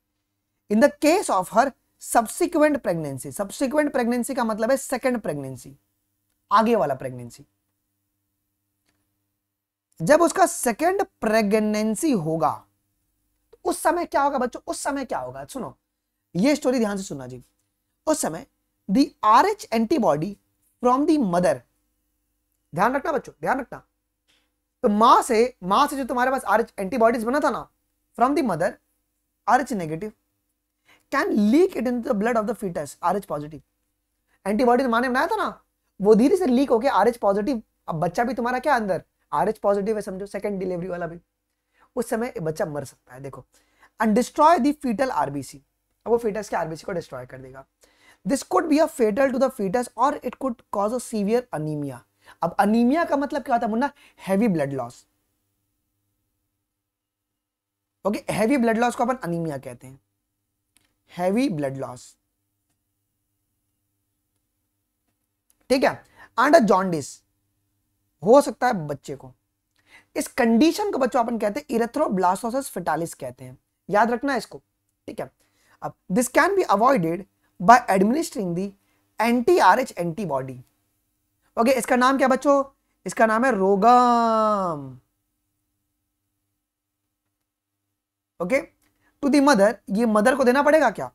in the case of her subsequent pregnancy subsequent pregnancy का मतलब है सेकेंड प्रेगनेंसी आगे वाला प्रेगनेंसी जब उसका सेकेंड प्रेगनेंसी होगा उस समय क्या होगा बच्चों उस समय क्या होगा सुनो ये स्टोरी ध्यान से सुनना जी उस समय the R H antibody from the mother ध्यान रखना बच्चों ध्यान रखना तो माँ से माँ से जो तुम्हारे पास आर एच एंटीबॉडीज बना था ना from the mother R H negative can leak it in the blood of the foetus R H positive antibodies माँ ने बनाया था ना वो धीरे से लीक होके आर एच पॉजिटिव अब बच्चा भी तुम्हारा क्या अंदर आर एच पॉजिटिव है समझो सेकेंड डिलीवरी वाला भी उस समय बच्चा मर सकता है देखो and destroy the foetal RBC अब वो फीटस के आरबीसी को डिस्ट्रॉय कर देगा this could be a fatal to the foetus और it could cause a severe anaemia अब अनिमिया का मतलब क्या होता है मुन्ना heavy blood loss okay heavy blood loss को अपन अनिमिया कहते हैं हैवी ब्लड लॉस ठीक है एंड अ जॉन्डिस हो सकता है बच्चे को इस कंडीशन को बच्चों अपन कहते हैं इरेथ्रोब्लास्टोसिस फिटालिस कहते हैं याद रखना इसको ठीक है अब this can be avoided by administering the anti R H antibody okay इसका नाम क्या बच्चों इसका नाम है RhoGAM okay to the mother ये मदर को देना पड़ेगा क्या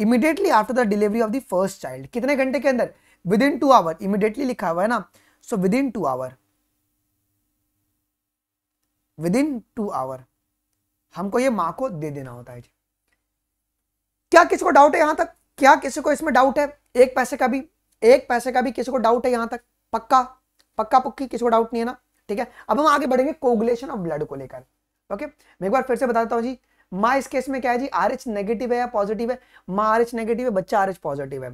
immediately after the delivery of the first child कितने घंटे के अंदर within two hour immediately लिखा हुआ है ना so within two hour within two hour हमको ये माँ को दे देना होता है जी क्या किसी को डाउट है यहां तक क्या किसी को इसमें डाउट है एक पैसे का भी एक पैसे का भी किसी को डाउट है यहां तक पक्का पक्का पक्की किसी को डाउट नहीं है ना ठीक है अब हम आगे बढ़ेंगे कोगुलेशन ऑफ ब्लड को लेकर ओके मैं एक बार फिर से बता देता हूँ जी माँ इस केस में क्या है जी आर एच नेगेटिव है या पॉजिटिव है माँ आर एच नेगेटिव है बच्चा आर एच पॉजिटिव है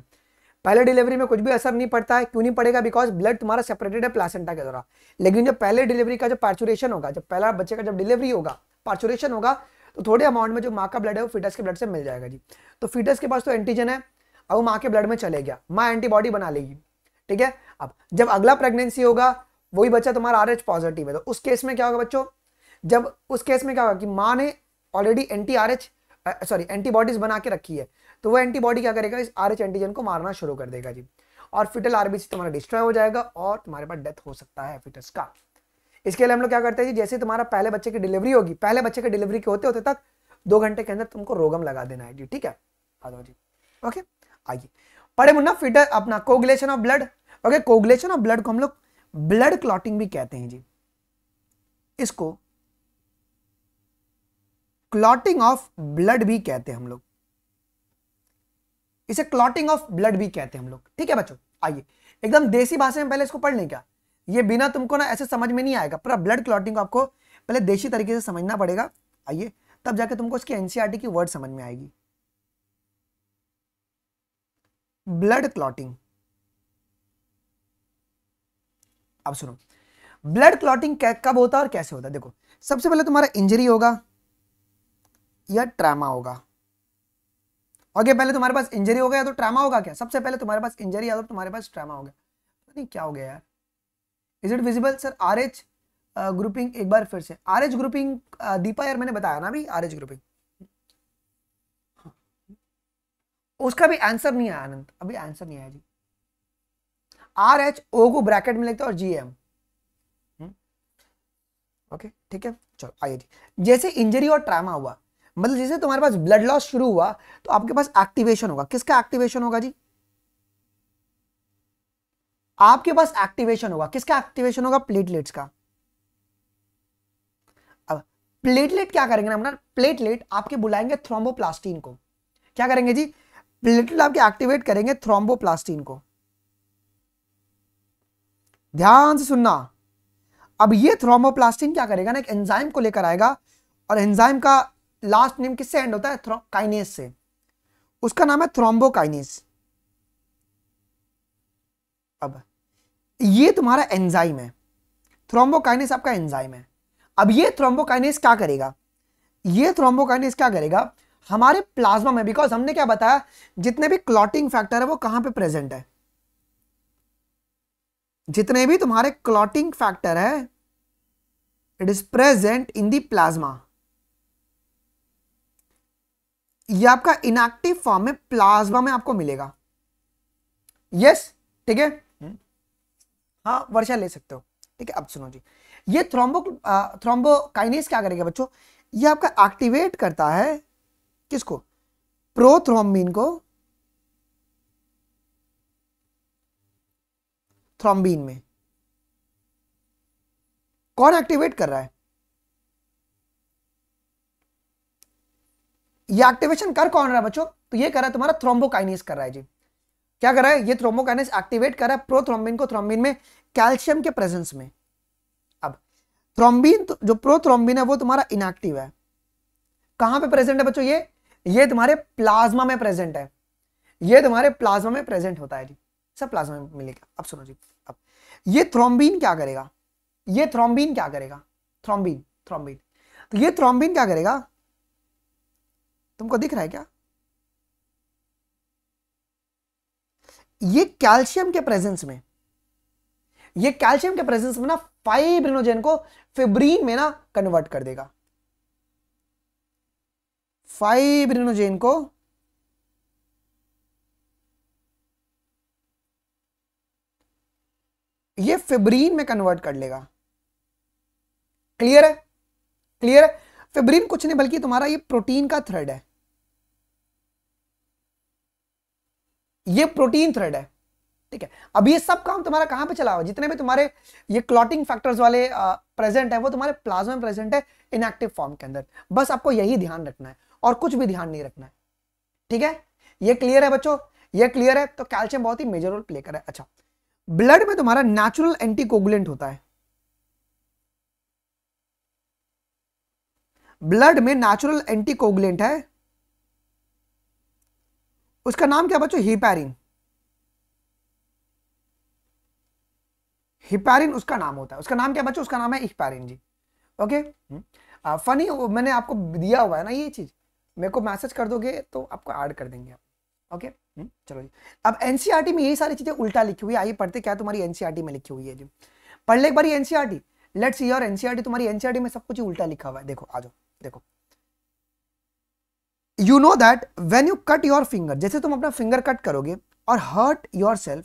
पहले डिलीवरी में कुछ भी असर नहीं पड़ता है क्यों नहीं पड़ेगा बिकॉज ब्लड तुम्हारा सेपरेटेड है प्लासेंटा के द्वारा लेकिन जब पहले डिलीवरी का जो पार्चुरेशन होगा जब पहला बच्चे का जब डिलीवरी होगा पार्चुरेशन होगा तो थोड़े अमाउंट में जो माँ का ब्लड है वो फीटस के ब्लड से मिल जाएगा जी तो फीटस के पास तो एंटीजन है अब वो माँ के ब्लड में चले गया माँ एंटीबॉडी बना लेगी ठीक है अब जब अगला प्रेगनेंसी होगा वही बच्चा तुम्हारा आर पॉजिटिव है तो उस केस में क्या होगा बच्चों जब उस केस में क्या होगा कि माँ ने already anti R sorry antibodies बना के रखी है तो वो एंटीबॉडी क्या करेगा इस आर एंटीजन को मारना शुरू कर देगा जी और फिटल आरबीसी तुम्हारा डिस्ट्रॉय हो जाएगा और तुम्हारे पास डेथ हो सकता है फिटस का इसके लिए हम लोग क्या करते हैं जी जैसे तुम्हारा पहले बच्चे की डिलीवरी होगी पहले बच्चे की डिलीवरी के होते होते तक दो घंटे के अंदर तुमको रोगम लगा देना है जी ठीक है जी ओके आइए पढ़े मुन्ना फिटर अपना coagulation of blood okay coagulation of blood को हम लोग ब्लड क्लॉटिंग भी कहते हैं जी इसको क्लॉटिंग ऑफ ब्लड भी कहते हैं हम लोग इसे क्लॉटिंग ऑफ ब्लड भी कहते हैं हम लोग ठीक है बच्चों आइए एकदम देसी भाषा में पहले इसको पढ़ क्या ये बिना तुमको ना ऐसे समझ में नहीं आएगा पूरा ब्लड क्लॉटिंग को आपको पहले देसी तरीके से समझना पड़ेगा आइए तब जाके तुमको उसकी एनसीआरटी e की वर्ड समझ में आएगी ब्लड क्लॉटिंग अब सुनो ब्लड क्लॉटिंग कब होता है और कैसे होता है देखो सबसे पहले तुम्हारा इंजरी होगा या ट्रामा होगा ओके पहले तुम्हारे पास इंजरी हो गया तो ट्रामा होगा क्या सबसे पहले तुम्हारे पास इंजरी या तो तुम्हारे पास ट्रामा हो गया नहीं क्या हो गया यार is it visible sir R H grouping एक बार फिर से आर एच ग्रुपिंग दीपा यार मैंने बताया ना अभी आर एच ग्रुपिंग उसका भी आंसर नहीं आया आनंद अभी आंसर नहीं आया जी आर एच ओ को ब्रैकेट में लिखते और जी एम हम्म। ओके ठीक है चलो आइए जी जैसे इंजरी और ट्रामा हुआ मतलब जैसे तुम्हारे पास ब्लड लॉस शुरू हुआ तो आपके पास एक्टिवेशन होगा किसका एक्टिवेशन होगा जी आपके पास एक्टिवेशन होगा किसका एक्टिवेशन होगा प्लेटलेट्स का अब प्लेटलेट क्या करेंगे ना प्लेटलेट आपके बुलाएंगे थ्रोम्बोप्लास्टीन को क्या करेंगे जी प्लेटलेट आपके एक्टिवेट करेंगे थ्रोम्बोप्लास्टीन को ध्यान से सुनना अब ये थ्रोम्बोप्लास्टिन क्या करेगा ना एक एंजाइम को लेकर आएगा और एंजाइम का लास्ट नेम किससे एंड होता है काइनेस से उसका नाम है थ्रोम्बोकाइनेस अब ये तुम्हारा एंजाइम है थ्रोम्बोकाइनेस आपका एंजाइम है अब ये थ्रोम्बोकाइनेस क्या करेगा ये थ्रोम्बोकाइनेस क्या करेगा हमारे प्लाज्मा में बिकॉज हमने क्या बताया जितने भी क्लॉटिंग फैक्टर है वो कहां पे प्रेजेंट है जितने भी तुम्हारे क्लॉटिंग फैक्टर है it is present in the plasma ये आपका इनएक्टिव फॉर्म में प्लाज्मा में आपको मिलेगा यस ठीक है हम्म। हाँ वर्षा ले सकते हो ठीक है अब सुनो जी ये थ्रोम्बो थ्रोम्बोकाइनेस क्या करेगा बच्चों ये आपका एक्टिवेट करता है किसको प्रोथ्रोम्बिन को थ्रोम्बिन में कौन एक्टिवेट कर रहा है ये एक्टिवेशन कर कौन रहा है बच्चों तो ये कर रहा है तुम्हारा थ्रोम्बोकाइनेस कर रहा है जी क्या कर रहा है ये थ्रोम्बोकाइनेस एक्टिवेट कर रहा है प्रोथ्रोम्बिन को थ्रोम्बिन में कैल्शियम के प्रेजेंस में अब थ्रोम्बिन तो, जो प्रोथ्रोम्बिन है वो तुम्हारा इनएक्टिव है कहां पे प्रेजेंट है बच्चों ये ये तुम्हारे प्लाज्मा में प्रेजेंट है ये तुम्हारे प्लाज्मा में प्रेजेंट होता है जी सब प्लाज्मा में मिलेगा अब सुनो जी अब ये थ्रोम्बिन क्या करेगा ये थ्रोम्बिन क्या करेगा थ्रोम्बिन थ्रोम्बिन तो ये थ्रोम्बिन क्या करेगा तुमको दिख रहा है क्या ये कैल्शियम के प्रेजेंस में ये कैल्शियम के प्रेजेंस में ना फाइब्रिनोजेन को फिब्रीन में ना कन्वर्ट कर देगा फाइब्रिनोजेन को ये फिब्रीन में कन्वर्ट कर लेगा क्लियर है क्लियर है फिब्रीन कुछ नहीं बल्कि तुम्हारा ये प्रोटीन का थ्रेड है ये प्रोटीन थ्रेड है ठीक है अब ये सब काम तुम्हारा कहां पे चला हुआ जितने भी तुम्हारे ये क्लॉटिंग फैक्टर्स वाले प्रेजेंट है वो तुम्हारे प्लाज्मा में प्रेजेंट है इनएक्टिव फॉर्म के अंदर बस आपको यही ध्यान रखना है और कुछ भी ध्यान नहीं रखना है ठीक है ये क्लियर है बच्चों ये क्लियर है तो कैल्शियम बहुत ही मेजर रोल प्ले कर रहा है अच्छा ब्लड में तुम्हारा नेचुरल एंटीकोगुलेंट होता है ब्लड में नेचुरल एंटीकोगुलेंट है उसका नाम क्या बच्चों हिपैरिन हिपैरिन उसका नाम होता है उसका नाम क्या बच्चों उसका नाम है हिपैरिन जी ओके हम्म। आ, फनी मैंने आपको दिया हुआ है ना ये चीज मेरे को मैसेज कर दोगे तो आपको ऐड कर देंगे आप ओके हम्म, चलो जी अब एनसीईआरटी e में यही सारी चीजें उल्टा लिखी हुई है आइए पढ़ते क्या तुम्हारी एनसीईआरटी e में लिखी हुई है जी पढ़ ले एक बार एनसीईआरटी लेट्स सी और एनसीईआरटी e तुम्हारी एनसीईआरटी में सब कुछ उल्टा लिखा हुआ है देखो आ जाओ देखो you know that when you cut your finger जैसे तुम अपना फिंगर कट करोगे और hurt your self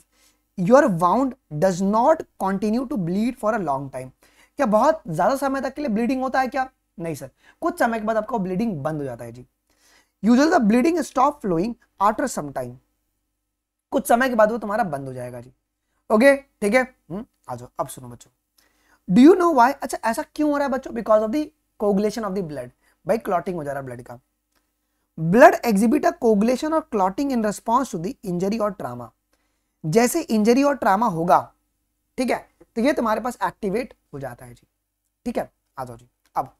your wound does not continue to bleed for a long time क्या बहुत ज़्यादा समय तक के लिए ब्लीडिंग होता है क्या नहीं सर कुछ समय के बाद आपका ब्लीडिंग बंद हो जाता है जी usual the bleeding stop flowing after some time कुछ समय के बाद वो तुम्हारा बंद हो जाएगा जी ओके ठीक है हम्म? आ जाओ अब सुनो बच्चों डू यू नो वाई अच्छा ऐसा क्यों हो रहा है बच्चों because of the coagulation of the blood भाई क्लॉटिंग हो जा रहा है ब्लड का ब्लड एग्जिबिट अ कोगुलेशन और clotting in response to the injury और ट्रामा जैसे इंजरी और ट्रामा होगा ठीक है तो ये तुम्हारे पास एक्टिवेट हो जाता है जी ठीक है आ जाओ जी अब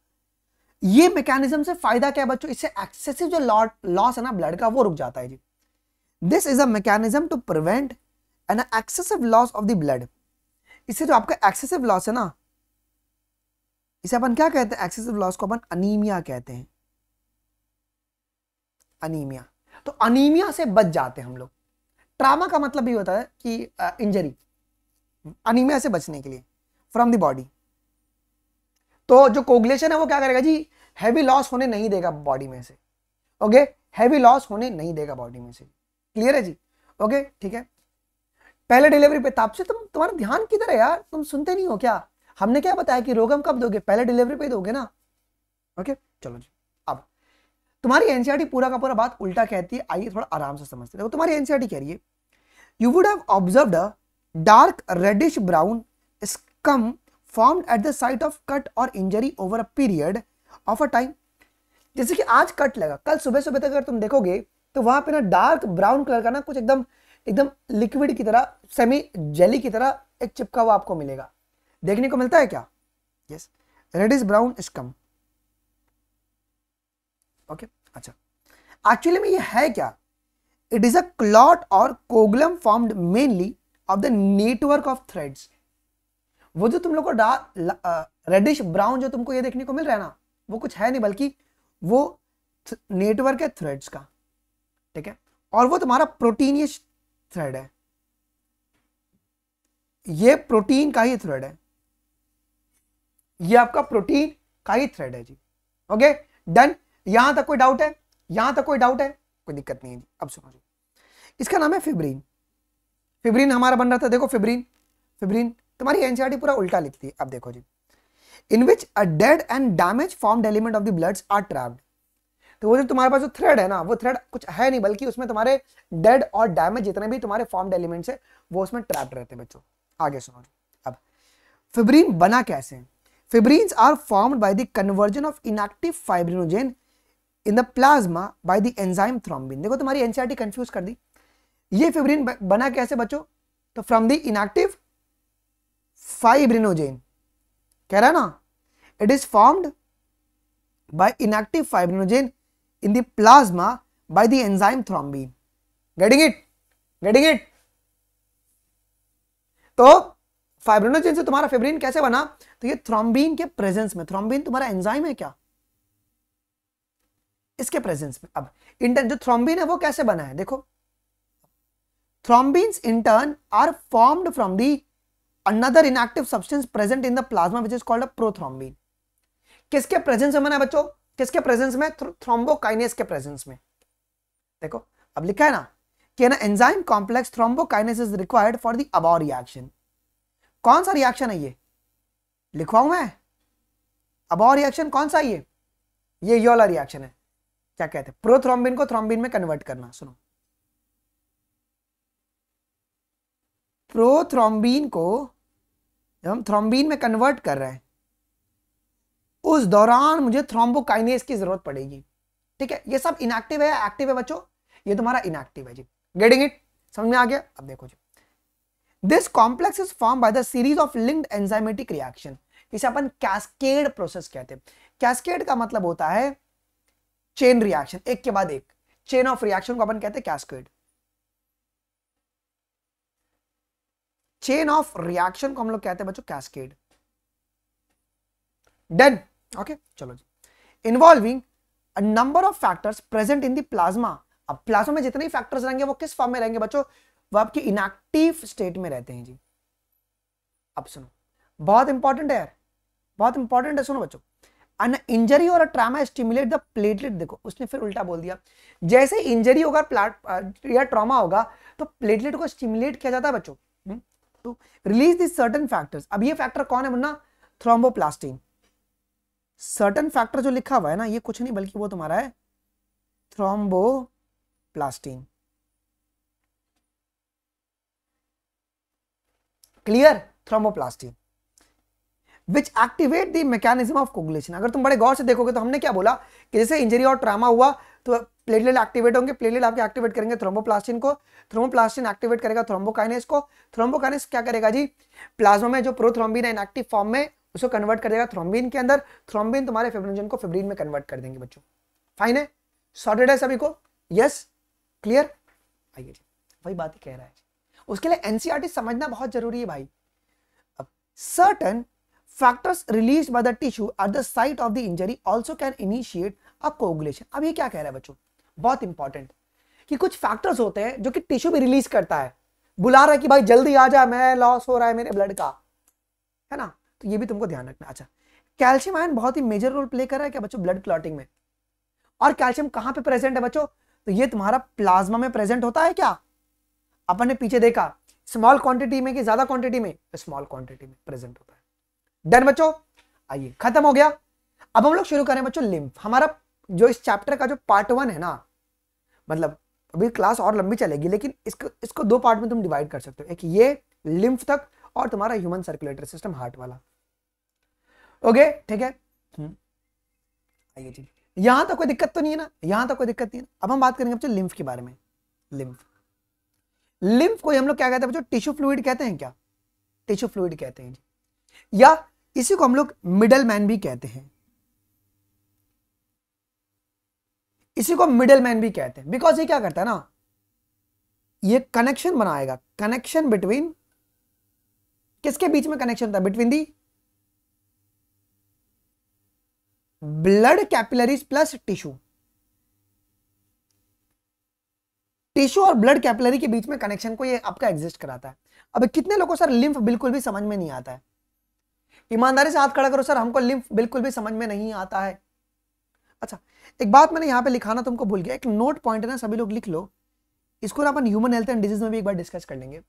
ये मैकेनिज्म से फायदा क्या बच्चों इससे एक्सेसिव जो लॉस है ना ब्लड का वो रुक जाता है जी this is a mechanism to prevent an excessive loss of the blood इससे जो आपका एक्सेसिव लॉस है ना इसे अपन क्या कहते हैं एक्सेसिव लॉस को अपन अनिमिया कहते हैं अनीमिया तो अनीमिया से बच जाते हैं हम लोग ट्रामा का मतलब भी होता है कि इंजरी अनीमिया से बचने के लिए फ्रॉम द बॉडी तो जो कोगलेशन है वो क्या करेगा जी हैवी लॉस होने नहीं देगा बॉडी में से ओके हैवी लॉस होने नहीं देगा बॉडी में से क्लियर है जी ओके ठीक है पहले डिलीवरी पे ताप से तुम तुम्हारा ध्यान किधर है यार तुम सुनते नहीं हो क्या हमने क्या बताया कि रोगम कब दोगे पहले डिलीवरी पे दोगे ना ओके चलो जी तुम्हारी एनसीआरटी पूरा का पूरा बात उल्टा कहती है आइए थोड़ा आराम से समझते देखो तुम्हारी एनसीआरटी कह रही है you would have observe a dark reddish brown scum form at the site of cut or injury over a period of a time जैसे कि आज कट लगा कल सुबह सुबह तक अगर तुम देखोगे तो वहां पे ना डार्क ब्राउन कलर का ना कुछ एकदम एकदम लिक्विड की तरह सेमी जेली की तरह एक चिपका हुआ आपको मिलेगा देखने को मिलता है क्या yes red is brown scum okay अच्छा एक्चुअली में ये है क्या it is a clot or coagulum formed mainly of the network of threads वो जो तुम लोग को डार्क रेडिश ब्राउन जो तुमको ये देखने को मिल रहा है ना वो कुछ है नहीं बल्कि वो नेटवर्क है थ्रेड्स का ठीक है और वो तुम्हारा प्रोटीनियस थ्रेड है ये प्रोटीन का ही थ्रेड है ये आपका प्रोटीन का ही थ्रेड है जी ओके डन यहां तक कोई डाउट है यहां तक कोई डाउट है कोई दिक्कत नहीं है अब सुनो इसका नाम है फिब्रीन फिब्रीन हमारा बन रहा था देखो फिब्रीन फिब्रीन तुम्हारी एनसीआरटी पूरा उल्टा लिखती है अब देखो जी in which a dead and damage formed element of the bloods are trapped तो वो जो तुम्हारे पास जो थ्रेड है ना वो थ्रेड कुछ है नहीं बल्कि उसमें तुम्हारे डेड और डैमेज जितने भी तुम्हारे फॉर्म्ड एलिमेंट्स है वो उसमें ट्रैप्ड रहते हैं बच्चों आगे सुनो जी अब फिब्रीन बना कैसे fibrins are formed by the conversion of inactive fibrinogen in the plasma by the enzyme thrombin देखो तुम्हारी एनसीआरटी कंफ्यूज e कर दी ये फिब्रिन बना कैसे बच्चों तो फ्रॉम द इनएक्टिव फाइब्रिनोजेन कह रहा ना it is formed by inactive fibrinogen in the plasma by the enzyme thrombin getting it getting it तो फाइब्रिनोजेन से तुम्हारा फिब्रिन कैसे बना तो ये थ्रोम्बिन के प्रेजेंस में थ्रोम्बिन तुम्हारा एंजाइम है क्या इसके प्रेजेंस में अब इंटर्न जो थ्रोम्बिन है वो कैसे बना है देखो thrombins in turn are formed from the another inactive substance present in the plasma which is called a prothrombin किसके प्रेजेंस में बना है बच्चों किसके प्रेजेंस में थ्रोम्बोकाइनेस के प्रेजेंस में देखो अब लिखा है ना कि ना enzyme complex thrombokinase is required for the above reaction कौन सा रिएक्शन है ये लिखवाऊं मैं अबाउ रिएक्शन कौन सा है ये ये वाला रिएक्शन है क्या कहते हैं प्रोथ्रोम्बिन को थ्रोम्बिन में कन्वर्ट करना सुनो प्रोथ्रोम्बिन को जब हम थ्रोम्बिन में कन्वर्ट कर रहे हैं उस दौरान मुझे थ्रोम्बोकाइनेस की जरूरत पड़ेगी ठीक है ये सब इनएक्टिव है एक्टिव है बच्चों ये तुम्हारा इनएक्टिव है जी गेटिंग इट समझ में आ गया अब देखो जी this complex is form by the series of linked enzymatic reaction इसे अपन कैस्केड प्रोसेस कहते हैं कैस्केड का मतलब होता है चेन रिएक्शन एक के बाद एक चेन ऑफ रिएक्शन को अपन कहते हैं कैस्केड चेन ऑफ रिएक्शन को हम लोग कहते हैं बच्चों कैस्केड डन ओके चलो जी involving number of factors present in the plasma अब प्लाज्मा में जितने फैक्टर्स रहेंगे वो किस फॉर्म में रहेंगे बच्चों वो आपके इनएक्टिव स्टेट में रहते हैं जी अब सुनो बहुत इंपॉर्टेंट है यार बहुत इंपॉर्टेंट है सुनो बच्चों an injury or a trauma stimulate the platelet देखो उसने फिर उल्टा बोल दिया जैसे इंजरी होगा प्लाट या ट्रामा होगा तो प्लेटलेट को स्टिमुलेट किया जाता है बच्चों हम्म, तो रिलीज दिस सर्टन फैक्टर्स अब ये फैक्टर कौन है मुन्ना थ्रोम्बोप्लास्टिन सर्टन फैक्टर जो लिखा हुआ है ना ये कुछ नहीं बल्कि वो तुम्हारा है thromboplastin clear thromboplastin which activate the mechanism of coagulation अगर तुम बड़े गौर से देखोगे तो हमने क्या बोला कि जैसे इंजरी और ट्रामा हुआ तो प्लेटलेट एक्टिवेट होंगे प्लेटलेट आपके एक्टिवेट करेंगे थ्रोम्बोप्लास्टिन को थ्रोम्बोप्लास्टिन एक्टिवेट करेगा थ्रोम्बोकाइनेस को थ्रोम्बोकाइनेस क्या करेगा जी प्लाज्मा में जो प्रोथ्रोम्बिन है इनएक्टिव फॉर्म में उसको कन्वर्ट कर देगा थ्रोम्बिन के अंदर थ्रोम्बिन तुम्हारे फेब्रिनजन को फेब्रिन में कन्वर्ट कर देंगे बच्चों फाइन है सॉर्टेड है सभी को यस क्लियर आइए जी वही बात ही कह रहा है उसके लिए एनसीआरटी समझना बहुत जरूरी है भाई अब certain factors release by the tissue at the site of the injury also can initiate a coagulation अब ये क्या कह रहा है बच्चों बहुत इंपॉर्टेंट कि कुछ फैक्टर्स होते हैं जो कि टिश्यू भी रिलीज करता है बुला रहा है कि भाई जल्दी आ जा मैं लॉस हो रहा है मेरे ब्लड का है ना तो ये भी तुमको ध्यान रखना अच्छा कैल्शियम आयन बहुत ही मेजर रोल प्ले कर रहा है क्या बच्चों ब्लड क्लॉटिंग में और कैल्शियम कहां पे प्रेजेंट है बच्चों तो ये तुम्हारा प्लाज्मा में प्रेजेंट होता है क्या अपन ने पीछे देखा स्मॉल क्वांटिटी में कि ज्यादा क्वांटिटी में स्मॉल क्वांटिटी में प्रेजेंट होता है डन बच्चों आइए खत्म हो गया अब हम लोग शुरू करें बच्चों लिम्फ हमारा जो इस चैप्टर का जो पार्ट वन है ना मतलब अभी क्लास और लंबी चलेगी लेकिन इसको इसको दो पार्ट में तुम डिवाइड कर सकते हो एक ये लिम्फ तक और तुम्हारा ह्यूमन सर्कुलेटरी सिस्टम हार्ट वाला ओके ठीक है हम्म। आइए ठीक यहां तक कोई दिक्कत तो नहीं है ना यहां तक कोई दिक्कत नहीं है अब हम बात करेंगे बच्चों लिम्फ के बारे में लिम्फ लिम्फ को हम लोग क्या कहते हैं बच्चों टिश्यू फ्लूइड कहते हैं क्या टिश्यू फ्लूइड कहते हैं या इसी को हम लोग मिडल मैन भी कहते हैं इसी को मिडल मैन भी कहते हैं बिकॉज ये क्या करता है ना ये कनेक्शन बनाएगा कनेक्शन बिटवीन किसके बीच में कनेक्शन था between the blood capillaries plus tissue tissue और ब्लड कैपिलरी के बीच में कनेक्शन को ये आपका एग्जिस्ट कराता है अब कितने लोगों सर लिम्फ बिल्कुल भी समझ में नहीं आता है ईमानदारी से हाथ खड़ा करो सर हमको लिम्फ बिल्कुल भी समझ में नहीं आता है अच्छा एक बात मैंने यहाँ पे लिखाना तुमको भूल गया एक नोट पॉइंट है ना सभी लोग लिख लो इसको ना अपन ह्यूमन हेल्थ एंड डिजीज में भी एक बार डिस्कस कर लेंगे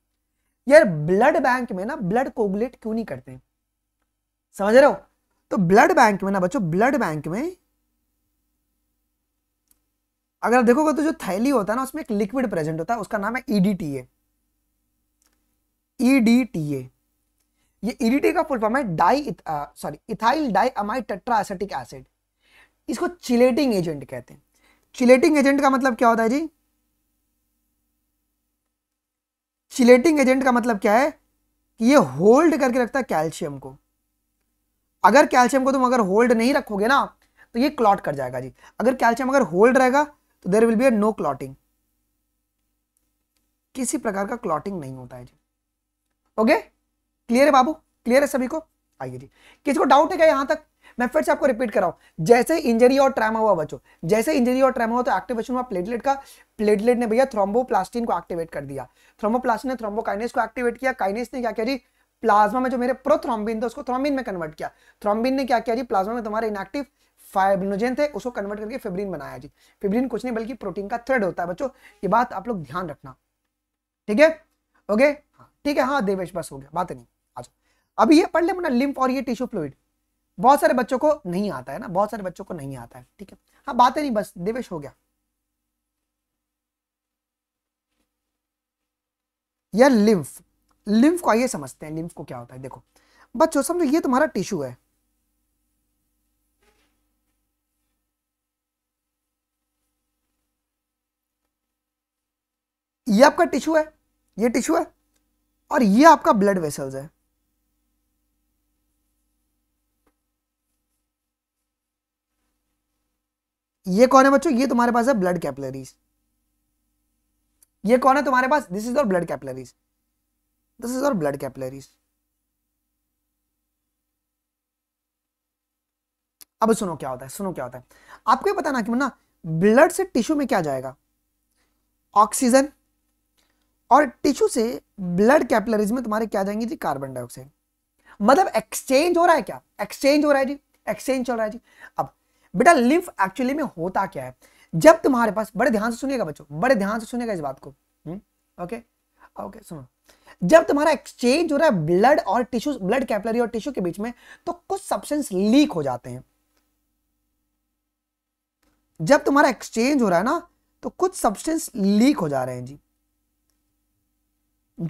यार ब्लड बैंक में ना ब्लड कोगुलेट क्यों नहीं करते समझ रहे हो तो ब्लड बैंक में ना बच्चों ब्लड बैंक में अगर देखोगे तो जो थैली होता है ना उसमें एक लिक्विड प्रेजेंट होता है उसका नाम है ईडीटीए e ईडीटीए ये ईडीटी का फुल फॉर्म है di sorry ethyl di amide tetraacetic acid इसको चिलेटिंग एजेंट कहते हैं चिलेटिंग एजेंट का मतलब क्या होता है जी चिलेटिंग एजेंट का मतलब क्या है कि ये होल्ड करके रखता है कैल्शियम को अगर कैल्शियम को तुम अगर होल्ड नहीं रखोगे ना तो ये क्लॉट कर जाएगा जी अगर कैल्शियम अगर होल्ड रहेगा तो there will be no clotting किसी प्रकार का क्लॉटिंग नहीं होता है जी ओके okay? क्लियर है बाबू क्लियर है सभी को आइए जी किसी को डाउट है क्या यहां तक मैं फिर से आपको रिपीट कर रहा हूं जैसे इंजरी और ट्रैमा हुआ बच्चों जैसे इंजरी और ट्रैमा हुआ तो एक्टिवेशन हुआ प्लेटलेट का प्लेटलेट ने भैया थ्रोम्बोप्लास्टिन को एक्टिवेट कर दिया थ्रोम्बोप्लास्टिन ने थ्रोम्बोकाइनेस को एक्टिवेट किया काइनेस ने क्या किया जी प्लाज्मा में जो मेरे प्रोथ्रोम्बिन था उसको थ्रोम्बिन में कन्वर्ट किया थ्रोम्बिन ने क्या किया जी प्लाज्मा में तुम्हारे इनएक्टिव फाइब्रोजन थे उसको कन्वर्ट करके फिब्रिन बनाया जी फिब्रिन कुछ नहीं बल्कि प्रोटीन का थ्रेड होता है बच्चों ये बात आप लोग ध्यान रखना ठीक है ओके हाँ, ठीक है हाँ देवेश बस हो गया बात नहीं अभी ये पढ़ ले मुन्ना लिम्फ और ये टिश्यू फ्लूड बहुत सारे बच्चों को नहीं आता है ना बहुत सारे बच्चों को नहीं आता है ठीक है हाँ बातें नहीं बस देवेश हो गया या लिम्फ लिम्फ को आइए समझते हैं लिम्फ को क्या होता है देखो बच्चों समझो ये तुम्हारा टिश्यू है ये आपका टिश्यू है ये टिश्यू है और ये आपका ब्लड वेसल्स है ये कौन है बच्चों ये तुम्हारे पास है ब्लड कैपलरीज ये कौन है तुम्हारे पास this is our blood capillaries this is our blood capillaries अब सुनो क्या होता है सुनो क्या होता है आपको ये बताना कि ना ब्लड से टिश्यू में क्या जाएगा ऑक्सीजन और टिश्यू से ब्लड कैपलरीज में तुम्हारे क्या जाएंगे जी कार्बन डाइऑक्साइड मतलब एक्सचेंज हो रहा है क्या एक्सचेंज हो रहा है जी एक्सचेंज चल रहा है जी अब बेटा लिम्फ एक्चुअली में होता क्या है जब तुम्हारे पास बड़े ध्यान से सुनेगा बच्चों बड़े ध्यान से सुनेगा इस बात को ओके हम्म, ओके सुनो जब तुम्हारा एक्सचेंज हो रहा है ब्लड और टिश्यू ब्लड कैपलरी और टिश्यू के बीच में तो कुछ सब्सटेंस लीक हो जाते हैं जब तुम्हारा एक्सचेंज हो रहा है ना तो कुछ सब्सटेंस लीक हो जा रहे हैं जी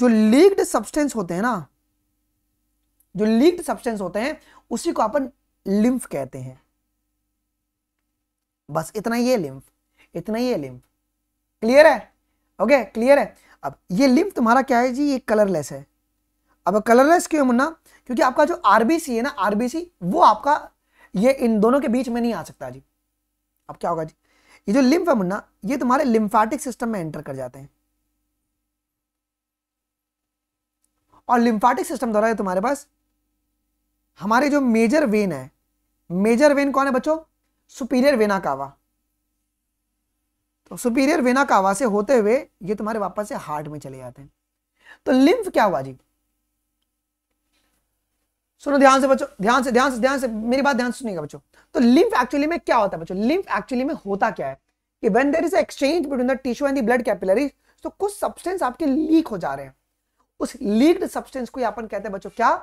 जो लीक्ड सब्सटेंस होते हैं ना जो लीक्ड सब्सटेंस होते हैं उसी को अपन लिम्फ कहते हैं बस इतना है लिम्फ इतना है लिम्फ क्लियर है ओके क्लियर है अब ये लिम्फ तुम्हारा क्या है जी ये कलरलेस है अब कलरलेस क्यों मुन्ना क्योंकि आपका जो आरबीसी है ना आरबीसी वो आपका ये इन दोनों के बीच में नहीं आ सकता जी अब क्या होगा जी ये जो लिम्फ है मुन्ना ये तुम्हारे लिम्फाटिक सिस्टम में एंटर कर जाते हैं और लिम्फाटिक सिस्टम द्वारा तुम्हारे पास हमारे जो मेजर वेन है मेजर वेन कौन है बच्चों सुपीरियर वेना कावा तो सुपीरियर वेना कावा से होते हुए ये तुम्हारे वापस से हार्ट में चले जाते हैं तो लिम्फ क्या हुआ जी सुनो ध्यान से बच्चों ध्यान से ध्यान से ध्यान से मेरी बात ध्यान से सुनिएगा बच्चों तो लिम्फ एक्चुअली में क्या होता है बच्चों लिम्फ एक्चुअली में होता क्या है कि when there is exchange between the tissue and the blood capillary तो कुछ सब्सटेंस आपके लीक हो जा रहे हैं उस लीक्ड सब्सटेंस को अपन कहते हैं बच्चों क्या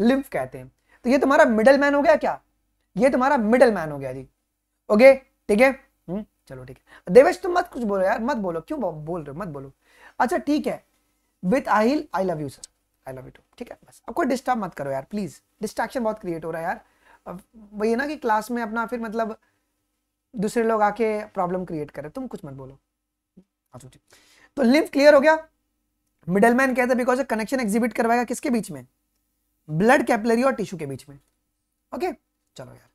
लिम्फ कहते हैं तो ये तुम्हारा मिडल मैन हो गया क्या ये तुम्हारा मिडल मैन हो गया जी ओके ठीक है हम्म। चलो ठीक है देवेश तुम मत कुछ बोलो यार मत बोलो क्यों बोल रहे हो मत बोलो अच्छा ठीक है with Aahil I love you sir I love you too ठीक है बस अब कोई डिस्टर्ब मत करो यार प्लीज डिस्ट्रैक्शन बहुत क्रिएट हो रहा है यार वही ना कि क्लास में अपना फिर मतलब दूसरे लोग आके प्रॉब्लम क्रिएट करे तुम कुछ मत बोलो अच्छा तो लिंक क्लियर हो गया मिडलमैन मैन कहता है बिकॉज कनेक्शन एग्जिबिट करवाएगा किसके बीच में ब्लड कैपलरी और टिश्यू के बीच में ओके चलो यार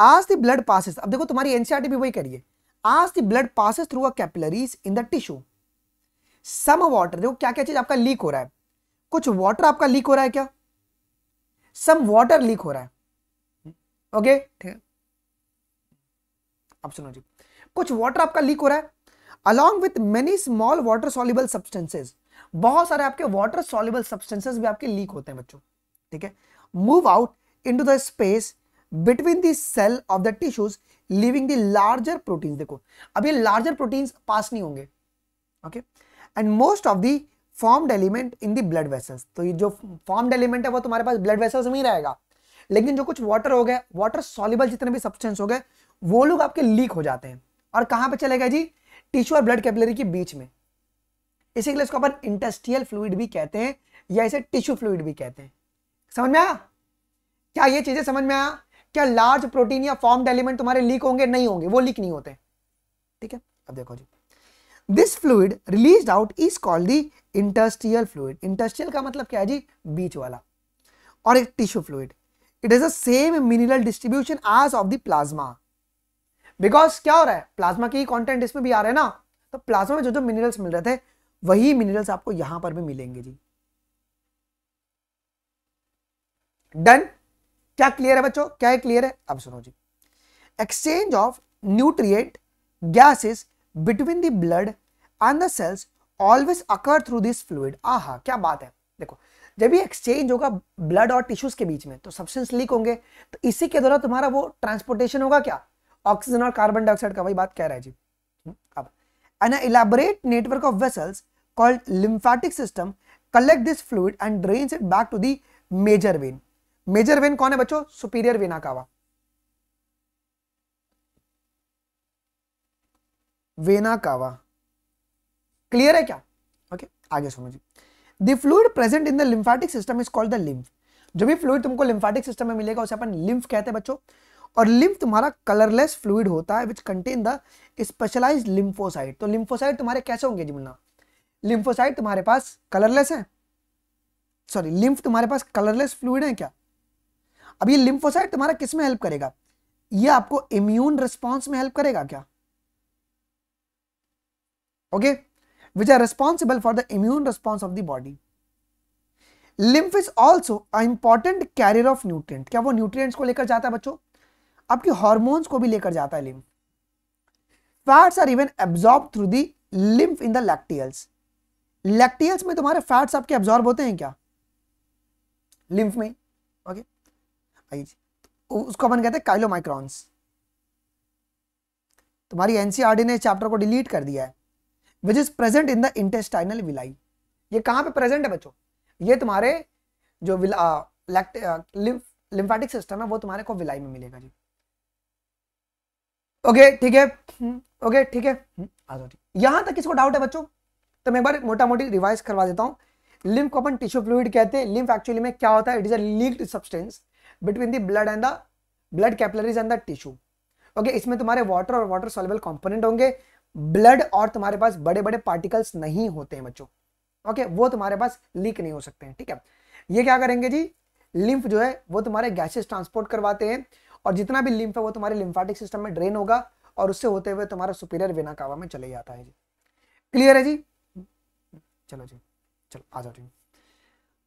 आज द ब्लड पासिस अब देखो तुम्हारी एनसीआरटी e भी वही करिए as the blood passes through a capillaries in the tissue some water देखो क्या क्या चीज आपका लीक हो रहा है कुछ वाटर आपका लीक हो रहा है क्या सम वाटर लीक हो रहा है ओके ठीक है अब सुनो जी कुछ वाटर आपका लीक हो रहा है along with many small water soluble substances बहुत सारे आपके वाटर सॉल्यूबल सब्सटेंसेज भी आपके लीक होते हैं बच्चों ठीक है move out into the space between the cell of the tissues leaving the larger protein देखो अब ये लार्जर प्रोटीन पास नहीं होंगे okay and most of the formed element in the blood vessels तो ये जो फॉर्म्ड एलिमेंट है वो तुम्हारे पास ब्लड वेसल्स में ही रहेगा लेकिन जो कुछ वाटर हो गए वाटर सॉलिबल जितने भी सब्सटेंस हो गए वो लोग आपके लीक हो जाते हैं और कहां पे चले गए जी टिश्यू और ब्लड कैपिलरी के बीच में इसी के लिए इसको अपन इंटेस्टियल फ्लूड भी कहते हैं या इसे टिश्यू फ्लूड भी कहते हैं समझ में आया क्या ये चीजें समझ में आया क्या लार्ज प्रोटीन या फॉर्म एलिमेंट तुम्हारे लीक होंगे नहीं होंगे वो लीक नहीं होते ठीक है अब देखो जी this fluid release out is called the interstitial fluid interstitial का मतलब क्या है जी बीच वाला और एक tissue fluid it is the same mineral distribution as of the plasma because क्या हो रहा है प्लाज्मा की कॉन्टेंट इसमें भी आ रहा है ना तो प्लाज्मा में जो जो मिनरल्स मिल रहे थे वही मिनरल्स आपको यहां पर भी मिलेंगे जी डन क्या क्लियर है बच्चों क्या है क्लियर है अब सुनो जी exchange of nutrient gases between the blood and the cells always occur through this fluid आहा क्या बात है देखो जब भी एक्सचेंज होगा ब्लड और टिश्यूज के बीच में तो सब्सटेंस लीक होंगे तो इसी के द्वारा तुम्हारा वो ट्रांसपोर्टेशन होगा क्या ऑक्सीजन और कार्बन डाइऑक्साइड का वही बात कह रहा है जी अब an elaborate network of vessels called lymphatic system collect this fluid and drains it back to the major vein major vein कौन है बच्चों सुपीरियर वेनाकावा वेनाकावा क्लियर है क्या ओके okay, आगे समझिए the fluid present in the lymphatic system is called the lymph जो भी फ्लूड तुमको लिम्फेटिक सिस्टम में मिलेगा उसे अपन लिम्फ कहते हैं बच्चों और लिम्फ तुम्हारा कलरलेस फ्लूड होता है which contain the specialise lymphocyte तो लिम्फोसाइट तुम्हारे कैसे होंगे जी मुन्ना लिम्फोसाइट तुम्हारे पास कलरलेस है सॉरी लिम्फ तुम्हारे पास कलरलेस फ्लूड है क्या अब ये लिम्फोसाइट तुम्हारा किस में हेल्प करेगा ये आपको इम्यून रिस्पॉन्स में हेल्प करेगा क्या okay which are responsible for the immune response of the body lymph is also important carrier of nutrient क्या वो न्यूट्रिएंट्स को लेकर जाता है बच्चों आपके हॉर्मोन्स को भी लेकर जाता है lymph fats are even absorb through the lymph in the lacteals lacteals में तुम्हारे फैट्स आपके एब्जॉर्ब होते हैं क्या लिम्फ में ओके okay? आई उसको अपन कहते हैं काइलोमाइक्रॉन्स तुम्हारी एनसीआरडी ने चैप्टर को डिलीट कर दिया है which is present in the intestinal villi ये कहां पे प्रेजेंट है बच्चों ये तुम्हारे जो लिम्फेटिक सिस्टम है वो तुम्हारे को विलाई में मिलेगा जी ओके ठीक है ओके हम्म, ठीक है हम्म, आ जाओ ठीक यहां तक किसको डाउट है बच्चों तो मैं एक बार मोटा मोटी रिवाइज करवा देता हूँ लिम्फ को अपन टिश्यू फ्लूड कहते हैं लिम्फ एक्चुअली में क्या होता है it is a leaked substance between the blood and the blood capillaries and the tissue okay इसमें तुम्हारे वाटर और वाटर सॉलेबल कॉम्पोनेंट होंगे ब्लड और तुम्हारे पास बड़े बड़े पार्टिकल्स नहीं होते हैं बच्चों ओके वो तुम्हारे पास लीक नहीं हो सकते हैं ठीक है ये क्या करेंगे जी लिम्फ जो है वो तुम्हारे गैसेस ट्रांसपोर्ट करवाते हैं और जितना भी लिम्फ है वो तुम्हारे लिम्फाटिक सिस्टम में ड्रेन होगा और उससे होते हुए तुम्हारा सुपीरियर वेना कावा में चले जाता है जी क्लियर है जी चलो जी चलो आ जाओ जी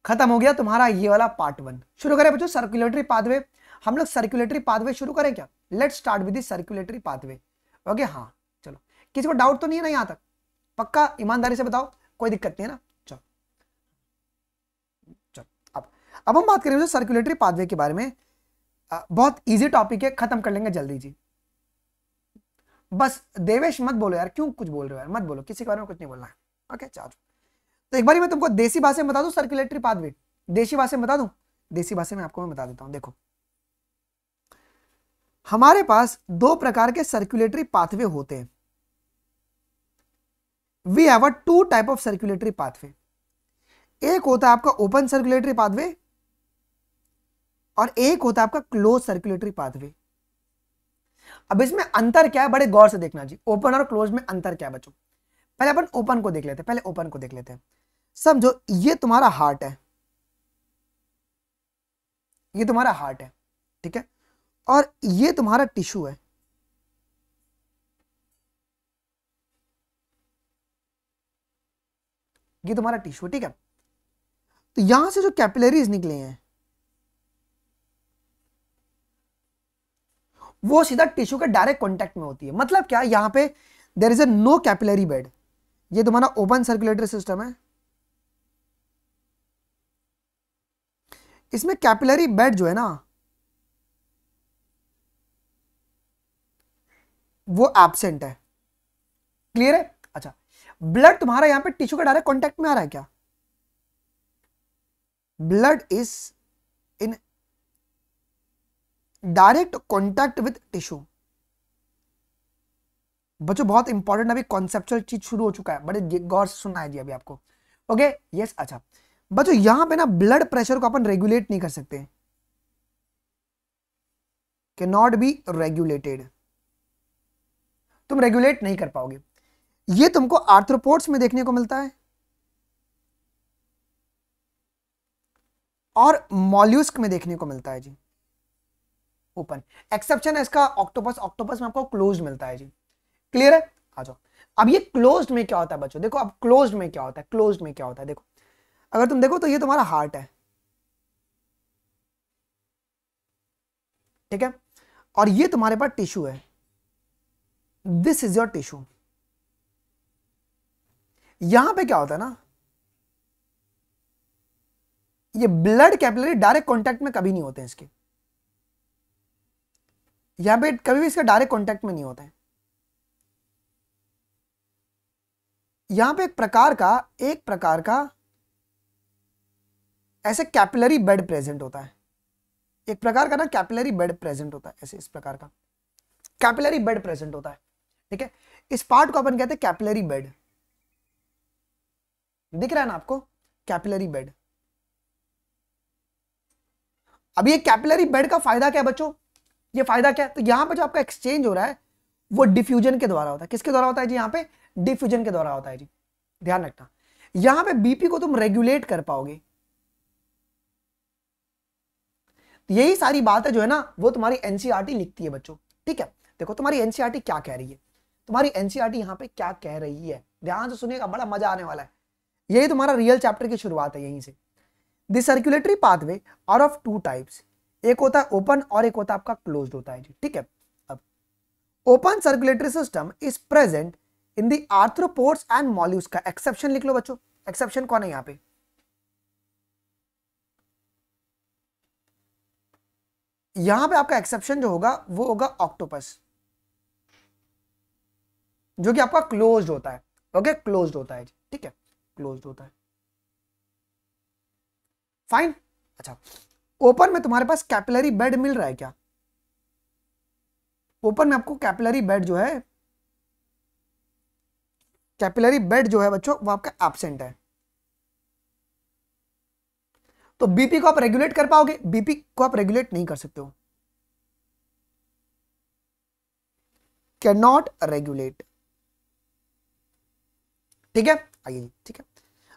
खत्म हो गया तुम्हारा ये वाला पार्ट वन शुरू करें बच्चों सर्कुलेटरी पाथवे हम लोग सर्कुलेटरी पाथवे शुरू करें क्या let start with circulatory pathway okay हाँ चलो किसी को डाउट तो नहीं है ना यहाँ तक पक्का ईमानदारी से बताओ कोई दिक्कत नहीं है ना चलो चलो अब अब हम बात बच्चों सर्कुलेटरी पाथवे के बारे में बहुत ईजी टॉपिक है खत्म कर लेंगे जल्दी जी बस देवेश मत बोलो यार क्यों कुछ बोल रहे हो यार मत बोलो किसी के बारे में कुछ नहीं बोलना है ओके चलो तो एक बार मैं तुमको देसी भाषा में बता दू सर्कुलेटरी पाथवे देसी भाषा में बता दू देसी भाषा में आपको मैं बता देता हूं देखो हमारे पास दो प्रकार के सर्कुलेटरी पाथवे होते हैं we have a two type of circulatory pathway एक होता है आपका ओपन सर्कुलेटरी पाथवे और एक होता है आपका क्लोज सर्कुलेटरी पाथवे अब इसमें अंतर क्या है बड़े गौर से देखना जी ओपन और क्लोज में अंतर क्या है बच्चों पहले अपन ओपन को देख लेते हैं पहले ओपन को देख लेते हैं समझो ये तुम्हारा हार्ट है ये तुम्हारा हार्ट है ठीक है और ये तुम्हारा टिश्यू है ये तुम्हारा टिश्यू ठीक है तो यहां से जो कैपिलरीज निकले हैं वो सीधा टिश्यू के डायरेक्ट कॉन्टेक्ट में होती है मतलब क्या यहां पे there is a no capillary bed ये तुम्हारा ओपन सर्कुलेटरी सिस्टम है इसमें कैपिलरी बेड जो है ना वो एबसेंट है क्लियर है अच्छा ब्लड तुम्हारा यहां पे टिश्यू का डायरेक्ट कांटेक्ट में आ रहा है क्या blood is in direct contact with tissue बच्चों बहुत इंपॉर्टेंट अभी कॉन्सेप्चुअल चीज शुरू हो चुका है बड़े गौर से सुनना है जी अभी आपको ओके यस अच्छा बच्चों यहां पे ना ब्लड प्रेशर को अपन रेगुलेट नहीं कर सकते के नॉट बी रेगुलेटेड तुम रेगुलेट नहीं कर पाओगे ये तुमको आर्थ्रोपोड्स में देखने को मिलता है और मॉल्यूस्क में देखने को मिलता है जी ओपन एक्सेप्शन है इसका ऑक्टोपस ऑक्टोपस में आपको क्लोज मिलता है जी क्लियर है आ जाओ अब ये क्लोज में क्या होता है बच्चों देखो अब क्लोज में क्या होता है क्लोज में क्या होता है देखो अगर तुम देखो तो ये तुम्हारा हार्ट है ठीक है और ये तुम्हारे पास टिश्यू है दिस इज योर टिश्यू यहां पे क्या होता है ना ये ब्लड कैपिलरी डायरेक्ट कांटेक्ट में कभी नहीं होते हैं इसके यहां पे कभी भी इसके डायरेक्ट कांटेक्ट में नहीं होते हैं यहां पे एक प्रकार का एक प्रकार का ऐसे कैपिलरी बेड प्रेजेंट होता है एक प्रकार का ना कैपिलरी बेड प्रेजेंट होता है ऐसे इस प्रकार का कैपिलरी बेड प्रेजेंट होता है ठीक है इस पार्ट को अपन कहते हैं कैपिलरी बेड दिख रहा है ना आपको कैपिलरी बेड अब ये कैपिलरी बेड का फायदा क्या है बच्चों ये फायदा क्या है तो यहां पर जो आपका एक्सचेंज हो रहा है वो डिफ्यूजन के द्वारा होता है किसके द्वारा होता है जी यहां पे डिफ्यूजन के द्वारा होता है जी ध्यान रखना यहां पे बीपी को तुम रेगुलेट कर पाओगे तो यही सारी बात है जो है ना वो तुम्हारी एनसीआरटी e लिखती है बच्चों ठीक है देखो तुम्हारी एनसीआरटी e क्या कह रही है तुम्हारी एनसीआरटी e यहां पे क्या कह रही है ध्यान से सुनिएगा बड़ा मजा आने वाला है यही तुम्हारा रियल चैप्टर की शुरुआत है यहीं से the circulatory pathway are of two types एक होता है ओपन और एक होता है आपका क्लोज होता है जी ठीक है अब open circulatory system is present in the arthropods and का एक्सेप्शन लिख लो बच्चों एक्सेप्शन कौन है यहां पे यहां पे आपका एक्सेप्शन जो होगा वो होगा ऑक्टोपस जो कि आपका क्लोज होता है ओके क्लोज होता है ठीक है क्लोज होता है फाइन अच्छा ओपन में तुम्हारे पास कैपिलरी बेड मिल रहा है क्या ओपन में आपको कैपिलरी बेड जो है कैपिलरी बेड जो है बच्चों वो आपका एबसेंट है तो बीपी को आप रेगुलेट कर पाओगे बीपी को आप रेगुलेट नहीं कर सकते हो कैन नॉट रेगुलेट ठीक है आइए ठीक है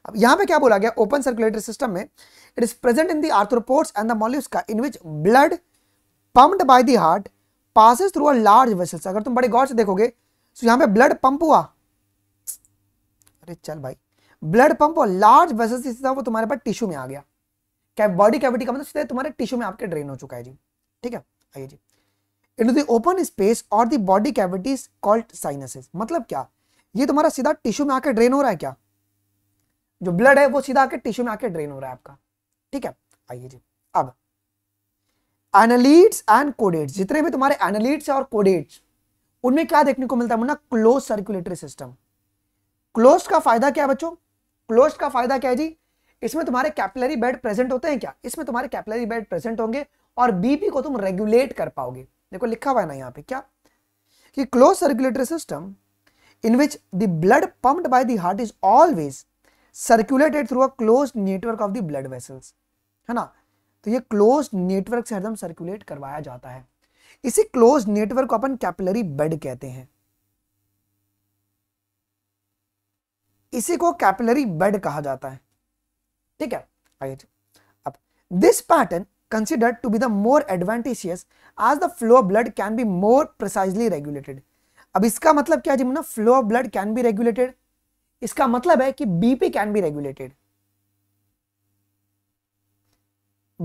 अब यहां पे क्या बोला गया ओपन सर्कुलेटरी सिस्टम में it is present in the arthropods and the molluscs का in which blood pumped by the heart passes through a large vessels अगर तुम बड़े गौर से देखोगे तो यहां पे ब्लड पंप हुआ अरे चल भाई ब्लड पंप और लार्ज वेसल्स था वो तुम्हारे पास टिश्यू में आ गया क्या बॉडी कैविटी का मतलब तुम्हारे टिश्यू में आपके ड्रेन हो चुका है जी ठीक है आइए जी इन द ओपन स्पेस और the body cavities called sinuses मतलब क्या ये तुम्हारा सीधा टिश्यू में आके ड्रेन हो रहा है क्या जो ब्लड है वो सीधा आके टिश्यू में आके ड्रेन हो रहा है आपका ठीक है आइए जी अब एनालिट्स एंड कोडेट्स जितने भी तुम्हारे एनालिट्स और कोडेट्स उनमें क्या देखने को मिलता है Munna close circulatory system close का फायदा क्या है बच्चों क्लोज का फायदा क्या है जी इसमें तुम्हारे कैपिलरी बेड प्रेजेंट होते हैं क्या इसमें तुम्हारे कैपिलरी बेड प्रेजेंट होंगे और बीपी को तुम रेगुलेट कर पाओगे देखो लिखा हुआ है ना यहाँ पे क्या कि close circulatory system in which the blood pumped by the heart is always circulated through a close network of the blood vessels है ना तो ये क्लोज नेटवर्क से हरदम सर्कुलेट करवाया जाता है इसी क्लोज नेटवर्क को अपन कैपिलरी बेड कहते हैं इसी को कैपिलरी बेड कहा जाता है ठीक है राइट अब this pattern considered to be the more advantageous as the flow of blood can be more precisely regulated अब इसका मतलब क्या जिमुना flow of blood can be regulated इसका मतलब है कि BP can be regulated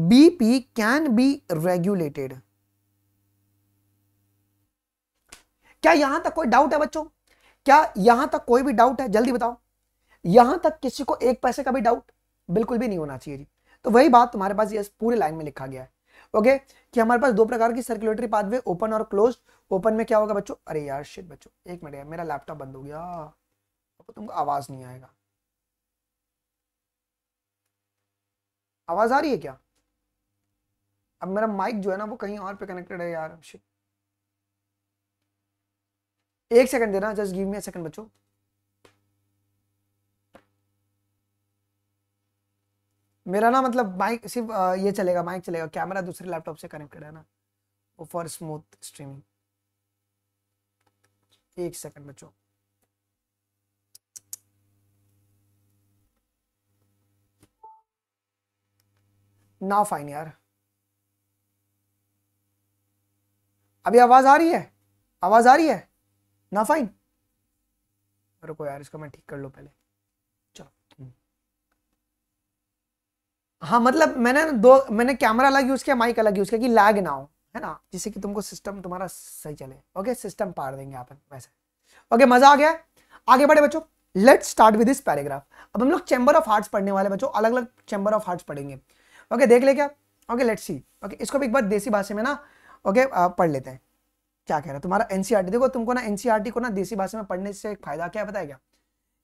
BP can be regulated क्या यहां तक कोई डाउट है बच्चों क्या यहां तक कोई भी डाउट है जल्दी बताओ यहां तक किसी को एक पैसे का भी डाउट बिल्कुल भी नहीं होना चाहिए जी तो वही बात तुम्हारे पास यस पूरे लाइन में लिखा गया है ओके कि हमारे पास दो प्रकार की सर्कुलेटरी पाथवे ओपन और क्लोज ओपन में क्या होगा बच्चों अरे यार शिट बच्चों एक मिनट यार मेरा लैपटॉप बंद हो गया तो तुमको आवाज नहीं आएगा आवाज आ रही है क्या अब मेरा माइक जो है ना वो कहीं और पे कनेक्टेड है यार शिट एक सेकंड देना just give me a second बच्चों मेरा ना मतलब माइक सिर्फ ये चलेगा माइक चलेगा कैमरा दूसरे लैपटॉप से कनेक्टेड है ना वो फॉर स्मूथ स्ट्रीमिंग एक सेकंड बच्चों ना फाइन यार अभी आवाज आ रही है आवाज आ रही है ना फाइन रुको यार इसको मैं ठीक कर लो पहले हाँ मतलब मैंने दो मैंने कैमरा अलग यूज़ किया माइक अलग यूज़ किया कि लैग ना हो है ना जिससे कि तुमको सिस्टम तुम्हारा सही चले ओके सिस्टम पार देंगे आप वैसे ओके मज़ा आ गया आगे बढ़े बच्चों let start with this paragraph अब हम लोग चैम्बर ऑफ हार्ट्स पढ़ने वाले बच्चों अलग अलग चैम्बर ऑफ हार्ट्स पढ़ेंगे ओके देख ले क्या ओके लेट्स सी ओके इसको भी एक बार देसी भाषा में ना ओके पढ़ लेते हैं क्या कह रहा है तुम्हारा एनसीईआरटी e देखो तुमको ना एनसीईआरटी e को ना देसी भाषा में पढ़ने से एक फायदा क्या बताया क्या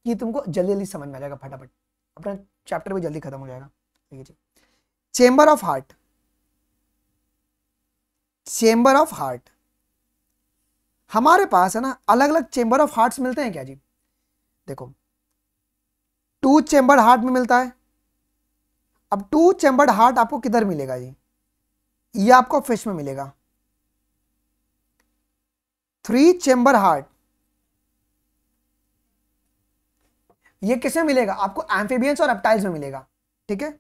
कि तुमको जल्दी जल्दी समझ में आ जाएगा फटाफट अपना चैप्टर भी जल्दी खत्म हो जाएगा ठीक है जी chamber of heart chamber of heart हमारे पास है ना अलग अलग चेंबर ऑफ हार्ट्स मिलते हैं क्या जी देखो टू चेंबर हार्ट में मिलता है अब टू चेंबर हार्ट आपको किधर मिलेगा जी ये आपको फिश में मिलेगा थ्री चेंबर हार्ट ये किसमें मिलेगा आपको एम्फीबियंस और एप्टाइल्स में मिलेगा ठीक है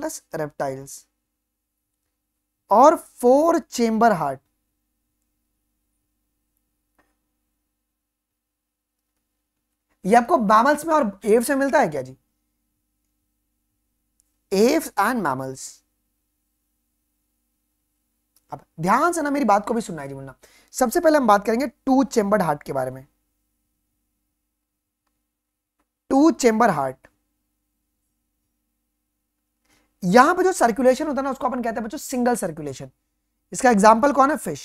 प्लस रेप्टाइल्स और फोर चेंबर हार्ट ये आपको मैमल्स में और एव्स में मिलता है क्या जी एव्स एंड मैमल्स अब ध्यान से ना मेरी बात को भी सुनना है जी मुन्ना सबसे पहले हम बात करेंगे टू चेंबर हार्ट के बारे में टू चेंबर हार्ट यहां पर जो सर्कुलेशन होता है ना उसको अपन कहते हैं बच्चों सिंगल सर्कुलेशन इसका एग्जाम्पल कौन है फिश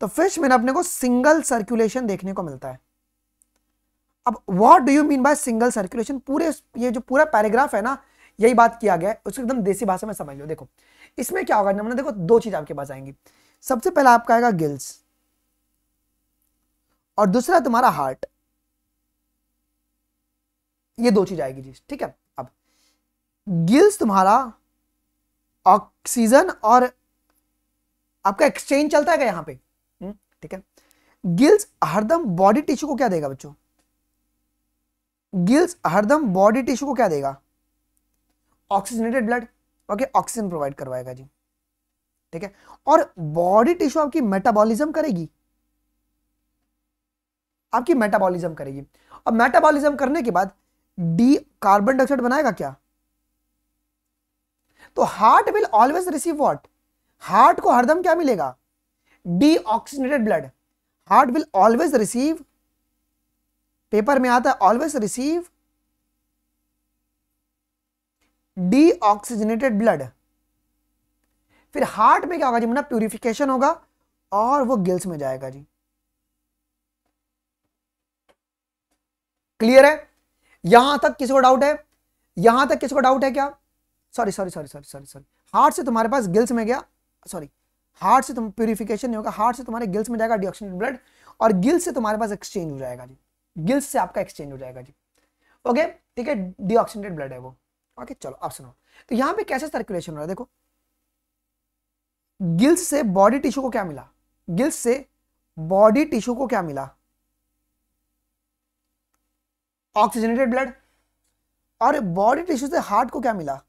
तो फिश में अपने को सिंगल सर्कुलेशन देखने को मिलता है अब what do you mean by single circulation पूरे ये जो पूरा पैराग्राफ है ना यही बात किया गया है उसको एकदम देसी भाषा में समझ लो देखो इसमें क्या होगा नमना देखो दो चीज आपके पास आएंगी सबसे पहला आपका आएगा गिल्स और दूसरा तुम्हारा हार्ट ये दो चीज आएगी जी ठीक है गिल्स तुम्हारा ऑक्सीजन और आपका एक्सचेंज चलता है यहां पे हम्म, ठीक है गिल्स हरदम बॉडी टिश्यू को क्या देगा बच्चों गिल्स हरदम बॉडी टिश्यू को क्या देगा oxygenated blood okay oxygen provide करवाएगा जी ठीक है और बॉडी टिश्यू आपकी मेटाबॉलिज्म करेगी आपकी मेटाबॉलिज्म करेगी और मेटाबॉलिज्म करने के बाद डी कार्बन डाइऑक्साइड बनाएगा क्या तो heart will always receive what heart को हरदम क्या मिलेगा deoxygenated blood heart will always receive paper में आता है ऑलवेज रिसीव डीऑक्सीजनेटेड ब्लड फिर हार्ट में क्या होगा जी मतलब प्यूरिफिकेशन होगा और वो गिल्स में जाएगा जी क्लियर है यहां तक किसी को डाउट है यहां तक किसी को डाउट है क्या sorry sorry sorry sorry sorry sorry heart से तुम्हारे पास गिल्स में गया सॉरी हार्ट से तुम प्योरिफिकेशन नहीं होगा हार्ट से तुम्हारे गिल्स में जाएगा डिऑक्सीनेटेड ब्लड और गिल्स से तुम्हारे पास एक्सचेंज हो जाएगा जी गिल्स से आपका एक्सचेंज हो जाएगा जी ओके ठीक है डिऑक्सीनेटेड ब्लड है वो ओके चलो आप सुनो तो यहाँ पे कैसे सर्कुलेशन हो रहा है देखो गिल्स से बॉडी टिश्यू को क्या मिला गिल्स से बॉडी टिश्यू को क्या मिला ऑक्सीजनेटेड ब्लड और बॉडी टिश्यू से हार्ट को क्या मिला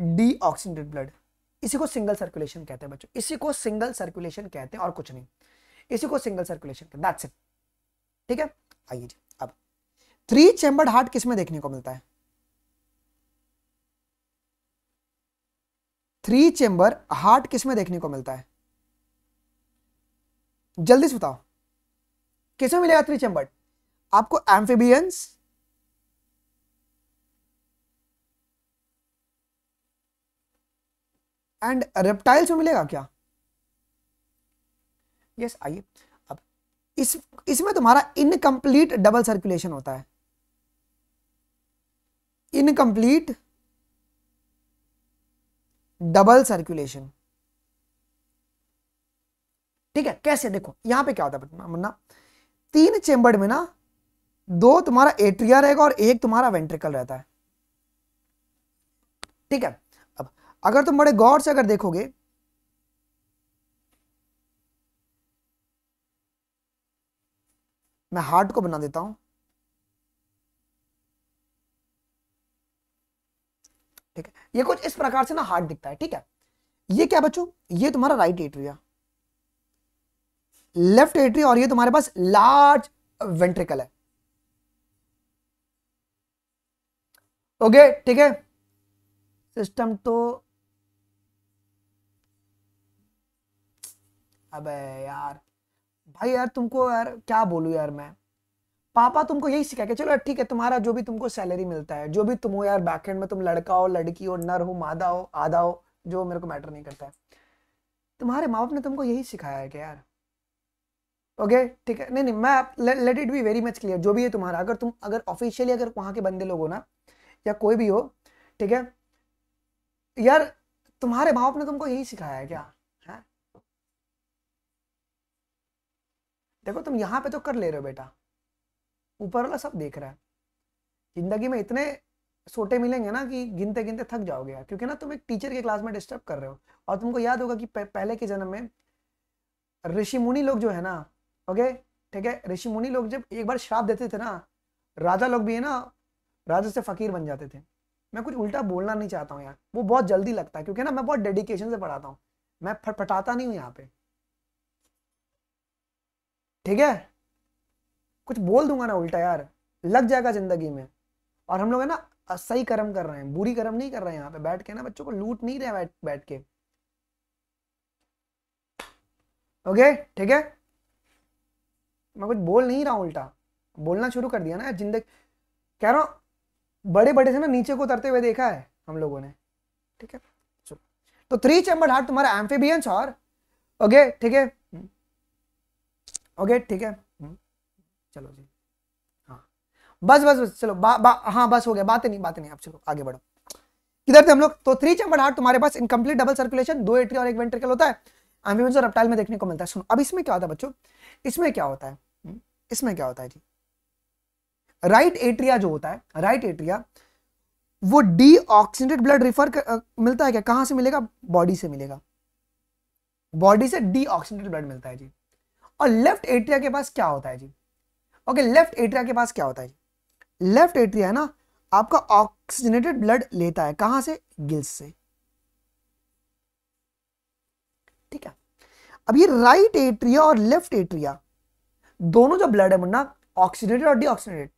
डी ब्लड इसी को सिंगल सर्कुलेशन कहते हैं बच्चों इसी को सिंगल सर्कुलेशन कहते हैं और कुछ नहीं इसी को सिंगल सर्कुलेशन दैट्स इट ठीक है आइए जी अब थ्री चैम्बर्ड हार्ट किसमें देखने को मिलता है थ्री चेंबर हार्ट किसमें देखने को मिलता है जल्दी से बताओ किसमें मिलेगा थ्री चैम्बर्ड आपको एम्फीबियंस एंड रेप्टाइल्स में मिलेगा क्या यस yes, आइए अब इस इसमें तुम्हारा इनकम्प्लीट डबल सर्कुलेशन होता है इनकम्प्लीट डबल सर्कुलेशन ठीक है कैसे देखो यहां पे क्या होता है मुन्ना तीन चेंबर में ना दो तुम्हारा एट्रिया रहेगा और एक तुम्हारा वेंट्रिकल रहता है ठीक है अगर तुम बड़े गौर से अगर देखोगे मैं हार्ट को बना देता हूं ठीक है ये कुछ इस प्रकार से ना हार्ट दिखता है ठीक है ये क्या बच्चों ये तुम्हारा राइट एट्रिया लेफ्ट एट्रिया और ये तुम्हारे पास लार्ज वेंट्रिकल है ओके ठीक है सिस्टम तो अबे यार भाई यार तुमको यार क्या बोलूँ यार मैं पापा तुमको यही सिखा के चलो ठीक है तुम्हारा जो भी तुमको सैलरी मिलता है जो भी तुम हो यार बैकहेंड में तुम लड़का हो लड़की हो नर हो मादा हो आधा हो जो मेरे को मैटर नहीं करता है तुम्हारे माँ बाप ने तुमको यही सिखाया है कि यार ओके ठीक है नहीं नहीं मैं let it be very much clear जो भी है तुम्हारा अगर तुम अगर ऑफिशियली अगर वहाँ के बंदे लोग हो ना या कोई भी हो ठीक है यार तुम्हारे माँ बाप ने तुमको यही सिखाया है क्या देखो तुम यहाँ पे तो कर ले रहे हो बेटा ऊपर वाला सब देख रहा है जिंदगी में इतने सोटे मिलेंगे ना कि गिनते गिनते थक जाओगे यार क्योंकि ना तुम एक टीचर के क्लास में डिस्टर्ब कर रहे हो और तुमको याद होगा कि पहले के जन्म में ऋषि मुनि लोग जो है ना ओके ठीक है ऋषि मुनि लोग जब एक बार श्राप देते थे ना राजा लोग भी है ना राजा से फकीर बन जाते थे मैं कुछ उल्टा बोलना नहीं चाहता हूँ यार वो बहुत जल्दी लगता है क्योंकि ना मैं बहुत डेडिकेशन से पढ़ाता हूँ मैं फटफटाता नहीं हूँ यहाँ पे ठीक है कुछ बोल दूंगा ना उल्टा यार लग जाएगा जिंदगी में और हम लोग है ना सही कर्म कर रहे हैं बुरी कर्म नहीं कर रहे हैं यहाँ पे बैठ के ना बच्चों को लूट नहीं रहे बैठ बैठ के ओके ठीक है मैं कुछ बोल नहीं रहा हूं उल्टा बोलना शुरू कर दिया ना जिंदगी कह रहा हूँ बड़े बड़े से ना नीचे को उतरते हुए देखा है हम लोगों ने ठीक है तो थ्री चैम्बर हार्ट तुम्हारा एम्फेबियंस और ओके ठीक है ओके ठीक है हम्म। चलो जी हाँ बस बस बस चलो बा, बा, हाँ बस हो गया बातें नहीं बातें नहीं आप चलो आगे बढ़ो किधर थे हम लोग तो थ्री चैम्बर हार्ट तुम्हारे पास इनकम्प्लीट डबल सर्कुलेशन दो एट्री और एक वेंट्रिकल होता है एम्बुलेंस और रेप्टाइल में देखने को मिलता है सुनो अब इसमें क्या होता है बच्चों इसमें क्या होता है हम्म, इसमें क्या होता है जी राइट एट्रिया जो होता है राइट एट्रिया वो डी ऑक्सीडेटेड ब्लड रिफर कर, आ, मिलता है क्या कहां से मिलेगा बॉडी से मिलेगा बॉडी से डी ऑक्सीडेटेड ब्लड मिलता है जी और लेफ्ट एट्रिया के पास क्या होता है जी ओके लेफ्ट एट्रिया के पास क्या होता है जी लेफ्ट एट्रिया है ना आपका ऑक्सीजनेटेड ब्लड लेता है कहां से गिल्स से ठीक है अब ये राइट एट्रिया और लेफ्ट एट्रिया दोनों जो ब्लड है मुन्ना ऑक्सीडेटेड और डीऑक्सीडेटेड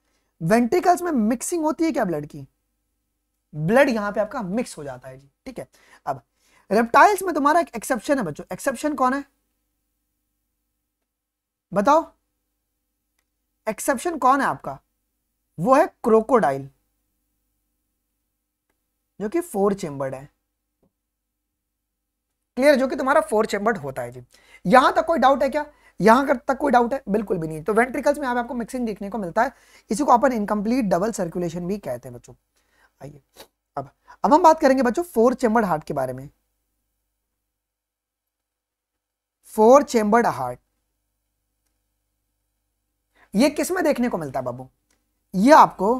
वेंट्रिकल्स में मिक्सिंग होती है क्या ब्लड की ब्लड यहां पे आपका मिक्स हो जाता है जी ठीक है अब रेप्टाइल्स में तुम्हारा एक एक्सेप्शन है बच्चों एक्सेप्शन कौन है बताओ एक्सेप्शन कौन है आपका वो है क्रोकोडाइल जो कि फोर चेंबर्ड है क्लियर जो कि तुम्हारा फोर चेंबर्ड होता है जी यहां तक कोई डाउट है क्या यहां तक कोई डाउट है बिल्कुल भी नहीं तो वेंट्रिकल्स में आपको मिक्सिंग देखने को मिलता है इसी को अपन इनकम्प्लीट डबल सर्कुलेशन भी कहते हैं बच्चों आइए अब अब हम बात करेंगे बच्चों फोर चेंबर्ड हार्ट के बारे में फोर चेंबर्ड हार्ट ये किस में देखने को मिलता है बाबू ये आपको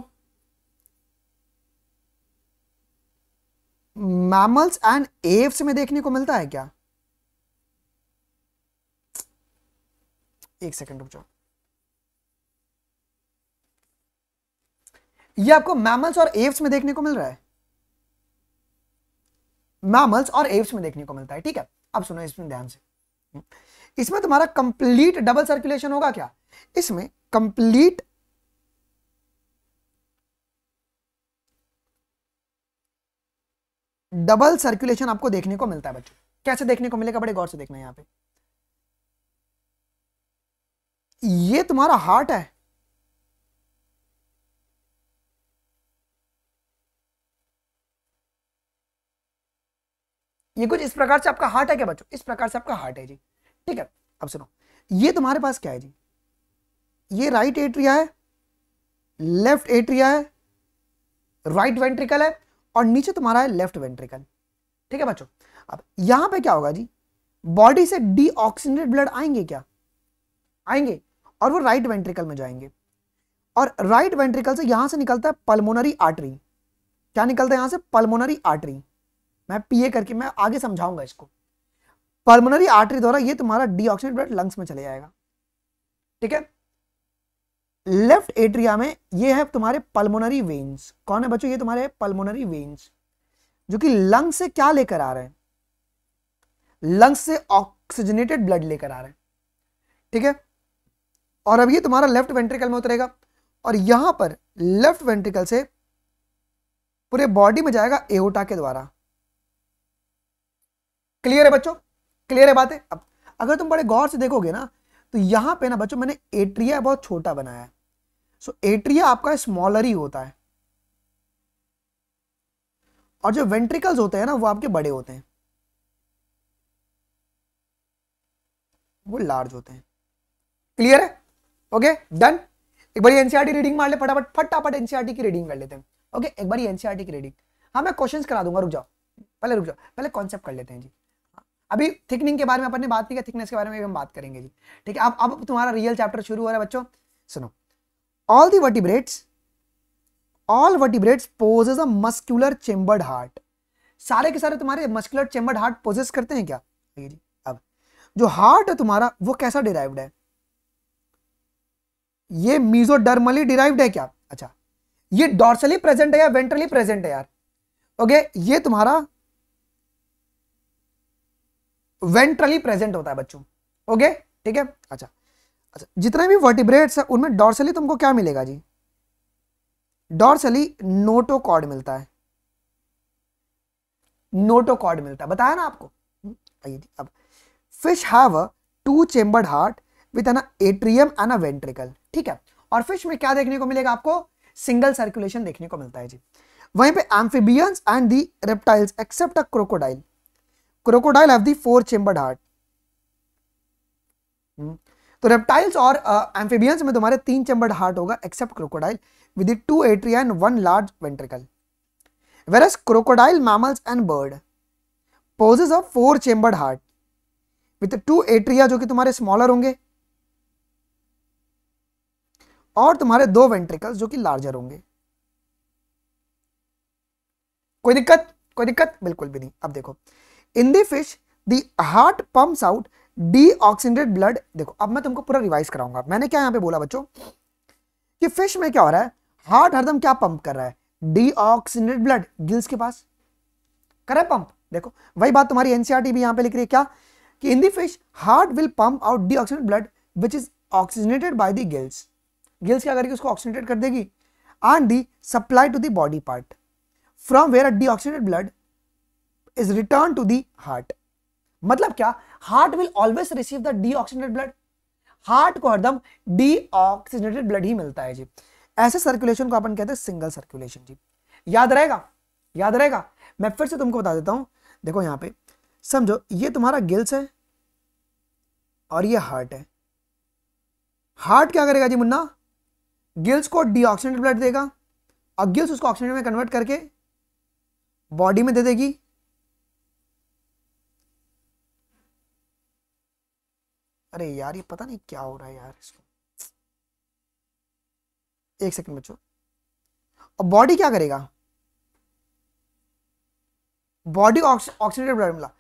मैमल्स एंड एव्स में देखने को मिलता है क्या एक सेकंड रुक जाओ ये आपको मैमल्स और एव्स में देखने को मिल रहा है मैमल्स और एव्स में देखने को मिलता है ठीक है अब सुनो इसमें ध्यान से इसमें तुम्हारा कंप्लीट डबल सर्कुलेशन होगा क्या इसमें कंप्लीट डबल सर्कुलेशन आपको देखने को मिलता है बच्चों कैसे देखने को मिलेगा बड़े गौर से देखना यहां पे ये तुम्हारा हार्ट है ये कुछ इस प्रकार से आपका हार्ट है क्या बच्चों इस प्रकार से आपका हार्ट है जी ठीक है अब सुनो ये तुम्हारे पास क्या है जी ये राइट एट्रिया है लेफ्ट एट्रिया है राइट वेंट्रिकल है और नीचे तुम्हारा है लेफ्ट वेंट्रिकल ठीक है बच्चों अब यहां पे क्या होगा जी बॉडी से डीऑक्सीनेटेड ब्लड आएंगे क्या आएंगे और वो राइट वेंट्रिकल में जाएंगे और राइट वेंट्रिकल से यहां से निकलता है पल्मोनरी आर्टरी क्या निकलता है यहां से पल्मोनरी आर्टरी मैं पीए करके मैं आगे समझाऊंगा इसको पल्मोनरी आर्टरी द्वारा ये तुम्हारा डीऑक्सीनेट ब्लड लंग्स में चले जाएगा ठीक है लेफ्ट एट्रिया में ये है तुम्हारे पल्मोनरी वेन्स कौन है बच्चों ये तुम्हारे पल्मोनरी वेन्स जो कि लंग से क्या लेकर आ रहे हैं लंग्स से ऑक्सीजनेटेड ब्लड लेकर आ रहे हैं ठीक है और अब ये तुम्हारा लेफ्ट वेंट्रिकल में उतरेगा और यहां पर लेफ्ट वेंट्रिकल से पूरे बॉडी में जाएगा एहोटा के द्वारा क्लियर है बच्चों क्लियर है बातें अब अगर तुम बड़े गौर से देखोगे ना तो यहां पे ना बच्चों मैंने एट्रिया बहुत छोटा बनाया है सो एट्रिया आपका स्मॉलर ही होता है और जो वेंट्रिकल्स होते हैं ना वो आपके बड़े होते हैं वो लार्ज होते हैं क्लियर है ओके डन एक बार एनसीआरटी रीडिंग e मार ले फटाफट फटाफट एनसीआरटी e की रीडिंग कर लेते हैं ओके एक बार एनसीआरटी e की रीडिंग हाँ मैं क्वेश्चंस करा दूंगा रुक जाओ पहले रुक जाओ पहले कॉन्सेप्ट कर लेते हैं जी अभी थिकनिंग के बारे में अपन ने बात नहीं की थिकनेस के बारे में भी हम बात करेंगे जी ठीक है अब अब तुम्हारा रियल चैप्टर शुरू हो रहा है बच्चों सुनो all the vertebrates all vertebrates possess a muscular chambered heart सारे के सारे तुम्हारे मस्कुलर चेम्बर्ड हार्ट पोजेस करते हैं क्या जी अब जो हार्ट है तुम्हारा वो कैसा डिराइव्ड है ये मीजोडर्मली डिराइव्ड है क्या अच्छा ये डॉर्सली प्रेजेंट है या वेंट्रली प्रेजेंट है यार ओके ये तुम्हारा वेंट्रली प्रेजेंट होता है बच्चों ओके ठीक है अच्छा अच्छा जितने भी वर्टिब्रेट्स हैं उनमें डॉर्सली तुमको क्या मिलेगा जी डॉर्सली नोटोकॉर्ड मिलता है नोटोकॉर्ड मिलता है बताया ना आपको हम्म, आइए जी अब fish have a two chambered heart with an atrium and a ventricle ठीक है और फिश में क्या देखने को मिलेगा आपको सिंगल सर्कुलेशन देखने को मिलता है जी वहीं पे amphibians and the reptiles except a crocodile crocodile have the four chambered heart तो रेप्टाइल्स और एम्फीबियंस uh, में तुम्हारे तीन चैम्बर्ड हार्ट होगा except crocodile with two atria and one large ventricle whereas crocodile mammals and bird poses a four chambered heart with two atria जो कि तुम्हारे स्मॉलर होंगे और तुम्हारे दो वेंट्रिकल्स जो कि लार्जर होंगे कोई दिक्कत कोई दिक्कत बिल्कुल भी नहीं अब देखो in this fish heart pumps out deoxygenated blood देखो अब मैं तुमको पूरा रिवाइज कराऊंगा मैंने क्या यहां पे बोला बच्चों कि फिश में क्या हो रहा है हार्ट हरदम क्या पंप कर रहा है डीऑक्सीडेटेड ब्लड गिल्स के पास कर रहा है पंप देखो वही बात तुम्हारी एनसीआरटी e भी यहां पे लिख रही है क्या कि in the fish heart will pump out deoxygenated blood which is oxygenated by the gills gills क्या करेगी उसको ऑक्सीजनेट कर देगी and the supply to the body part from where deoxygenated blood is return to the heart मतलब क्या heart will always receive the deoxygenated blood heart को हरदम डीऑक्सीजनेटेड ब्लड ही मिलता है जी ऐसे सर्कुलेशन को अपन कहते हैं सिंगल सर्कुलेशन जी याद रहेगा याद रहेगा मैं फिर से तुमको बता देता हूं देखो यहां पे समझो ये तुम्हारा गिल्स है और ये हार्ट है हार्ट क्या करेगा जी मुन्ना गिल्स को डीऑक्सीजनेटेड ब्लड देगा और गिल्स उसको ऑक्सीजन में कन्वर्ट करके बॉडी में दे देगी अरे यार ये पता नहीं क्या हो रहा है यार इसको एक सेकंड बच्चों अब बॉडी क्या करेगा बॉडी ऑक्सीडेटेड ब्लड मिला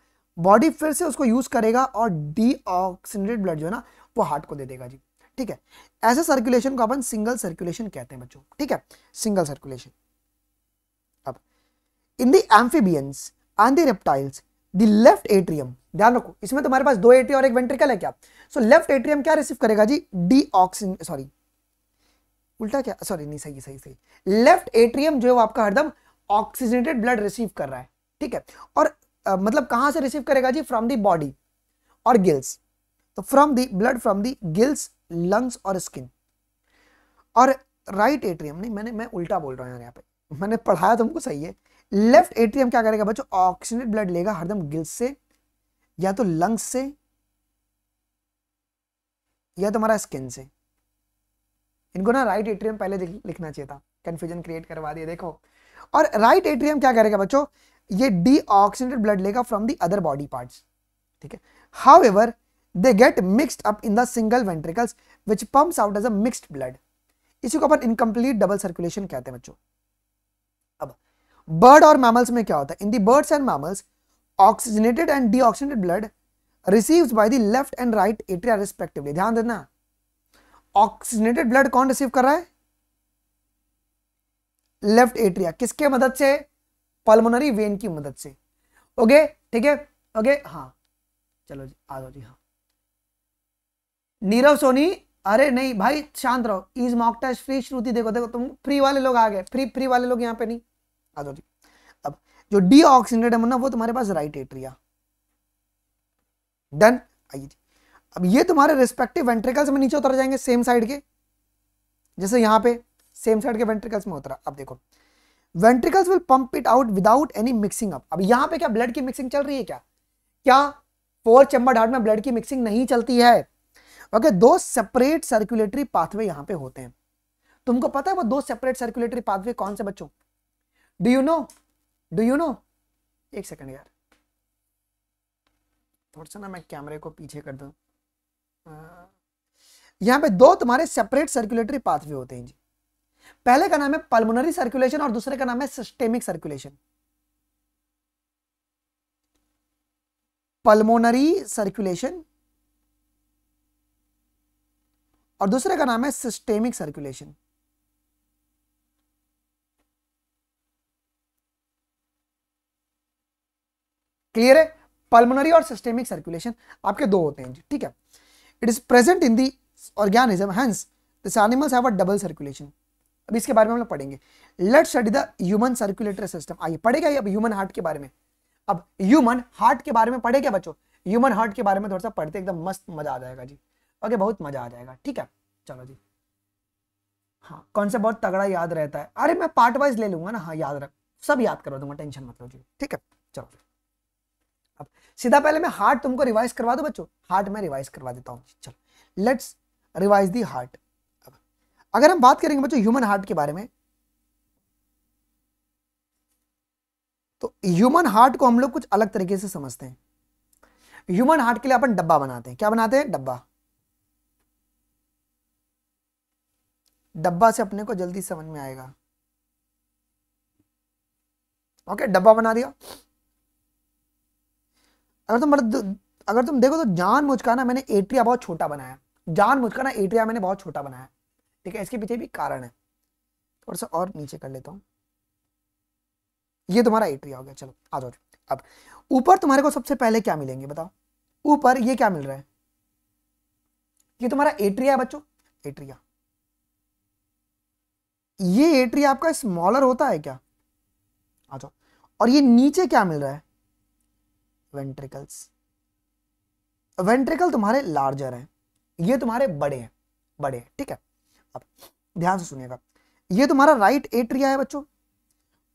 बॉडी फिर से उसको यूज करेगा और डीऑक्सीडेटेड ब्लड जो है ना वो हार्ट को दे देगा जी ठीक है ऐसे सर्कुलेशन को अपन सिंगल सर्कुलेशन कहते हैं बच्चों ठीक है सिंगल सर्कुलेशन अब in the amphibians and the reptiles left atrium ध्यान रखो इसमें तुम्हारे पास दो एट्रिया और एक वेंट्रिकल है क्या सो लेफ्ट एट्रियम क्या रिसीव करेगा जी डी ऑक्सीजन सॉरी उल्टा क्या सॉरी नहीं सही सही सही लेफ्ट एट्रियम जो है वो आपका हरदम ऑक्सीजनेटेड ब्लड रिसीव कर रहा है ठीक है और आ, मतलब कहां से रिसीव करेगा जी फ्रॉम दी बॉडी और गिल्स तो from the blood from the gills lungs और स्किन और राइट एट्रियम नहीं मैंने मैं उल्टा बोल रहा हूं यहां पे मैंने पढ़ाया तुमको सही है लेफ्ट एट्रियम क्या करेगा बच्चों ऑक्सीजनेट ब्लड लेगा हरदम गिल्स से या तो लंग्स से या तुम्हारा तो स्किन से इनको ना राइट एट्रियम पहले लिखना चाहिए था कंफ्यूजन क्रिएट करवा दिया देखो और राइट एट्रियम क्या करेगा बच्चों ये डी ब्लड लेगा from the other body parts ठीक है however they get mixed up in the single ventricles which pumps out as a mixed blood इसी को अपन इनकम्प्लीट डबल सर्कुलेशन कहते हैं बच्चों बर्ड और मैमल्स में क्या होता है in the birds and mammals oxygenated and deoxygenated blood receives by the left and right atria respectively ध्यान देना ऑक्सीजनेटेड ब्लड कौन रिसीव कर रहा है लेफ्ट एट्रिया किसके मदद से पल्मोनरी वेन की मदद से ओके ठीक है ओके हाँ चलो जी आ जाओ जी हाँ नीरव सोनी अरे नहीं भाई शांत रहो is mock test free Shruti देखो देखो तुम फ्री वाले लोग आ गए फ्री फ्री वाले लोग यहाँ पे नहीं आ जाओ जी अब जो डी ऑक्सीनेटेड है ना वो तुम्हारे पास राइट एट्रिया डन आइए जी अब ये तुम्हारे रिस्पेक्टिव वेंट्रिकल्स में नीचे उतर जाएंगे सेम साइड के जैसे यहां पे सेम साइड के वेंट्रिकल्स में उतरा अब देखो ventricles will pump it out without any mixing up अब यहां पे क्या ब्लड की मिक्सिंग चल रही है क्या क्या फोर चेंबर हार्ट में ब्लड की मिक्सिंग नहीं चलती है ओके दो सेपरेट सर्कुलेटरी पाथवे यहां पे होते हैं तुमको पता है वो दो सेपरेट सर्कुलेटरी पाथवे कौन से बच्चों do you know do you know एक सेकंड यार थोड़ा सा ना मैं कैमरे को पीछे कर दू यहां पे दो तुम्हारे सेपरेट सर्कुलेटरी पाथवे होते हैं जी पहले का नाम है पल्मोनरी सर्कुलेशन और दूसरे का नाम है सिस्टेमिक सर्कुलेशन पल्मोनरी सर्कुलेशन और दूसरे का नाम है सिस्टेमिक सर्कुलेशन क्लियर है पल्मोनरी और सिस्टेमिक सर्कुलेशन आपके दो होते हैं ठीक है it is present in the organism this animals have a double circulation अब इसके बारे में हम लोग पढ़ेंगे let study the human circulatory system आइए पढ़ेगा अब ह्यूमन हार्ट के बारे में अब ह्यूमन हार्ट के बारे में पढ़े क्या बच्चों ह्यूमन हार्ट के बारे में थोड़ा सा पढ़ते एकदम मस्त मजा आ जाएगा जी ओके बहुत मजा आ जाएगा ठीक है चलो जी हाँ सा बहुत तगड़ा याद रहता है अरे मैं पार्ट वाइज ले लूंगा ना हाँ याद रख सब याद करो दूंगा टेंशन मत लो जी ठीक है चलो अब सीधा पहले मैं हार्ट तुमको रिवाइज करवा दो बच्चों हार्ट में रिवाइज करवा देता हूँ चलो लेट्स रिवाइज दी हार्ट अब अगर हम बात करेंगे बच्चों ह्यूमन हार्ट के बारे में तो ह्यूमन हार्ट को हम लोग कुछ अलग तरीके से समझते हैं ह्यूमन हार्ट के लिए अपन डब्बा बनाते हैं क्या बनाते हैं डब्बा डब्बा से अपने को जल्दी समझ में आएगा ओके डब्बा बना दिया अगर तुम मतलब अगर तुम देखो तो जान मुझका ना मैंने एट्रिया बहुत छोटा बनाया जान मुझका ना एट्रिया मैंने बहुत छोटा बनाया ठीक है इसके पीछे भी कारण है थोड़ा सा और नीचे कर लेता हूँ ये तुम्हारा एट्रिया हो गया चलो आ जाओ अब ऊपर तुम्हारे को सबसे पहले क्या मिलेंगे बताओ ऊपर ये क्या मिल रहा है ये तुम्हारा एट्रिया है बच्चों एट्रिया ये एट्रिया आपका स्मॉलर होता है क्या आ जाओ और ये नीचे क्या मिल रहा है वेंट्रिकल्स वेंट्रिकल तुम्हारे लार्जर हैं ये तुम्हारे बड़े हैं बड़े हैं ठीक है अब ध्यान से सुनिएगा ये तुम्हारा राइट एट्रिया है बच्चों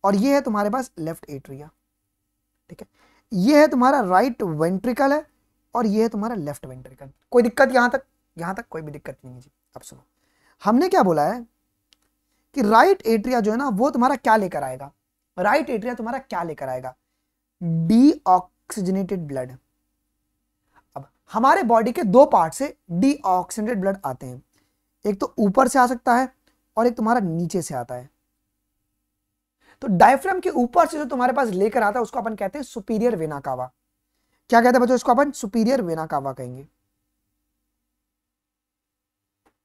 और ये है तुम्हारे पास लेफ्ट एट्रिया ठीक है ये है तुम्हारा राइट वेंट्रिकल है और ये है तुम्हारा लेफ्ट वेंट्रिकल कोई दिक्कत यहां तक यहां तक कोई भी दिक्कत नहीं है जी अब सुनो हमने क्या बोला है कि राइट एट्रिया जो है ना वो तुम्हारा क्या लेकर आएगा राइट एट्रिया तुम्हारा क्या लेकर आएगा डी ऑक्सीजनेटेड ब्लड अब हमारे बॉडी के दो पार्ट से डीऑक्सीजनेटेड ब्लड आते हैं एक तो ऊपर से आ सकता है और एक तुम्हारा नीचे से आता है तो डायफ्राम के ऊपर से जो तुम्हारे पास लेकर आता है उसको अपन कहते हैं सुपीरियर वेना कावा क्या कहते हैं बच्चों इसको अपन सुपीरियर वेना कावा कहेंगे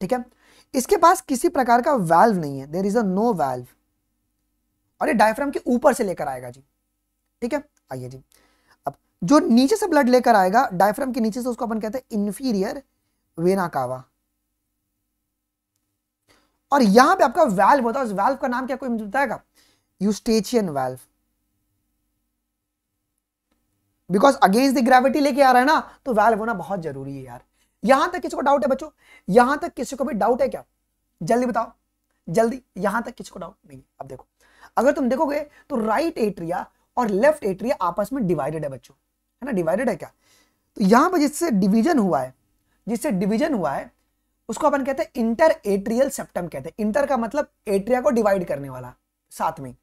ठीक है इसके पास किसी प्रकार का वैल्व नहीं है there is a no valve और ये डायफ्राम के ऊपर से लेकर आएगा जी ठीक है आइए जी जो नीचे से ब्लड लेकर आएगा डायफ्राम के नीचे से उसको अपन कहते हैं इन्फीरियर वेना कावा और यहां पे आपका वैल्व होता है उस वैल्व का नाम क्या कोई बताएगा Eustachian valve because against the gravity लेके आ रहा है ना तो वैल्व होना बहुत जरूरी है यार यहां तक किसी को डाउट है बच्चों यहां तक किसी को भी डाउट है क्या जल्दी बताओ जल्दी यहां तक किसी को डाउट नहीं अब देखो अगर तुम देखोगे तो राइट एट्रिया और लेफ्ट एट्रिया आपस में डिवाइडेड है बच्चों है ना डिवाइडेड है क्या तो यहाँ पर जिससे डिवीजन हुआ है जिससे डिवीजन हुआ है उसको अपन कहते हैं इंटर एट्रियल सेप्टम कहते हैं इंटर का मतलब एट्रिया को डिवाइड करने वाला साथ में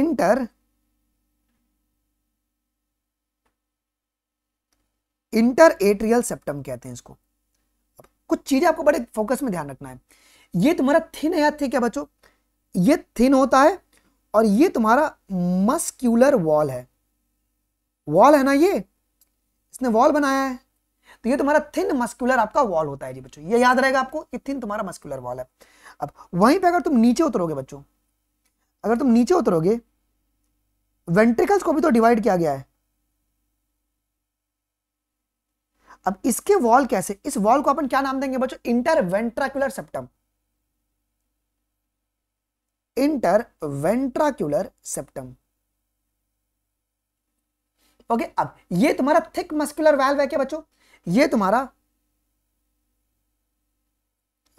इंटर इंटर एट्रियल सेप्टम कहते हैं इसको कुछ चीजें आपको बड़े फोकस में ध्यान रखना है ये तुम्हारा थिन है या थिक है बच्चों ये थिन होता है और ये तुम्हारा मस्क्यूलर वॉल है वॉल है ना ये इसने वॉल बनाया है तो ये तुम्हारा थिन मस्कुलर आपका वॉल होता है जी बच्चों ये याद रहेगा आपको कि थिन तुम्हारा मस्कुलर वॉल है अब वहीं पे अगर तुम नीचे उतरोगे बच्चों अगर तुम नीचे उतरोगे वेंट्रिकल्स को भी तो डिवाइड किया गया है अब इसके वॉल कैसे इस वॉल को अपन क्या नाम देंगे बच्चों inter ventricular septum inter ventricular septum okay अब ये तुम्हारा थिक मस्कुलर वैल्व है क्या बच्चों ये तुम्हारा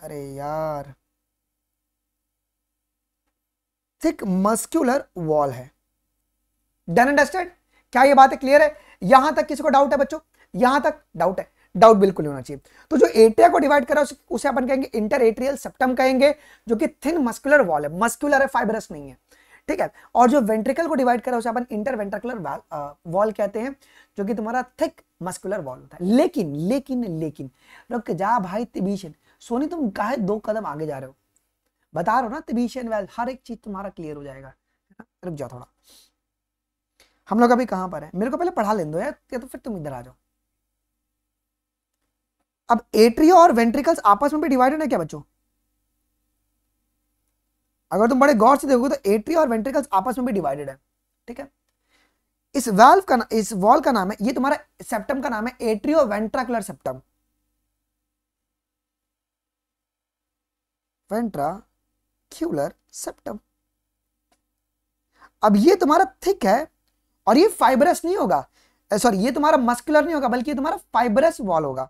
अरे यार थिक मस्कुलर वॉल है डन अंडरस्टैंड क्या ये बात क्लियर है यहां तक किसी को डाउट है बच्चों यहां तक डाउट है डाउट बिल्कुल नहीं होना चाहिए तो जो एट्रिया को डिवाइड करा उसे अपन कहेंगे इंटर एट्रियल सेप्टम कहेंगे जो कि थिन मस्कुलर वॉल है मस्कुलर है फाइबरस नहीं है ठीक है और जो वेंट्रिकल को डिवाइड करा उसे अपन इंटरवेंट्रिकुलर वॉल कहते हैं जो कि तुम्हारा थिक मस्कुलर वॉल होता है लेकिन लेकिन लेकिन रुक जा भाई तिबीशन सोनी तुम गाय दो कदम आगे जा रहे हो बता रहे हो ना तिबीशन वेल हर एक चीज तुम्हारा क्लियर हो जाएगा रुक जाओ थोड़ा हम लोग अभी कहां पर है मेरे को पहले पढ़ा लेने दो यार या तो फिर तुम इधर आ जाओ अब एट्रिया और वेंट्रिकल्स आपस में भी डिवाइडेड है क्या बच्चों अगर तुम बड़े गौर से देखोगे तो एट्री और वेंट्रिकल्स आपस में भी डिवाइडेड है ठीक है इस वाल्व का इस वॉल का नाम है ये तुम्हारा सेप्टम का नाम है एट्रियो वेंट्राकुलर सेप्टम वेंट्राक्यूलर सेप्टम अब ये तुम्हारा थिक है और ये फाइबरस नहीं होगा सॉरी ये तुम्हारा मस्कुलर नहीं होगा बल्कि ये तुम्हारा फाइबरस वॉल होगा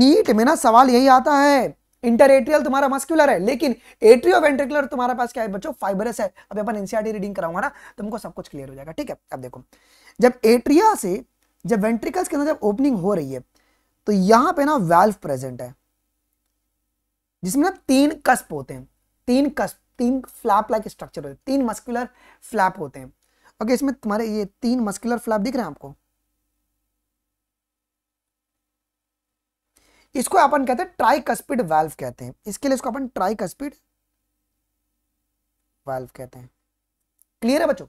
नीट में ना सवाल यही आता है इंटर एट्रियल तुम्हारा मस्क्यूलर है लेकिन एट्रियो वेंट्रिकुलर तुम्हारा पास क्या है बच्चों फाइबरस है अभी अपन एनसीआरटी रीडिंग कराऊंगा ना तुमको सब कुछ क्लियर हो जाएगा ठीक है अब देखो जब एट्रिया से जब वेंट्रिकल्स के अंदर जब ओपनिंग हो रही है तो यहां पे ना वेल्व प्रेजेंट है जिसमें ना तीन कस्प होते हैं तीन कस्प तीन फ्लैप लाइक स्ट्रक्चर होते हैं तीन मस्क्यूलर फ्लैप होते हैं ओके इसमें तुम्हारे ये तीन मस्क्यूलर फ्लैप दिख रहे हैं आपको इसको अपन कहते हैं ट्राइकस्पिड वेल्व कहते हैं इसके लिए इसको अपन ट्राइकस्पिड वेल्व कहते हैं क्लियर है बच्चों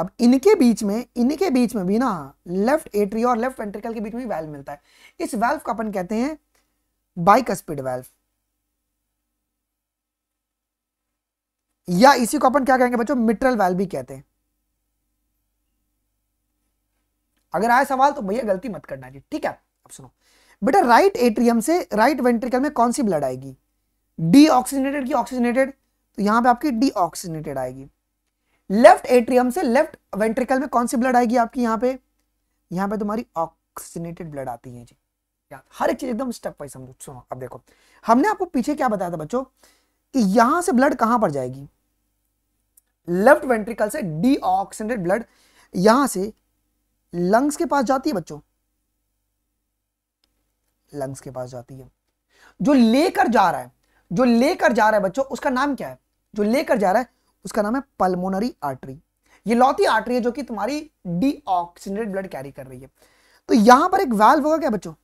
अब इनके बीच में इनके बीच में भी ना लेफ्ट एट्री और लेफ्ट वेंट्रिकल के बीच में वेल्व मिलता है इस वेल्व को अपन कहते हैं बाइकस्पिड वेल्व या इसी को अपन क्या कहेंगे बच्चों मिट्रल वेल्व भी कहते हैं अगर आए सवाल तो भैया गलती मत करना जी ठीक है अब सुनो बेटा राइट एट्रियम से राइट वेंट्रिकल में कौन सी ब्लड आएगी डी ऑक्सीजनेटेड की ऑक्सीजनेटेड तो यहां पे आपकी डी ऑक्सीजनेटेड आएगी लेफ्ट एट्रियम से लेफ्ट वेंट्रिकल में कौन सी ब्लड आएगी आपकी यहां पे यहां पे तुम्हारी ऑक्सीजनेटेड ब्लड आती है जी हर एक चीज एकदम स्टेप वाइज समझो सुनो अब देखो हमने आपको पीछे क्या बताया था बच्चों कि यहां से ब्लड कहां पर जाएगी लेफ्ट वेंट्रिकल से डीऑक्सीनेटेड ब्लड यहां से लंग्स के पास जाती है बच्चों लंग्स के पास जाती है जो लेकर जा रहा है जो लेकर जा रहा है बच्चों उसका नाम क्या है जो लेकर जा रहा है उसका नाम है पल्मोनरी आर्टरी ये लौती आर्टरी है जो कि तुम्हारी डीऑक्सीनेटेड ब्लड कैरी कर रही है तो यहां पर एक वैल्व होगा क्या बच्चों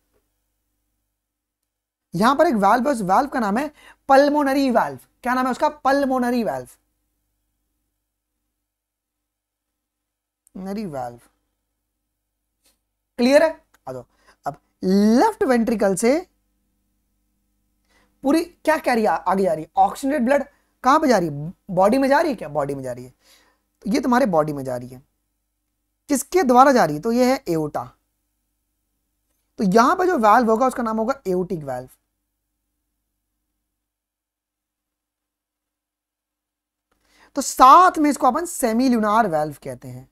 यहां पर एक वैल्व है उस वैल्व का नाम है पल्मोनरी वैल्व क्या नाम है उसका पल्मोनरी वैल्व नरी वैल्व क्लियर है आ जाओ लेफ्ट वेंट्रिकल से पूरी क्या कह रही है आगे जा रही है ऑक्सीजनेट ब्लड कहां पे जा रही है बॉडी में जा रही है क्या बॉडी में जा रही है तो ये तुम्हारे बॉडी में जा रही है किसके द्वारा जा रही है तो ये है एओटा तो यहां पर जो वैल्व होगा उसका नाम होगा एओटिक वैल्व तो साथ में इसको अपन सेमी ल्यूनार वेल्व कहते हैं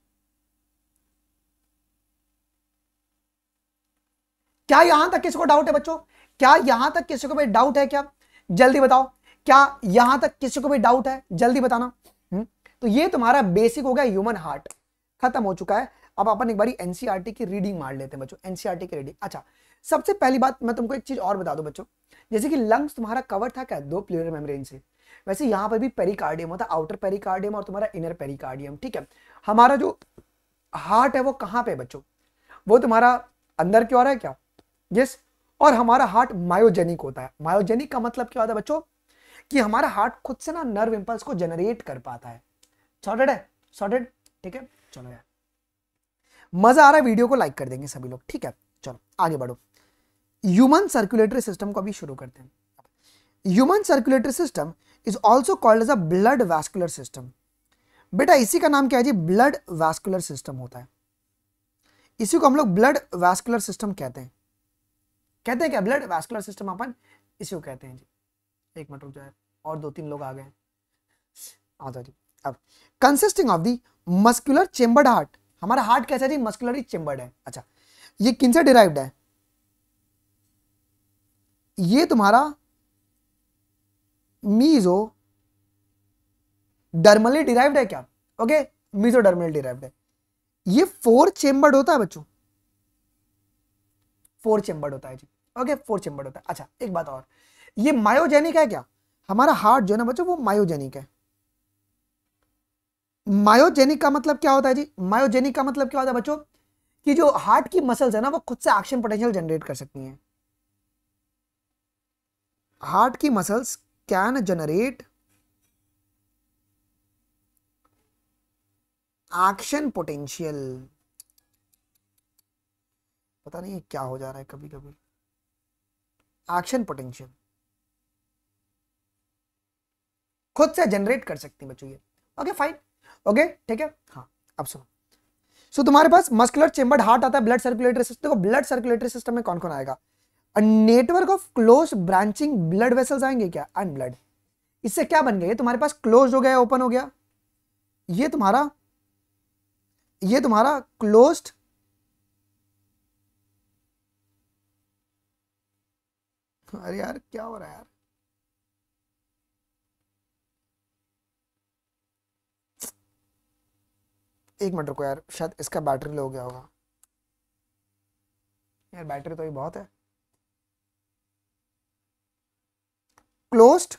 क्या यहां तक किसी को डाउट है बच्चों क्या यहां तक किसी को भी डाउट है क्या जल्दी बताओ क्या यहां तक किसी को भी डाउट है जल्दी बताना हम्म? तो ये तुम्हारा बेसिक हो गया ह्यूमन हार्ट खत्म हो चुका है अब अपन एक बारी एनसीआरटी e की रीडिंग मार लेते हैं बच्चों एनसीआरटी e की रीडिंग अच्छा सबसे पहली बात मैं तुमको एक चीज और बता दूं बच्चों जैसे कि लंग्स तुम्हारा कवर था क्या दो प्लेयर मेम्ब्रेन से वैसे यहां पर भी पेरिकार्डियम होता है आउटर पेरिकार्डियम और तुम्हारा इनर पेरिकार्डियम ठीक है हमारा जो हार्ट है वो कहां पे बच्चों वो तुम्हारा अंदर की ओर है क्या यस और हमारा हार्ट मायोजेनिक होता है मायोजेनिक का मतलब क्या होता है बच्चों कि हमारा हार्ट खुद से ना नर्व इंपल्स को जनरेट कर पाता है सॉर्टेड है सॉर्टेड ठीक है चलो यार मजा आ रहा है वीडियो को लाइक कर देंगे सभी लोग ठीक है चलो आगे बढ़ो ह्यूमन सर्कुलेटरी सिस्टम को अभी शुरू करते हैं human circulatory system is also called as a blood vascular system बेटा इसी का नाम क्या है जी ब्लड वैस्कुलर सिस्टम होता है इसी को हम लोग ब्लड वैस्कुलर सिस्टम कहते हैं कहते हैं क्या ब्लड वैस्कुलर सिस्टम अपन इसी को कहते हैं जी एक मिनट रुक जाए और दो तीन लोग आ गए जी अब consisting of the muscular chambered heart हमारा हार्ट कैसा जी मस्कुलर ही चेंबर्ड है अच्छा ये किनसे डिराइव्ड है ये तुम्हारा मीजो डर्मली डिराइव्ड है क्या ओके मीजो डर्मली डिराइव्ड है ये फोर चेंबर्ड होता है बच्चों फोर चेंबर्ड होता है जी ओके फोर चेंबर्ड होता है अच्छा एक बात और ये मायोजेनिक है क्या हमारा हार्ट जो है ना बच्चों वो मायोजेनिक है मायोजेनिक का मतलब क्या होता है जी मायोजेनिक का मतलब क्या होता है बच्चों कि जो हार्ट की मसल्स है ना वो खुद से एक्शन पोटेंशियल जनरेट कर सकती हैं हार्ट की muscles can generate action potential पता नहीं क्या हो जा रहा है कभी कभी एक्शन पोटेंशियल खुद से जनरेट कर सकती है बच्चों ये ओके फाइन ओके ठीक है हाँ अब सुनो सो so, तुम्हारे पास मस्कुलर चेम्बर हार्ट आता है ब्लड सर्कुलेटरी सिस्टम को ब्लड सर्कुलेटरी सिस्टम में कौन कौन आएगा network of close branching blood vessels आएंगे क्या एंड ब्लड इससे क्या बन गया तुम्हारे पास क्लोज हो गया ओपन हो गया ये तुम्हारा ये तुम्हारा क्लोज्ड अरे यार क्या हो रहा है यार एक मिनट रुको यार शायद इसका बैटरी लो गया होगा यार बैटरी तो ही बहुत है क्लोज्ड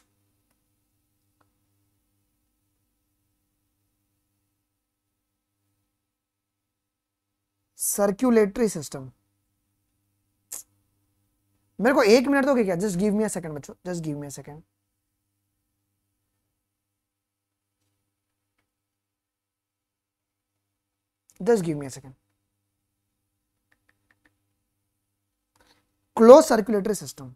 सर्क्यूलेटरी सिस्टम मेरे को एक मिनट दोगे तो क्या just give me a second बच्चों just give me a second just give me a second close circulatory system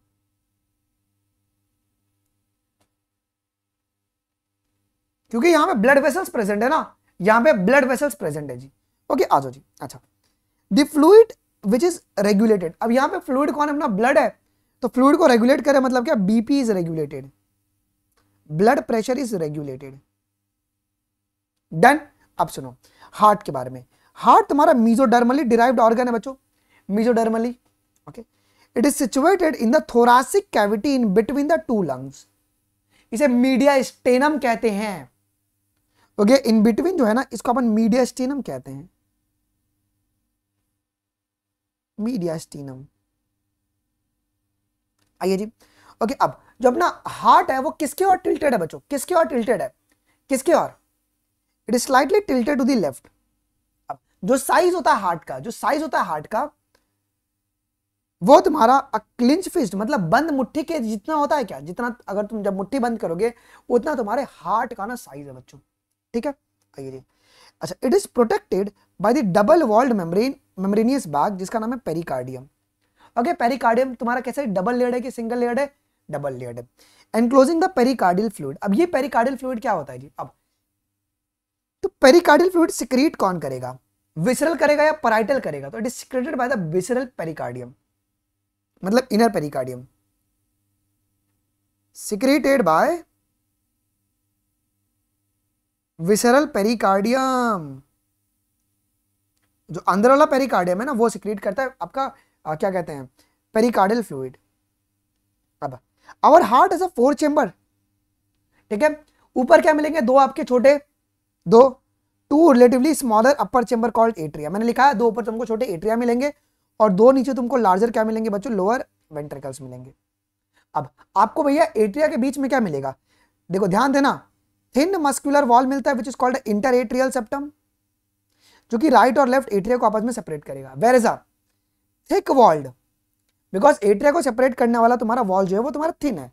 क्योंकि यहां पे ब्लड वेसल्स प्रेजेंट है ना यहां पे ब्लड वेसल्स प्रेजेंट है जी ओके आ जाओ जी अच्छा the fluid which is regulated अब यहाँ पे फ्लूड कौन है अपना ब्लड है तो फ्लूड को रेगुलेट करे मतलब क्या BP is regulated blood pressure is regulated done अब सुनो हार्ट के बारे में हार्ट तुम्हारा मीजोडर्मली डिराइव्ड ऑर्गन है बच्चों mesodermally okay it is situated in the thoracic cavity in between the two lungs इसे मीडिया स्टेनम कहते हैं ओके इन बिटवीन जो है ना इसको अपन मीडिया स्टेनम कहते हैं मीडियास्टीनम आइए जी ओके अब जो अपना हार्ट है वो किसके और टिल्टेड है बच्चों किसके और टिल्टेड है किसके और it is slightly tilted to the left अब जो साइज होता है हार्ट का जो साइज होता है हार्ट का वो तुम्हारा क्लिंच फिस्ट मतलब बंद मुट्ठी के जितना होता है क्या जितना अगर तुम जब मुट्ठी बंद करोगे उतना तुम्हारे हार्ट का ना साइज है बच्चों ठीक है आइए जी अच्छा it is protected by the double walled membrane membranous bag जिसका नाम है पेरिकार्डियम ओके पेरिकार्डियम तुम्हारा कैसे डबल लेड है कि सिंगल लेड है डबल लेड है एनक्लोजिंग द पेरिकार्डियल फ्लूड अब ये पेरिकार्डियल फ्लूड क्या होता है जी अब तो पेरिकार्डियल फ्लूड सिक्रीट कौन करेगा विसरल करेगा या पराइटल करेगा तो it is secreted by the visceral pericardium मतलब inner pericardium secreted by visceral pericardium जो अंदर वाला पेरिकार्डियम है ना वो सिक्रीट करता है आपका आ, क्या कहते हैं पेरिकार्डियल फ्लूड अब our heart is a four chamber ठीक है ऊपर क्या मिलेंगे दो आपके छोटे दो two relatively smaller upper chamber called atria मैंने लिखा है दो ऊपर तुमको छोटे एट्रिया मिलेंगे और दो नीचे तुमको लार्जर क्या मिलेंगे बच्चों लोअर वेंट्रिकल्स मिलेंगे अब आपको भैया एट्रिया के बीच में क्या मिलेगा देखो ध्यान देना थिन मस्कुलर वॉल मिलता है which is called inter atrial septum जो कि राइट और लेफ्ट एट्रिया को आपस में सेपरेट करेगा where is thick walled because atria को सेपरेट करने वाला तुम्हारा वॉल जो है वो तुम्हारा थिन है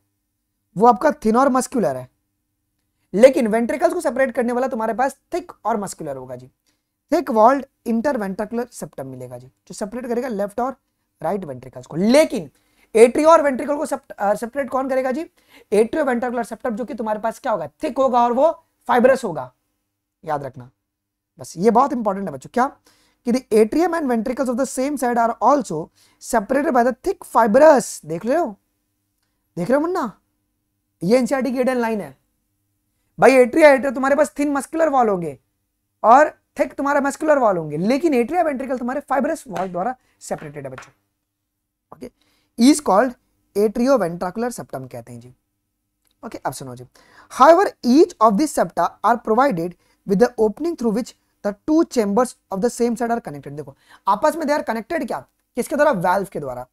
वो आपका थिन और मस्क्यूलर है लेकिन वेंट्रिकल्स को सेपरेट करने वाला तुम्हारे पास थिक और मस्कुलर होगा जी थिक वॉल्ड वेंट्रिकुलर सेप्टम मिलेगा जी जो सेपरेट करेगा लेफ्ट और राइट वेंट्रिकल्स को लेकिन एट्रिया और वेंट्रिकल को सेपरेट कौन करेगा जी एट्रियो वेंट्रिकुलर सेप्टम जो कि तुम्हारे पास क्या होगा थिक होगा और वो फाइबरस होगा याद रखना बस ये बहुत इंपॉर्टेंट है बच्चों क्या कि the atrium and ventricles of the same side are also separated by the thick fibrous देख रहे हो देख रहे हो मुन्ना ये एनसीईआरटी e की हिडन लाइन है भाई एट्रिया एट्रिया तुम्हारे पास थिन मस्कुलर वॉल होंगे और थिक तुम्हारे मस्कुलर वॉल होंगे लेकिन एट्रिया वेंट्रिकल तुम्हारे फाइबरस वॉल द्वारा सेपरेटेड है बच्चों okay is called atrio ventricular septum कहते हैं जी ओके अब सुनो जी however each of this septa are provided with the opening through which two chambers of the same side are connected देखो आपस में दे आर कनेक्टेड क्या किसके द्वारा वेल्व के द्वारा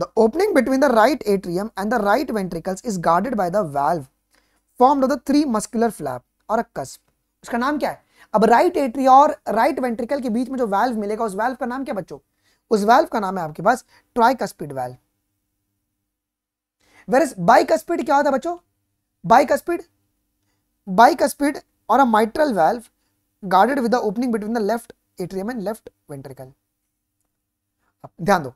the opening between the right atrium and the right ventricles is guarded by the valve formed of the three muscular flap और अ कस्प उसका नाम क्या है अब राइट एट्री और राइट वेंट्रिकल के बीच में जो वेल्व मिलेगा उस वेल्व का नाम क्या बच्चों उस वेल्व का नाम है आपके पास ट्राइकस्पिड वेल्व वेरस बाइकस्पिड क्या होता है बच्चों बाइकस्पिड बाइकस्पिड और a mitral valve guarded with the opening between the left atrium and left ventricle अब ध्यान दो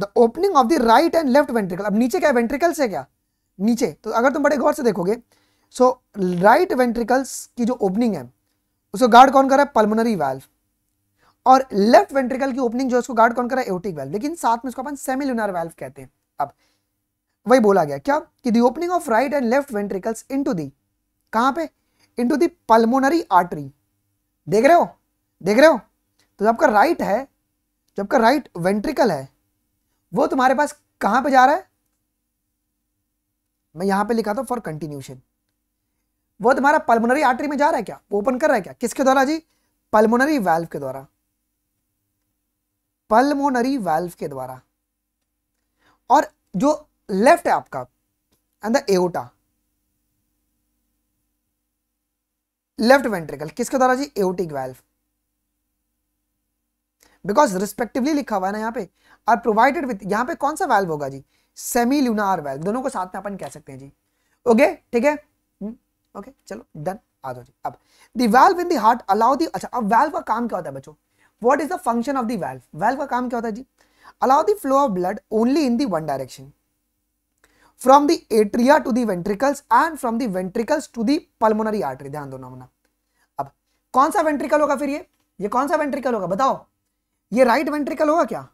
the opening of the right and left ventricle अब नीचे क्या है वेंट्रिकल्स है क्या नीचे तो अगर तुम बड़े गौर से देखोगे सो राइट वेंट्रिकल्स की जो ओपनिंग है उसको गार्ड कौन कर रहा है पल्मोनरी वाल्व और लेफ्ट वेंट्रिकल की ओपनिंग जो है उसको गार्ड कौन कर रहा है एओटिक वाल्व लेकिन साथ में उसको अपन सेमी लुनार वाल्व कहते हैं अब वही बोला गया क्या कि the opening of right and left ventricles into the कहां पे इनटू द पल्मोनरी आर्टरी देख रहे हो देख रहे हो तो जो आपका राइट है जो आपका राइट वेंट्रिकल है वो तुम्हारे पास कहां पे जा रहा है मैं यहां पे लिखा था फॉर कंटिन्यूशन वो तुम्हारा पल्मोनरी आर्टरी में जा रहा है क्या ओपन कर रहा है क्या किसके द्वारा जी पल्मोनरी वेल्व के द्वारा पल्मोनरी वेल्व के द्वारा और जो लेफ्ट है आपका and the aorta left ventricle किसके द्वारा जी एटिक वेल्व बिकॉज रिस्पेक्टिवली लिखा हुआ है ना यहाँ पे आर प्रोवाइडेड विथ यहाँ पे कौन सा वेल्व होगा जी सेमी लूनार वेल्व दोनों को साथ में अपन कह सकते हैं जी ओके ठीक है ओके हम्म? चलो डन आ जाओ जी अब the valve in the heart allow the अच्छा अब वेल्व का काम क्या होता है बच्चों what is the function of the valve valve का काम क्या होता है जी allow the flow of blood only in the one direction from the atria to the ventricles and from the ventricles to the pulmonary artery ध्यान दो नाम अब कौन सा वेंट्रिकल होगा फिर ये ये कौन सा वेंट्रिकल होगा बताओ ये राइट वेंट्रिकल होगा क्या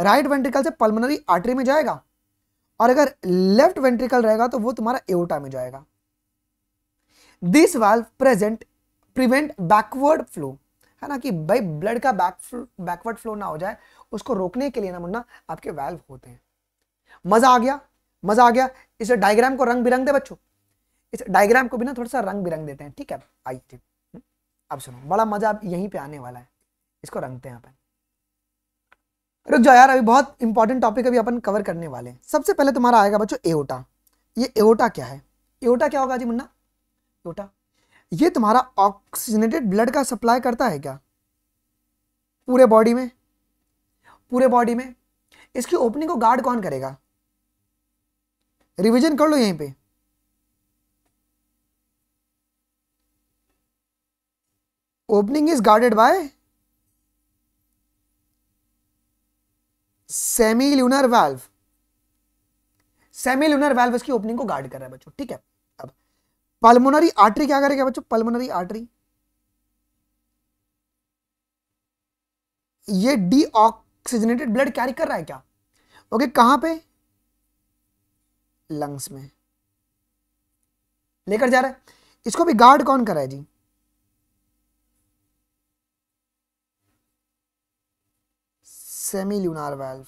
राइट वेंट्रिकल से पल्मोनरी आर्टरी में जाएगा और अगर लेफ्ट वेंट्रिकल रहेगा तो वो तुम्हारा एओटा में जाएगा this valve present prevent backward flow है ना कि भाई ब्लड का बैक बैकवर्ड फ्लो ना हो जाए उसको रोकने के लिए ना मुन्ना आपके वाल्व होते हैं मजा आ गया मजा आ गया इस डायग्राम को रंग बिरंग दे बच्चों इस डायग्राम को भी ना थोड़ा सा रंग बिरंग देते हैं ठीक है आई थी हम्म? अब सुनो बड़ा मजा अब यहीं पे आने वाला है इसको रंगते हैं अपन रुक जाओ यार अभी बहुत इंपॉर्टेंट टॉपिक अभी अपन कवर करने वाले हैं सबसे पहले तुम्हारा आएगा बच्चों एओटा ये एओटा क्या है एओटा क्या होगा जी मुन्ना एओटा ये तुम्हारा ऑक्सीजनेटेड ब्लड का सप्लाई करता है क्या पूरे बॉडी में पूरे बॉडी में इसकी ओपनिंग को गार्ड कौन करेगा रिवीजन कर लो यहीं पे opening is guarded by semi lunar valve semi lunar valve इसकी ओपनिंग को गार्ड कर रहा है बच्चों ठीक है अब पल्मोनरी आर्टरी क्या करेगा बच्चों पल्मोनरी आर्टरी ये ऑक्सीजनेटेड ब्लड कैरी कर रहा है क्या ओके okay, कहां पे लंग्स में लेकर जा रहा है इसको भी गार्ड कौन कर रहा है जी सेमी ल्यूनार वेल्व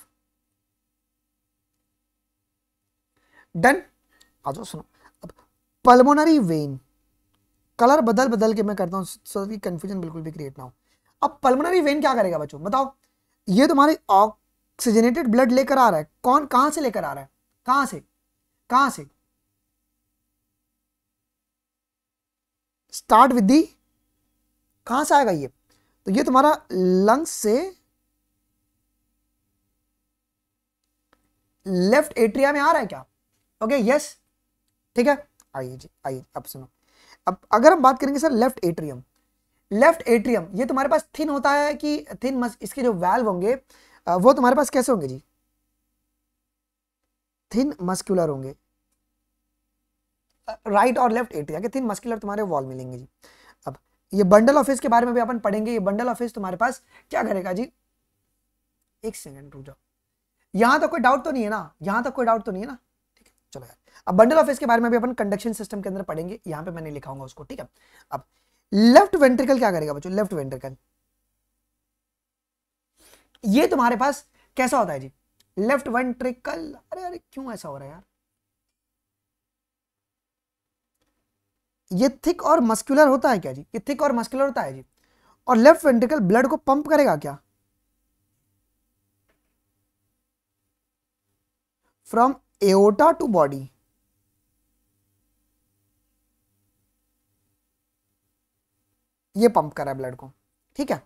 डन आज सुनो अब पल्मोनरी वेन कलर बदल बदल के मैं करता हूं सो कि कंफ्यूजन बिल्कुल भी क्रिएट ना हो अब पल्मोनरी वेन क्या करेगा बच्चों बताओ ये तुम्हारी ऑक्सीजनेटेड ब्लड लेकर आ रहा है कौन कहां से लेकर आ रहा है कहां से कहां से स्टार्ट विद दी कहां से आएगा ये तो ये तुम्हारा लंग्स से लेफ्ट एट्रिया में आ रहा है क्या ओके यस ठीक है आइए जी आइए अब सुनो अब अगर हम बात करेंगे sir left atrium left atrium ये तुम्हारे पास थिन होता है कि थिन मस इसके जो वैल्व होंगे वो तुम्हारे पास कैसे होंगे जी थिन मस्कुलर होंगे राइट और लेफ्ट एट्रिया के थिन मस्कुलर तुम्हारे वॉल मिलेंगे जी अब ये बंडल ऑफिस के बारे में भी अपन पढ़ेंगे ये बंडल ऑफिस तुम्हारे पास क्या करेगा जी एक सेकेंड रुक जाओ यहां तक कोई डाउट तो नहीं है ना यहां तक कोई डाउट तो नहीं है ना ठीक है चलो यार अब बंडल ऑफिस के बारे में भी अपन कंडक्शन सिस्टम के अंदर पढ़ेंगे यहां पे मैंने लिखाऊंगा उसको ठीक है अब लेफ्ट वेंट्रिकल क्या करेगा बच्चों लेफ्ट वेंट्रिकल ये तुम्हारे पास कैसा होता है जी लेफ्ट वेंट्रिकल अरे अरे क्यों ऐसा हो रहा है यार ये थिक और मस्कुलर होता है क्या जी ये थिक और मस्कुलर होता है जी और लेफ्ट वेंट्रिकल ब्लड को पंप करेगा क्या फ्रॉम एओटा टू बॉडी ये पंप कर रहा है ब्लड को ठीक है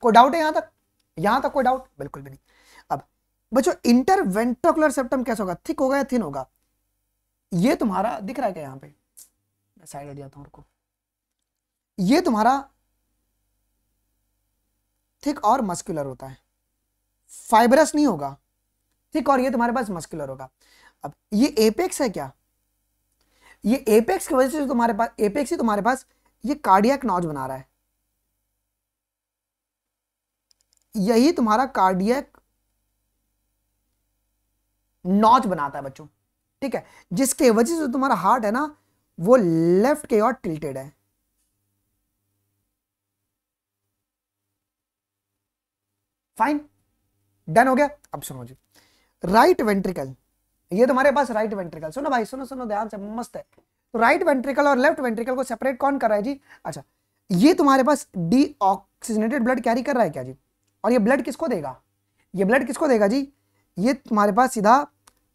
कोई डाउट है यहां तक यहां तक कोई डाउट बिल्कुल भी नहीं अब बच्चों इंटरवेंट्रोकुलर सेप्टम कैसा होगा थिक होगा या थिन होगा ये तुम्हारा दिख रहा है क्या यहां पे साइड हट जाता हूं उनको ये तुम्हारा थिक और मस्कुलर होता है फाइबरस नहीं होगा थिक और ये तुम्हारे पास मस्कुलर होगा अब ये एपेक्स है क्या ये एपेक्स की वजह से तुम्हारे पास एपेक्स ही तुम्हारे पास ये कार्डियक नॉच बना रहा है यही तुम्हारा कार्डियक नॉच बनाता है बच्चों ठीक है जिसके वजह से तुम्हारा हार्ट है ना वो लेफ्ट के और टिल्टेड है फाइन डन हो गया अब सुनो जी राइट वेंट्रिकल ये तुम्हारे पास राइट वेंट्रिकल सुनो भाई सुनो सुनो ध्यान से मस्त है तो राइट वेंट्रिकल और लेफ्ट वेंट्रिकल को सेपरेट कौन कर रहा है जी अच्छा ये तुम्हारे पास डी ऑक्सीजनेटेड ब्लड कैरी कर रहा है क्या जी और ये ब्लड किसको देगा ये ब्लड किसको देगा जी ये तुम्हारे पास सीधा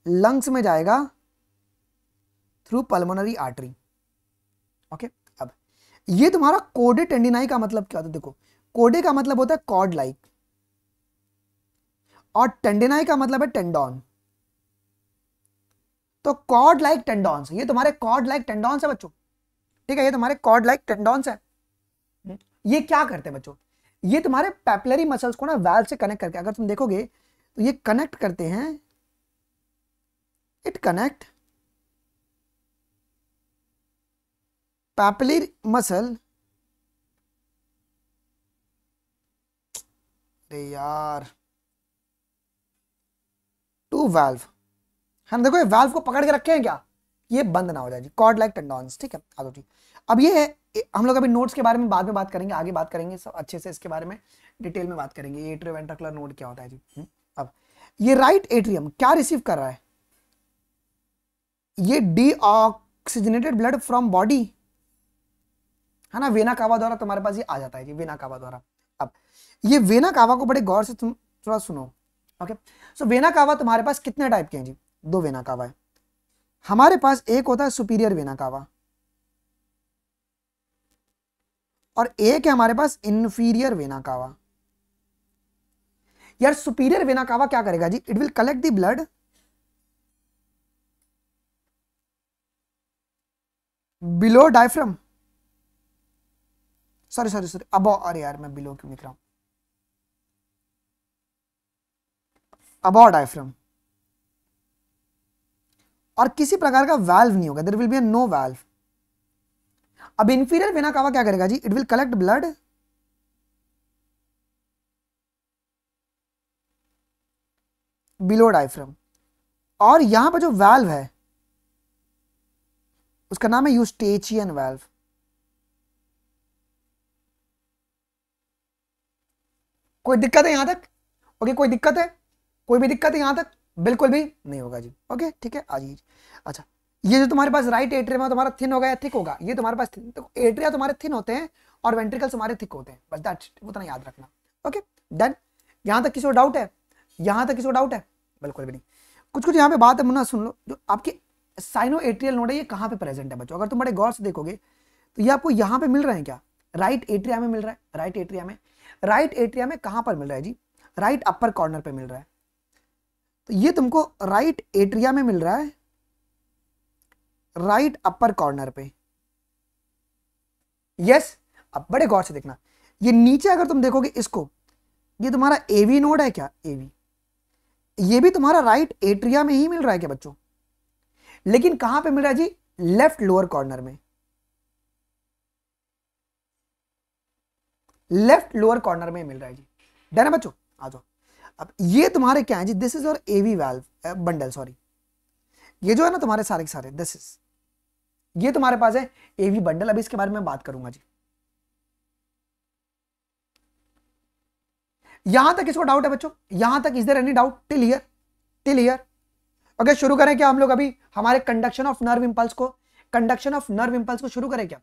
लंग्स में जाएगा थ्रू पल्मोनरी आर्टरी ओके अब ये तुम्हारा कोडे टेंडिनाई का मतलब क्या होता है देखो कोडे का मतलब होता है कॉड लाइक और टेंडिनाई का मतलब है टेंडॉन तो कॉड लाइक टेंडॉन्स ये तुम्हारे कॉड लाइक टेंडॉन्स है बच्चों ठीक है ये तुम्हारे कॉड लाइक टेंडॉन्स है ये क्या करते हैं बच्चों ये तुम्हारे पैपलरी मसल्स को ना वैल से कनेक्ट करके अगर तुम देखोगे तो ये कनेक्ट करते हैं इट कनेक्ट पैपलरी मसल अरे यार टू वैल्व हम देखो ये वैल्व को पकड़ के रखे हैं क्या ये बंद ना हो जाए जी कॉर्ड लाइक टेंडॉन्स ठीक है आ ठीक अब ये हम लोग अभी नोट्स के बारे में बाद में बात करेंगे आगे बात करेंगे सब अच्छे से इसके बारे में डिटेल में बात करेंगे ये एट्रियो वेंट्रिकुलर नोड क्या होता है जी हम्म, अब ये राइट एट्रियम क्या रिसीव कर रहा है ये डीऑक्सीजनेटेड ब्लड फ्रॉम बॉडी है ना वेना कावा द्वारा तुम्हारे पास ये आ जाता है जी वेना कावा द्वारा अब ये वेना कावा को बड़े गौर से तुम थोड़ा सुनो ओके सो वेना कावा तुम्हारे पास कितने टाइप के हैं जी दो वेना कावा है हमारे पास एक होता है सुपीरियर वेना कावा और एक है हमारे पास इनफीरियर वेनाकावा यार सुपीरियर वेनाकावा क्या करेगा जी it will collect the blood below diaphragm sorry sorry sorry अब अरे यार मैं बिलो क्यों लिख रहा हूं अबो डायफ्रम और किसी प्रकार का वैल्व नहीं होगा there will be no valve अब इंफीरियर वेना कावा क्या करेगा जी it will collect blood below diaphragm और यहां पर जो वैल्व है उसका नाम है यूस्टेचियन वैल्व कोई दिक्कत है यहां तक ओके कोई दिक्कत है कोई भी दिक्कत है यहां तक बिल्कुल भी नहीं होगा जी ओके ठीक है आ जाइए अच्छा ये जो तुम्हारे पास राइट एट्रियम है तुम्हारा थिन होगा या थिक होगा ये तुम्हारे पास एट्रिया तुम्हारे थिन होते हैं और वेंट्रिकल तुम्हारे थिक होते हैं बस दैट उतना तो याद रखना ओके डन यहाँ तक किसी को डाउट है यहाँ तक किसी को डाउट है बिल्कुल भी नहीं कुछ कुछ यहाँ पे बात है मुन्ना सुन लो जो आपके साइनो एट्रियल नोड है ये कहाँ पे प्रेजेंट है बच्चों अगर तुम बड़े गौर से देखोगे तो ये आपको यहाँ पे मिल रहे हैं क्या राइट एट्रिया में मिल रहा है राइट एट्रिया में राइट एट्रिया में कहाँ पर मिल रहा है जी राइट अपर कॉर्नर पे मिल रहा है तो ये तुमको राइट एट्रिया में मिल रहा है राइट अपर कॉर्नर पे यस अब बड़े गौर से देखना ये नीचे अगर तुम देखोगे इसको ये तुम्हारा एवी नोड है क्या एवी ये भी तुम्हारा राइट एट्रिया में ही मिल रहा है क्या बच्चों लेकिन कहां पे मिल रहा है जी लेफ्ट लोअर कॉर्नर में लेफ्ट लोअर कॉर्नर में मिल रहा है जी डन है बच्चों आ जाओ अब ये तुम्हारे क्या है जी this is your AV valve bundle sorry ये जो है ना तुम्हारे सारे के सारे दिस इज ये तुम्हारे पास है एवी बंडल अभी इसके बारे में बात करूंगा जी यहां तक इसको डाउट है बच्चों यहां तक is there any doubt till here till here okay शुरू करें क्या हम लोग अभी हमारे कंडक्शन ऑफ नर्व इंपल्स को कंडक्शन ऑफ नर्व इंपल्स को शुरू करें क्या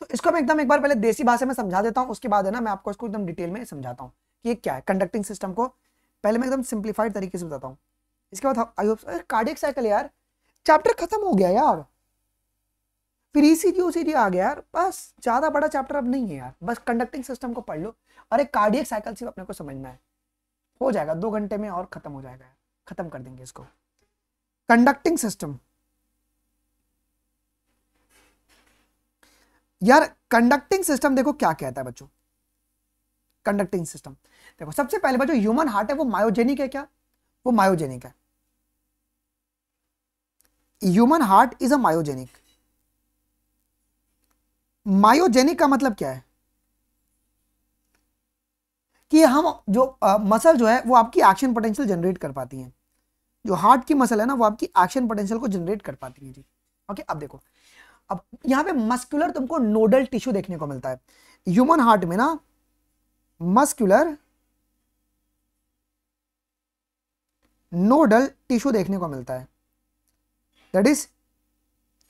तो इसको मैं एकदम एक बार पहले देसी भाषा में समझा देता हूं उसके बाद है ना मैं आपको इसको एकदम डिटेल में समझाता हूँ कि ये क्या है कंडक्टिंग सिस्टम को पहले मैं एकदम सिंप्लीफाइड तरीके से बताता हूँ इसके बाद आई होप साइकिल यार चैप्टर खत्म हो गया यार फिर ई सी आ गया यार बस ज़्यादा बड़ा चैप्टर अब नहीं है यार बस कंडक्टिंग सिस्टम को पढ़ लो और एक कार्डियक साइकिल सिर्फ अपने को समझना है हो जाएगा दो घंटे में और ख़त्म हो जाएगा ख़त्म कर देंगे इसको कंडक्टिंग सिस्टम यार कंडक्टिंग सिस्टम देखो क्या कहता है बच्चों कंडक्टिंग सिस्टम देखो सबसे पहले बच्चों ह्यूमन हार्ट है वो मायोजेनिक है क्या वो मायोजेनिक है human heart is a myogenic myogenic का मतलब क्या है कि हम जो आ, मसल जो है वो आपकी एक्शन पोटेंशियल जनरेट कर पाती है जो हार्ट की मसल है ना वो आपकी एक्शन पोटेंशियल को जनरेट कर पाती है जी ओके अब देखो अब यहां पे मस्कुलर तुमको नोडल टिश्यू देखने को मिलता है ह्यूमन हार्ट में ना मस्कुलर नोडल टिश्यू देखने को मिलता है that is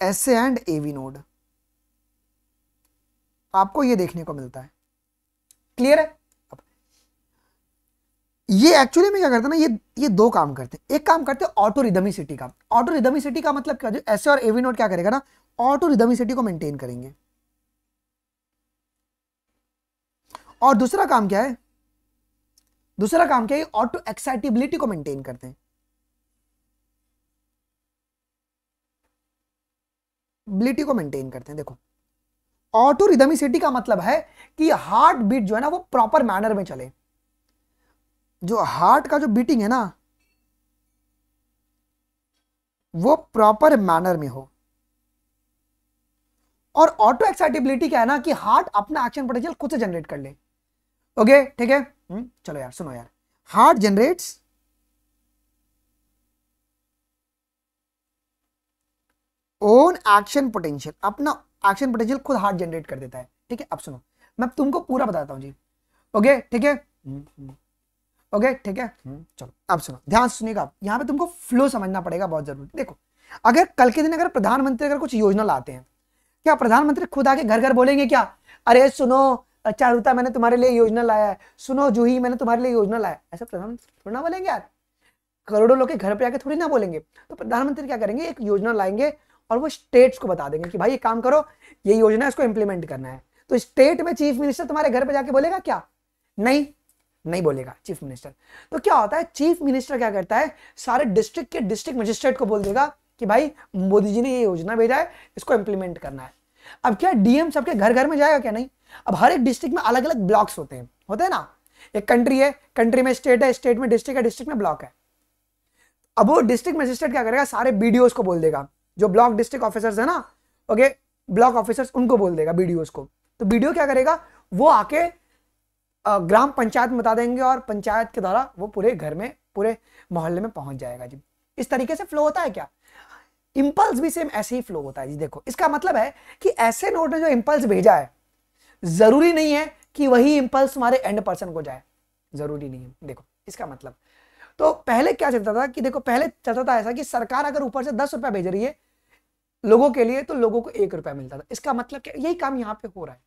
S and AV node आपको ये देखने को मिलता है क्लियर है ये एक्चुअली में क्या करते हैं ना ये ये दो काम करते हैं एक काम करते हैं ऑटो रिदमिसिटी का ऑटो रिदमिसिटी का मतलब क्या जो ऐसे और एवी नोट क्या करेगा ना ऑटो रिदमिसिटी को मेंटेन करेंगे और दूसरा काम क्या है दूसरा काम क्या है ऑटो एक्साइटेबिलिटी को मेंटेन करते हैं बिलिटी को मेंटेन करते हैं देखो ऑटो रिदमिसिटी का मतलब है कि हार्ट बीट जो है ना वो प्रॉपर मैनर में चले जो हार्ट का जो बीटिंग है ना वो प्रॉपर मैनर में हो और ऑटो एक्साइटेबिलिटी क्या है ना कि हार्ट अपना एक्शन पोटेंशियल खुद से जनरेट कर ले ओके ठीक है हम्म, चलो यार सुनो यार heart generates own action potential अपना एक्शन पोटेंशियल खुद हार्ट जनरेट कर देता है ठीक है अब सुनो मैं तुमको पूरा बताता हूँ जी ओके ठीक है ओके ठीक है चलो अब सुनो ध्यान सुनिएगा आप यहाँ पे तुमको फ्लो समझना पड़ेगा बहुत जरूरी देखो अगर कल के दिन अगर प्रधानमंत्री अगर कुछ योजना लाते हैं क्या प्रधानमंत्री खुद आके घर घर बोलेंगे क्या अरे सुनो चारुता मैंने तुम्हारे लिए योजना लाया है सुनो जूही मैंने तुम्हारे लिए योजना लाया ऐसा प्रधानमंत्री थोड़ी ना बोलेंगे यार करोड़ों लोग के घर पे आके थोड़ी ना बोलेंगे तो प्रधानमंत्री क्या करेंगे एक योजना लाएंगे और वो स्टेट्स को बता देंगे कि भाई ये काम करो ये योजना है इसको इंप्लीमेंट करना है तो स्टेट में चीफ मिनिस्टर तुम्हारे घर पर जाके बोलेगा क्या नहीं नहीं बोलेगा चीफ मिनिस्टर तो क्या होता है चीफ मिनिस्टर क्या करता है सारे डिस्ट्रिक्ट के डिस्ट्रिक्ट मजिस्ट्रेट को बोल देगा कि भाई मोदी जी ने ये योजना भेजा है इसको इंप्लीमेंट करना है अब क्या डीएम सबके घर घर में जाएगा क्या नहीं अब हर एक डिस्ट्रिक्ट में अलग अलग ब्लॉक्स होते हैं होते हैं ना एक कंट्री है कंट्री में स्टेट है स्टेट में डिस्ट्रिक्ट है डिस्ट्रिक्ट में ब्लॉक है अब वो डिस्ट्रिक्ट मजिस्ट्रेट क्या करेगा सारे बीडीओ को बोल देगा जो ब्लॉक डिस्ट्रिक्ट ऑफिसर्स है ना ओके ब्लॉक ऑफिसर्स उनको बोल देगा बीडीओ को तो बीडीओ क्या करेगा वो आके ग्राम पंचायत बता देंगे और पंचायत के द्वारा वो पूरे घर में पूरे मोहल्ले में पहुंच जाएगा जी इस तरीके से फ्लो होता है क्या इंपल्स भी सेम ऐसे ही फ्लो होता है जी देखो इसका मतलब है कि ऐसे नोट ने जो इंपल्स भेजा है जरूरी नहीं है कि वही इंपल्स हमारे एंड पर्सन को जाए जरूरी नहीं है देखो इसका मतलब तो पहले क्या चलता था कि देखो पहले चलता था ऐसा कि सरकार अगर ऊपर से दस रुपया भेज रही है लोगों के लिए तो लोगों को एक रुपया मिलता था इसका मतलब क्या यही काम यहाँ पे हो रहा है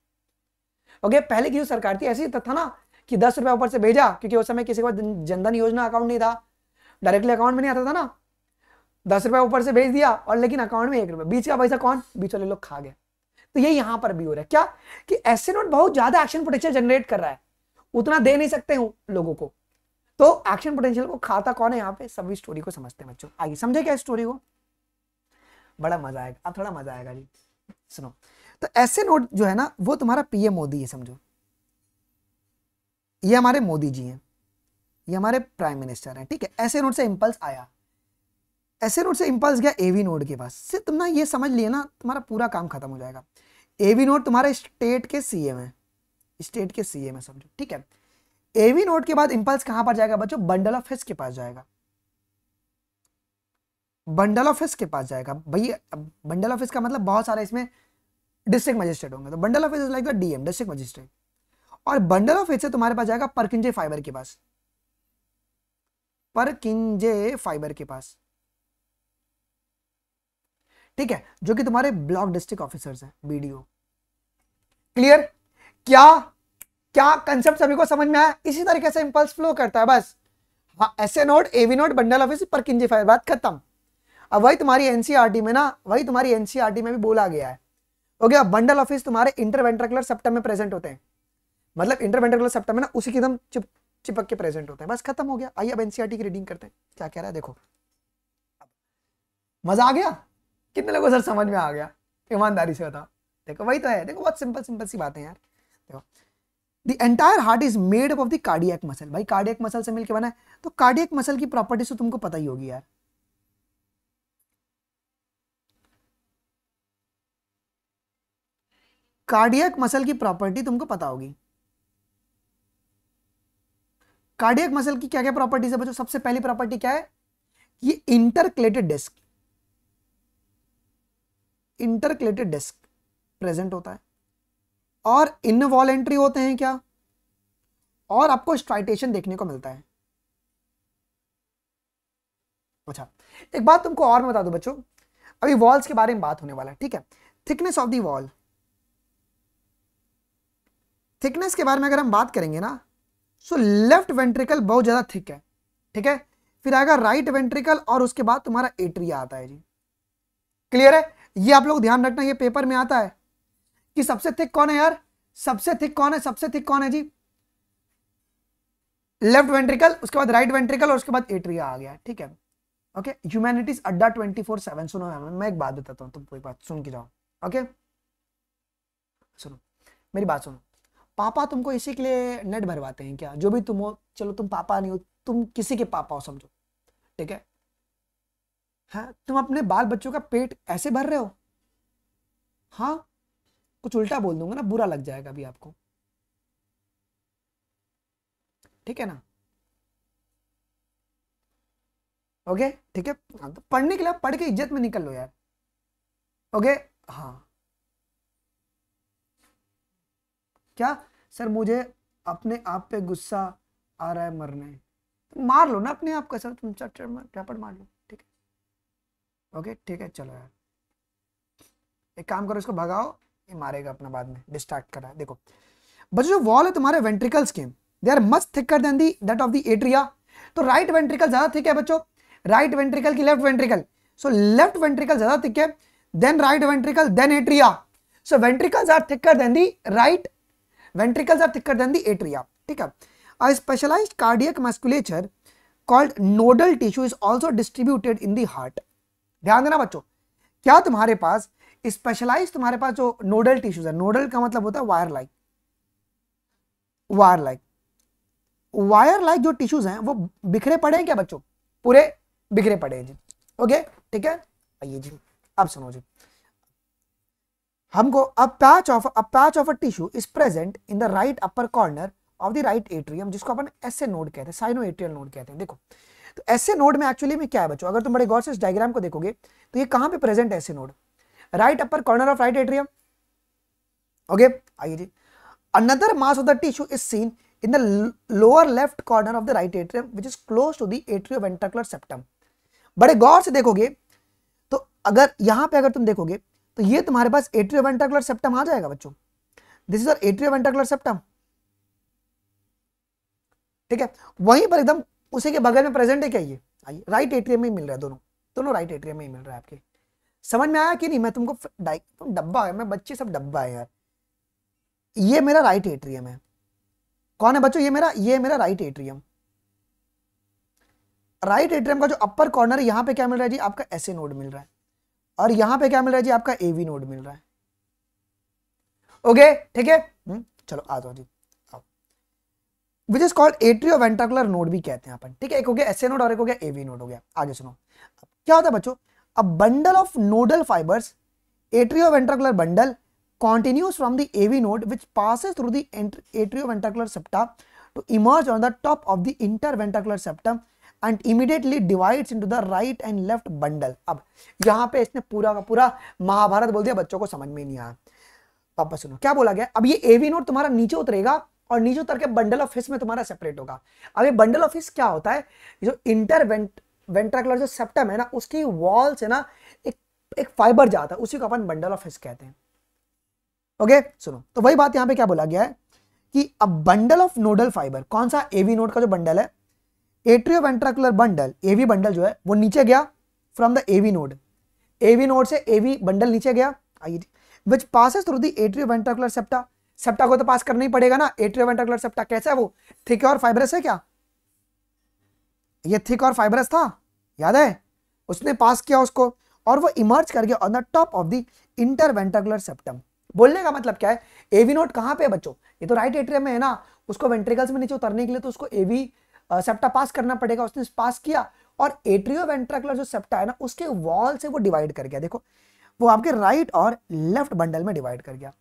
ओके पहले की जो सरकार थी ऐसी था ना कि दस रुपया ऊपर से भेजा क्योंकि उस समय किसी के पास जनधन योजना अकाउंट नहीं था डायरेक्टली अकाउंट में नहीं आता था ना दस रुपया ऊपर से भेज दिया और लेकिन अकाउंट में एक रुपया बीच का पैसा कौन बीच वाले लोग खा गए तो ये यहाँ पर भी हो रहा है क्या कि ऐसे नोट बहुत ज्यादा एक्शन पोटेंशियल जनरेट कर रहा है उतना दे नहीं सकते हूँ लोगों को तो एक्शन पोटेंशियल को खाता कौन है यहाँ पे सभी स्टोरी को समझते हैं बच्चों आगे समझे क्या स्टोरी को बड़ा मजा आएगा अब हाँ, थोड़ा मजा आएगा जी सुनो तो ऐसे नोट जो है ना वो तुम्हारा पीएम मोदी है समझो ये हमारे मोदी जी हैं ये हमारे प्राइम मिनिस्टर हैं ठीक है ऐसे नोट से इम्पल्स आया ऐसे नोट से इम्पल्स गया एवी नोट के पास सिर्फ तुम ना ये समझ लिए ना तुम्हारा पूरा काम खत्म हो जाएगा एवी नोट तुम्हारे स्टेट के सीएम है स्टेट के सीएम है समझो ठीक है एवी नोट के बाद इम्पल्स कहां पर जाएगा बच्चों बंडल ऑफ हिस्स के पास जाएगा बंडल ऑफिस के पास जाएगा भैया बंडल ऑफिस का मतलब बहुत सारे इसमें डिस्ट्रिक्ट मजिस्ट्रेट होंगे तो bundle of His like the DM district magistrate और बंडल ऑफिस से तुम्हारे पास जाएगा परकिंजे फाइबर के पास परकिंजे फाइबर के पास ठीक है जो कि तुम्हारे ब्लॉक डिस्ट्रिक्ट ऑफिसर्स हैं बीडीओ क्लियर क्या क्या कंसेप्ट सभी को समझ में आया इसी तरीके से इंपल्स फ्लो करता है बस हाँ S A node AV node bundle of His पर फाइबर फायर बात खत्म अब वही तुम्हारी एनसीआरटी e में ना वही तुम्हारी एनसीआरटी e में भी बोला गया है ओके अब बंडल ऑफिस तुम्हारे इंटरवेंट्रिकुलर सेप्टम में प्रेजेंट होते हैं मतलब इंटरवेंट्रकुलर सेप्टम में ना उसी की एकदम चिप चिपक के प्रेजेंट होते हैं बस खत्म हो गया आइए अब एनसीआरटी e की रीडिंग करते हैं क्या कह रहा है देखो मजा आ गया कितने लोगों सर समझ में आ गया ईमानदारी से बताओ देखो वही तो है देखो बहुत सिंपल सिंपल सी बातें यार देखो The entire heart is made up of the cardiac muscle भाई कार्डियक मसल से मिलके बना है तो कार्डियक मसल की प्रॉपर्टी तो तुमको पता ही होगी यार कार्डियक मसल की प्रॉपर्टी तुमको पता होगी कार्डियक मसल की क्या क्या प्रॉपर्टीज है बच्चों सबसे पहली प्रॉपर्टी क्या है ये intercalated disc intercalated disc present होता है और इनवॉलेंट्री होते हैं क्या और आपको स्ट्राइटेशन देखने को मिलता है अच्छा एक बात तुमको और बता दो बच्चों अभी वॉल्स के बारे में बात होने वाला है ठीक है thickness of the wall thickness के बारे में अगर हम बात करेंगे ना सो लेफ्ट वेंट्रिकल बहुत ज़्यादा थिक है ठीक है फिर आएगा राइट वेंट्रिकल और उसके बाद तुम्हारा एट्रिया आता है जी क्लियर है ये आप लोग ध्यान रखना ये पेपर में आता है कि सबसे थिक कौन है यार सबसे थिक कौन है सबसे थिक कौन है जी लेफ्ट वेंट्रिकल उसके बाद राइट वेंट्रिकल और उसके बाद एट्रिया आ गया ठीक है okay humanities Adda twenty four seven सुनो मैं एक बात बताता हूँ तुमको एक बात सुन के जाओ ओके सुनो मेरी बात सुनो पापा तुमको इसी के लिए नेट भरवाते हैं क्या जो भी तुम हो चलो तुम पापा नहीं हो तुम किसी के पापा हो समझो ठीक है हाँ तुम अपने बाल बच्चों का पेट ऐसे भर रहे हो हाँ कुछ उल्टा बोल दूंगा ना बुरा लग जाएगा अभी आपको ठीक है ना ओके ठीक है हाँ, तो पढ़ने के लिए पढ़ के इज्जत में निकल लो यार ओके हाँ क्या सर मुझे अपने आप पे गुस्सा आ रहा है मरने तो मार लो ना अपने आप का सर तुम चट चट मार लो ठीक है ओके ठीक है चलो यार एक काम करो इसको भगाओ ये मारेगा अपना बाद में डिस्ट्रैक्ट करा है देखो बच्चों जो वॉल है तुम्हारे वेंट्रिकल्स के they are much thicker than the that of the atria तो राइट वेंट्रिकल ज्यादा थिक है बच्चों राइट वेंट्रिकल की left ventricle so left ventricle ज्यादा थिक है than right ventricle than atria so ventricles are thicker than the right ventricles are thicker than the atria theek hai a specialized cardiac musculature called nodal tissue is also distributed in the heart ध्यान देना बच्चों क्या तुम्हारे पास स्पेशलाइज तुम्हारे पास जो नोडल टिश्यूज है नोडल का मतलब होता है wire like wire like wire like जो टिश्यूज हैं वो बिखरे पड़े हैं क्या बच्चों पूरे बिखरे पड़े हैं जी ओके ठीक है आइए जी अब सुनो जी हमको a patch of a patch of a tissue is present in the right upper corner of the right atrium जिसको अपन एसए नोड कहते हैं साइनो एट्रियल नोड कहते हैं देखो तो एसए नोड में एक्चुअली में क्या है बच्चों अगर तुम बड़े गौर से इस डायग्राम को देखोगे तो ये कहां पे प्रेजेंट है node right upper corner of right atrium okay आइए जी another mass of the tissue is seen in the lower left corner of the right atrium which is close to the atrioventricular septum बड़े गौर से देखोगे तो अगर यहां पे अगर तुम देखोगे तो ये तुम्हारे पास एट्रियो वेंट्राकुलर सेप्टम आ जाएगा बच्चों this is our atrio वेंट्राकुलर septum ठीक है वहीं पर एकदम उसी के बगल में प्रेजेंट है क्या ये आइए राइट एट्रियम में ही मिल रहा है दोनों दोनों राइट एट्रियम में ही मिल रहा है आपके समझ में आया कि नहीं मैं तुमको तुम डब्बा है मैं बच्चे सब डब्बा है यार ये मेरा राइट एट्रियम है कौन है बच्चों ये मेरा ये मेरा राइट एट्रियम राइट एट्रियम का जो अपर कॉर्नर यहां पे क्या मिल रहा है जी आपका ऐसे नोड मिल रहा है और यहां पे क्या मिल रहा है जी आपका एवी नोड मिल रहा है ओके ठीक है हम्म, चलो आ जाओ जी विच इज कॉल्ड एट्री और वेंट्राकुलर नोड भी कहते हैं अपन ठीक है एक हो गया एसए नोड और एक हो गया एवी नोड हो गया आगे सुनो क्या होता है बच्चों a bundle of nodal fibres atrioventricular bundle continues from the AV node which passes through the atrioventricular septa to emerge on the top of the interventricular septum and immediately divides into the right and left bundle अब यहाँ पे इसने पूरा का पूरा महाभारत बोल दिया बच्चों को समझ में नहीं आया पापा सुनो क्या बोला गया अब ये एवी नोट तुम्हारा नीचे उतरेगा और नीचे उतर के बंडल ऑफ फिश में तुम्हारा सेपरेट होगा अब ये बंडल ऑफ फिश क्या होता है जो इंटरवेंट वेंट्राकुलर जो सेप्टम है ना उसकी वॉल से ना एक एक फाइबर जाता है उसी को अपन बंडल ऑफ फिश कहते हैं ओके सुनो तो वही बात यहाँ पे क्या बोला गया है कि अब बंडल ऑफ नोडल फाइबर कौन सा एवी नोड का जो बंडल है atrio atrioventricular bundle AV bundle जो है वो नीचे गया from the AV node AV node से एवी बंडल नीचे गया आइए जी which passes through the atrioventricular septa septa को तो पास करना ही पड़ेगा ना एट्रियो वेंट्राकुलर सेप्टा कैसा है वो थिक और फाइबरस है क्या ये थिक और फाइबरस था याद है उसने पास किया उसको और वो इमर्ज कर गया on the top of the interventricular septum बोलने का मतलब क्या है एवी नोड कहां पे है बच्चों ये तो राइट एट्रियम में है ना उसको वेंट्रिकल्स में नीचे उतरने के लिए तो उसको एवी सेप्टा पास करना पड़ेगा उसने पास किया और एट्रियो वेंट्राकुलर जो सेप्टा है ना उसके वॉल से वो डिवाइड कर गया देखो वो आपके राइट और लेफ्ट बंडल में डिवाइड कर गया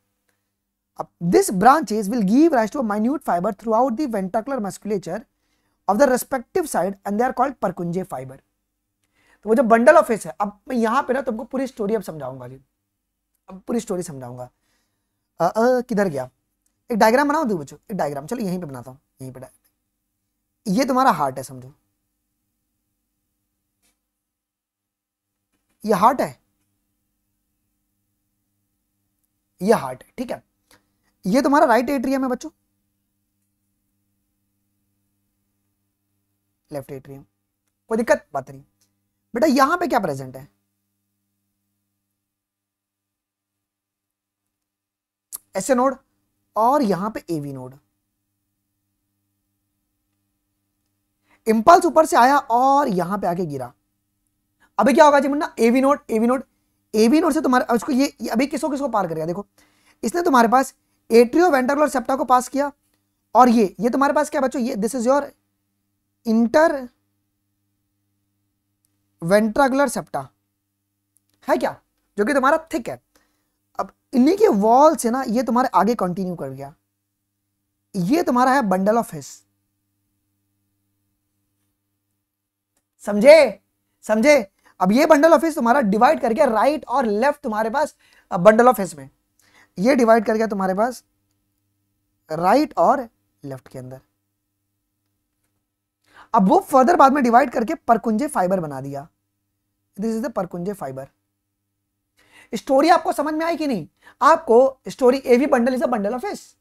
अब this branches will give rise to minute fibre throughout the ventricular musculature of the respective side and they are called Purkinje fibre तो वो जो बंडल ऑफ फेस है अब मैं यहां पे ना तुमको पूरी स्टोरी अब समझाऊंगा जी अब पूरी स्टोरी समझाऊंगा किधर गया एक डायग्राम बनाओ दो बच्चों एक डायग्राम चलो यहीं पे बनाता हूं यहीं पे ये तुम्हारा हार्ट है समझो ये हार्ट है ये हार्ट है ठीक है ये तुम्हारा राइट एट्रियम है बच्चों लेफ्ट एट्रियम कोई दिक्कत बात नहीं बेटा यहां पे क्या प्रेजेंट है ऐसे नोड और यहां पे एवी नोड इंपल्स ऊपर से आया और यहां पे आके गिरा अभी क्या होगा जी मुन्ना AV node AV node AV node से तुम्हारे उसको ये अभी किसको किसको पार करेगा देखो इसने तुम्हारे पास एट्रियो वेंट्रल और सेप्टा को पास किया और ये ये तुम्हारे पास क्या बच्चों ये this is your interventricular septa है क्या जो कि तुम्हारा थिक है अब इन्हीं के वॉल से ना ये तुम्हारे आगे कंटिन्यू कर गया ये तुम्हारा है बंडल ऑफ हिस्स समझे समझे अब ये बंडल ऑफ हिस्स तुम्हारा डिवाइड करके राइट और लेफ्ट तुम्हारे पास बंडल ऑफ हिस्स में ये डिवाइड करके तुम्हारे पास राइट और लेफ्ट के अंदर अब वो फर्दर बाद में डिवाइड करके परकुंजे फाइबर बना दिया this is the Purkinje fibre story आपको समझ में आई कि नहीं आपको story AV bundle is a bundle of His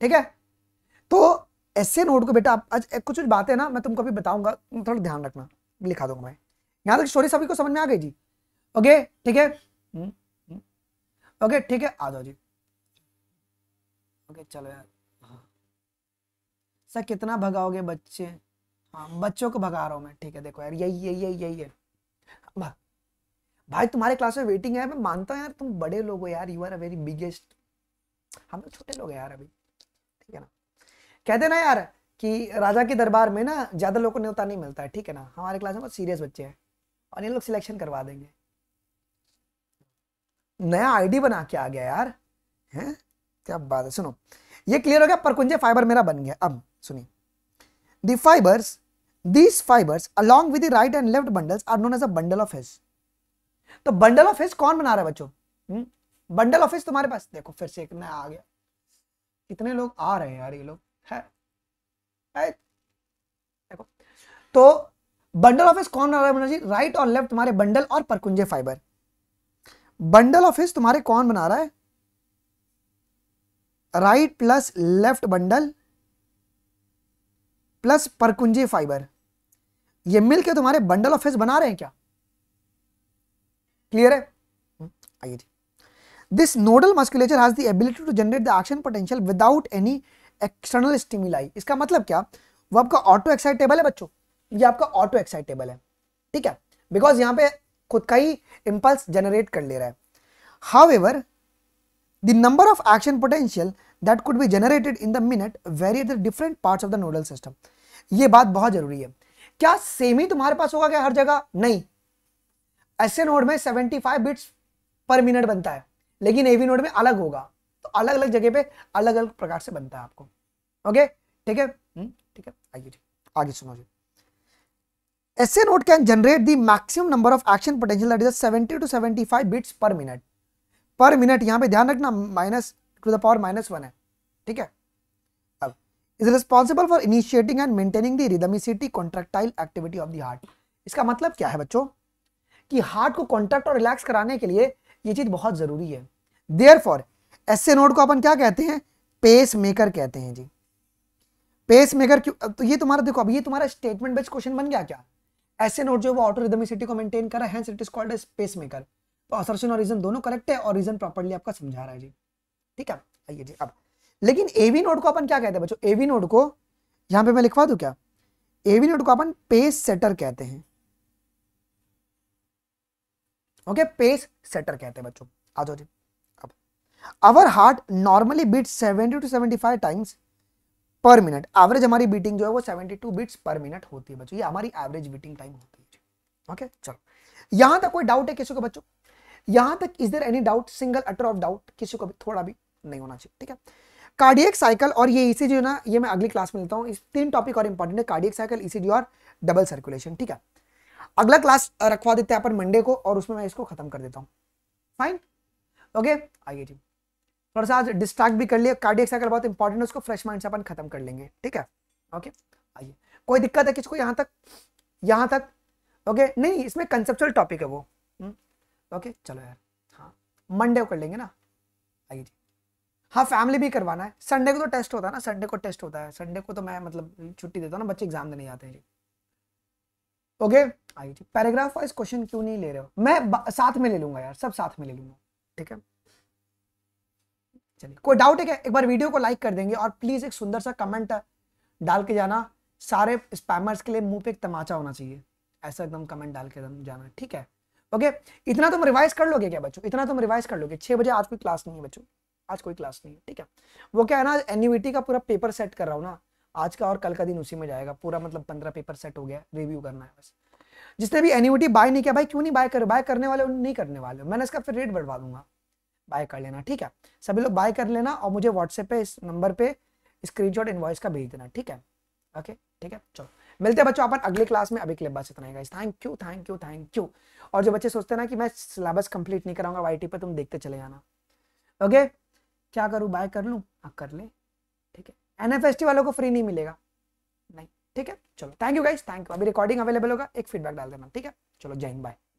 ठीक है तो ऐसे नोट को बेटा आप आज कुछ कुछ बातें ना मैं तुमको अभी बताऊंगा थोड़ा ध्यान रखना लिखा दूंगा मैं यहाँ तक स्टोरी सभी को समझ में आ गई जी ओके ठीक है ओके हम्म, हम्म। ठीक है आ जाओ जी ओके चलो यार हाँ। सर कितना भगाओगे बच्चे हाँ बच्चों को भगा रहा हूँ मैं ठीक है देखो यार यही यही यही यही है भाई तुम्हारे क्लास में वेटिंग है मैं मानता हूँ यार तुम बड़े लोग हो यार you are a very biggest हम तो छोटे लोग हैं यार अभी ठीक है ना कहते ना यार कि राजा के दरबार में ना ज़्यादा लोगों को न्योता नहीं मिलता है ठीक है ना हमारे क्लास में बहुत सीरियस बच्चे हैं और ये लोग सिलेक्शन करवा देंगे नया आईडी बना के आ गया यार हैं क्या बात है सुनो ये क्लियर हो गया परकुंजे फाइबर मेरा बन गया अब सुनिए the fibres these fibres along with right and left bundles are known as a bundle of His तो बंडल ऑफ हिज कौन बना रहा है बच्चों बंडल ऑफ हिज तुम्हारे पास देखो फिर से एक नया आ गया इतने लोग आ रहे हैं यार ये लोग है देखो तो बंडल ऑफिस कौन बना रहा है जी राइट और लेफ्ट तुम्हारे बंडल और परकुंजे फाइबर बंडल ऑफिस तुम्हारे कौन बना रहा है right plus left bundle plus Purkinje fibre ये मिलके तुम्हारे बंडल ऑफिस बना रहे हैं क्या क्लियर है हम्म, आइए जी this nodal musculature has the ability to generate the action potential without any external stimuli इसका मतलब क्या वो आपका ऑटो एक्साइटेबल है बच्चों ये आपका ऑटो एक्साइटेबल है ठीक है बिकॉज यहाँ पे खुद का ही इम्पल्स जनरेट कर ले रहा है however the number of action potential that could be generated in the minute very the different part of the nodal system ये बात बहुत जरूरी है क्या सेम ही तुम्हारे पास होगा क्या हर जगह नहीं ऐसे नोड में 75 बिट्स पर मिनट बनता है लेकिन एवी नोड में अलग होगा तो अलग अलग जगह पे अलग अलग प्रकार से बनता है आपको ओके ठीक है हम्म, ठीक है आइए जी आगे सुनो जी SA node can generate the maximum number of action potential that seventy two seventy five bits per minute per minute यहाँ पे ध्यान रखना minus two the power minus one है ठीक है अब is responsible for initiating and maintaining the rhythmicity contractile activity of the heart इसका मतलब क्या है बच्चों कि हार्ट को कॉन्ट्रैक्ट और रिलैक्स कराने के लिए ये चीज बहुत जरूरी है देयर फॉर ऐसे नोड को अपन क्या कहते हैं पेस मेकर कहते हैं जी पेस मेकर क्यों तो ये तुम्हारा देखो अब ये तुम्हारा स्टेटमेंट बेस्ड क्वेश्चन बन गया क्या ऐसे नोड जो वो ऑटो रिदमिसिटी को मेंटेन कर रहा है it is called pacemaker तो असर्शन और रीजन दोनों करेक्ट है और रीजन प्रॉपरली आपका समझा रहा है जी ठीक है आइए जी अब लेकिन एवी नोड को अपन क्या कहते हैं बच्चों एवी नोड को यहां पे मैं लिखवा दूं क्या एवी नोड को अपन पेस सेटर कहते हैं ओके पेस सेटर कहते हैं बच्चों आ जाओ जी our heart normally beat seventy two seventy five times per minute average हमारी बीटिंग जो है वो seventy two beats per minute होती है बच्चों ये हमारी एवरेज बीटिंग टाइम होती है ओके चलो यहां तक कोई डाउट है किसी को बच्चों यहां तक is there any doubt single utter of doubt किसी को भी थोड़ा भी नहीं होना चाहिए ठीक है कार्डियक साइकिल और ये इसी जो ना ये मैं अगली क्लास में लेता हूँ तीन टॉपिक और इंपॉर्टेंट है कार्डियक साइकिल ईसीजी और डबल सर्कुलेशन ठीक है अगला क्लास रखवा देते हैं अपन मंडे को और उसमें मैं इसको खत्म कर देता हूँ फाइन ओके आइए जी थोड़ा सा आज डिस्ट्रैक्ट भी कर लिया कार्डियक साइकिल बहुत इंपॉर्टेंट है उसको फ्रेश माइंड से अपन खत्म कर लेंगे ठीक है ओके आइए कोई दिक्कत है किसको यहाँ तक यहाँ तक ओके नहीं इसमें कंसेप्चुअल टॉपिक है वो ओके हम्म? चलो यार हाँ मंडे को कर लेंगे ना आइए जी हाँ फैमिली भी करवाना है संडे को तो टेस्ट होता है ना संडे को टेस्ट होता है संडे को तो मैं मतलब छुट्टी देता हूँ ना बच्चे एग्जाम देने जाते हैं जी ओके आइए जी पैराग्राफ वाइज क्वेश्चन क्यों नहीं ले रहे हो मैं साथ में ले लूंगा यार सब साथ में ले लूंगा ठीक है चलिए कोई डाउट है क्या एक बार वीडियो को लाइक कर देंगे और प्लीज एक सुंदर सा कमेंट डाल के जाना सारे स्पैमर्स के लिए मुंह पे एक तमाचा होना चाहिए ऐसा एकदम कमेंट डाल के एकदम जाना ठीक है ओके इतना तुम रिवाइज कर लोगे क्या बच्चों इतना तुम रिवाइज कर लोगे छह बजे आज कोई क्लास नहीं है बच्चों आज कोई क्लास नहीं है ठीक है वो क्या है ना एनिविटी का पूरा पेपर सेट कर रहा हूँ ना आज का और कल का दिन उसी में जाएगा पूरा मतलब पंद्रह पेपर सेट हो गया रिव्यू करना है बस जिसने भी एनिविटी बाय नहीं किया भाई क्यों नहीं बाय कर बाय करने वाले नहीं करने वाले मैंने इसका फिर रेट बढ़वा दूंगा बाय कर लेना ठीक है सभी लोग बाय कर लेना और मुझे व्हाट्सएप पे इस नंबर पे स्क्रीनशॉट इनवॉइस का भेज देना ठीक है ओके ठीक है चलो मिलते हैं बच्चों अपन अगले क्लास में अभी के लिए बस इतना ही guys thank you thank you thank you और जो बच्चे सोचते हैं ना कि मैं सिलेबस कंप्लीट नहीं कराऊंगा वाई पर तुम देखते चले जाना ओके क्या करूँ बाय कर लूँ हाँ, आप कर ले ठीक है एन वालों को फ्री नहीं मिलेगा नहीं ठीक है चलो thank you guys thank you अभी रिकॉर्डिंग अवेलेबल होगा एक फीडबैक डाल देना ठीक है चलो जय हिंद बाय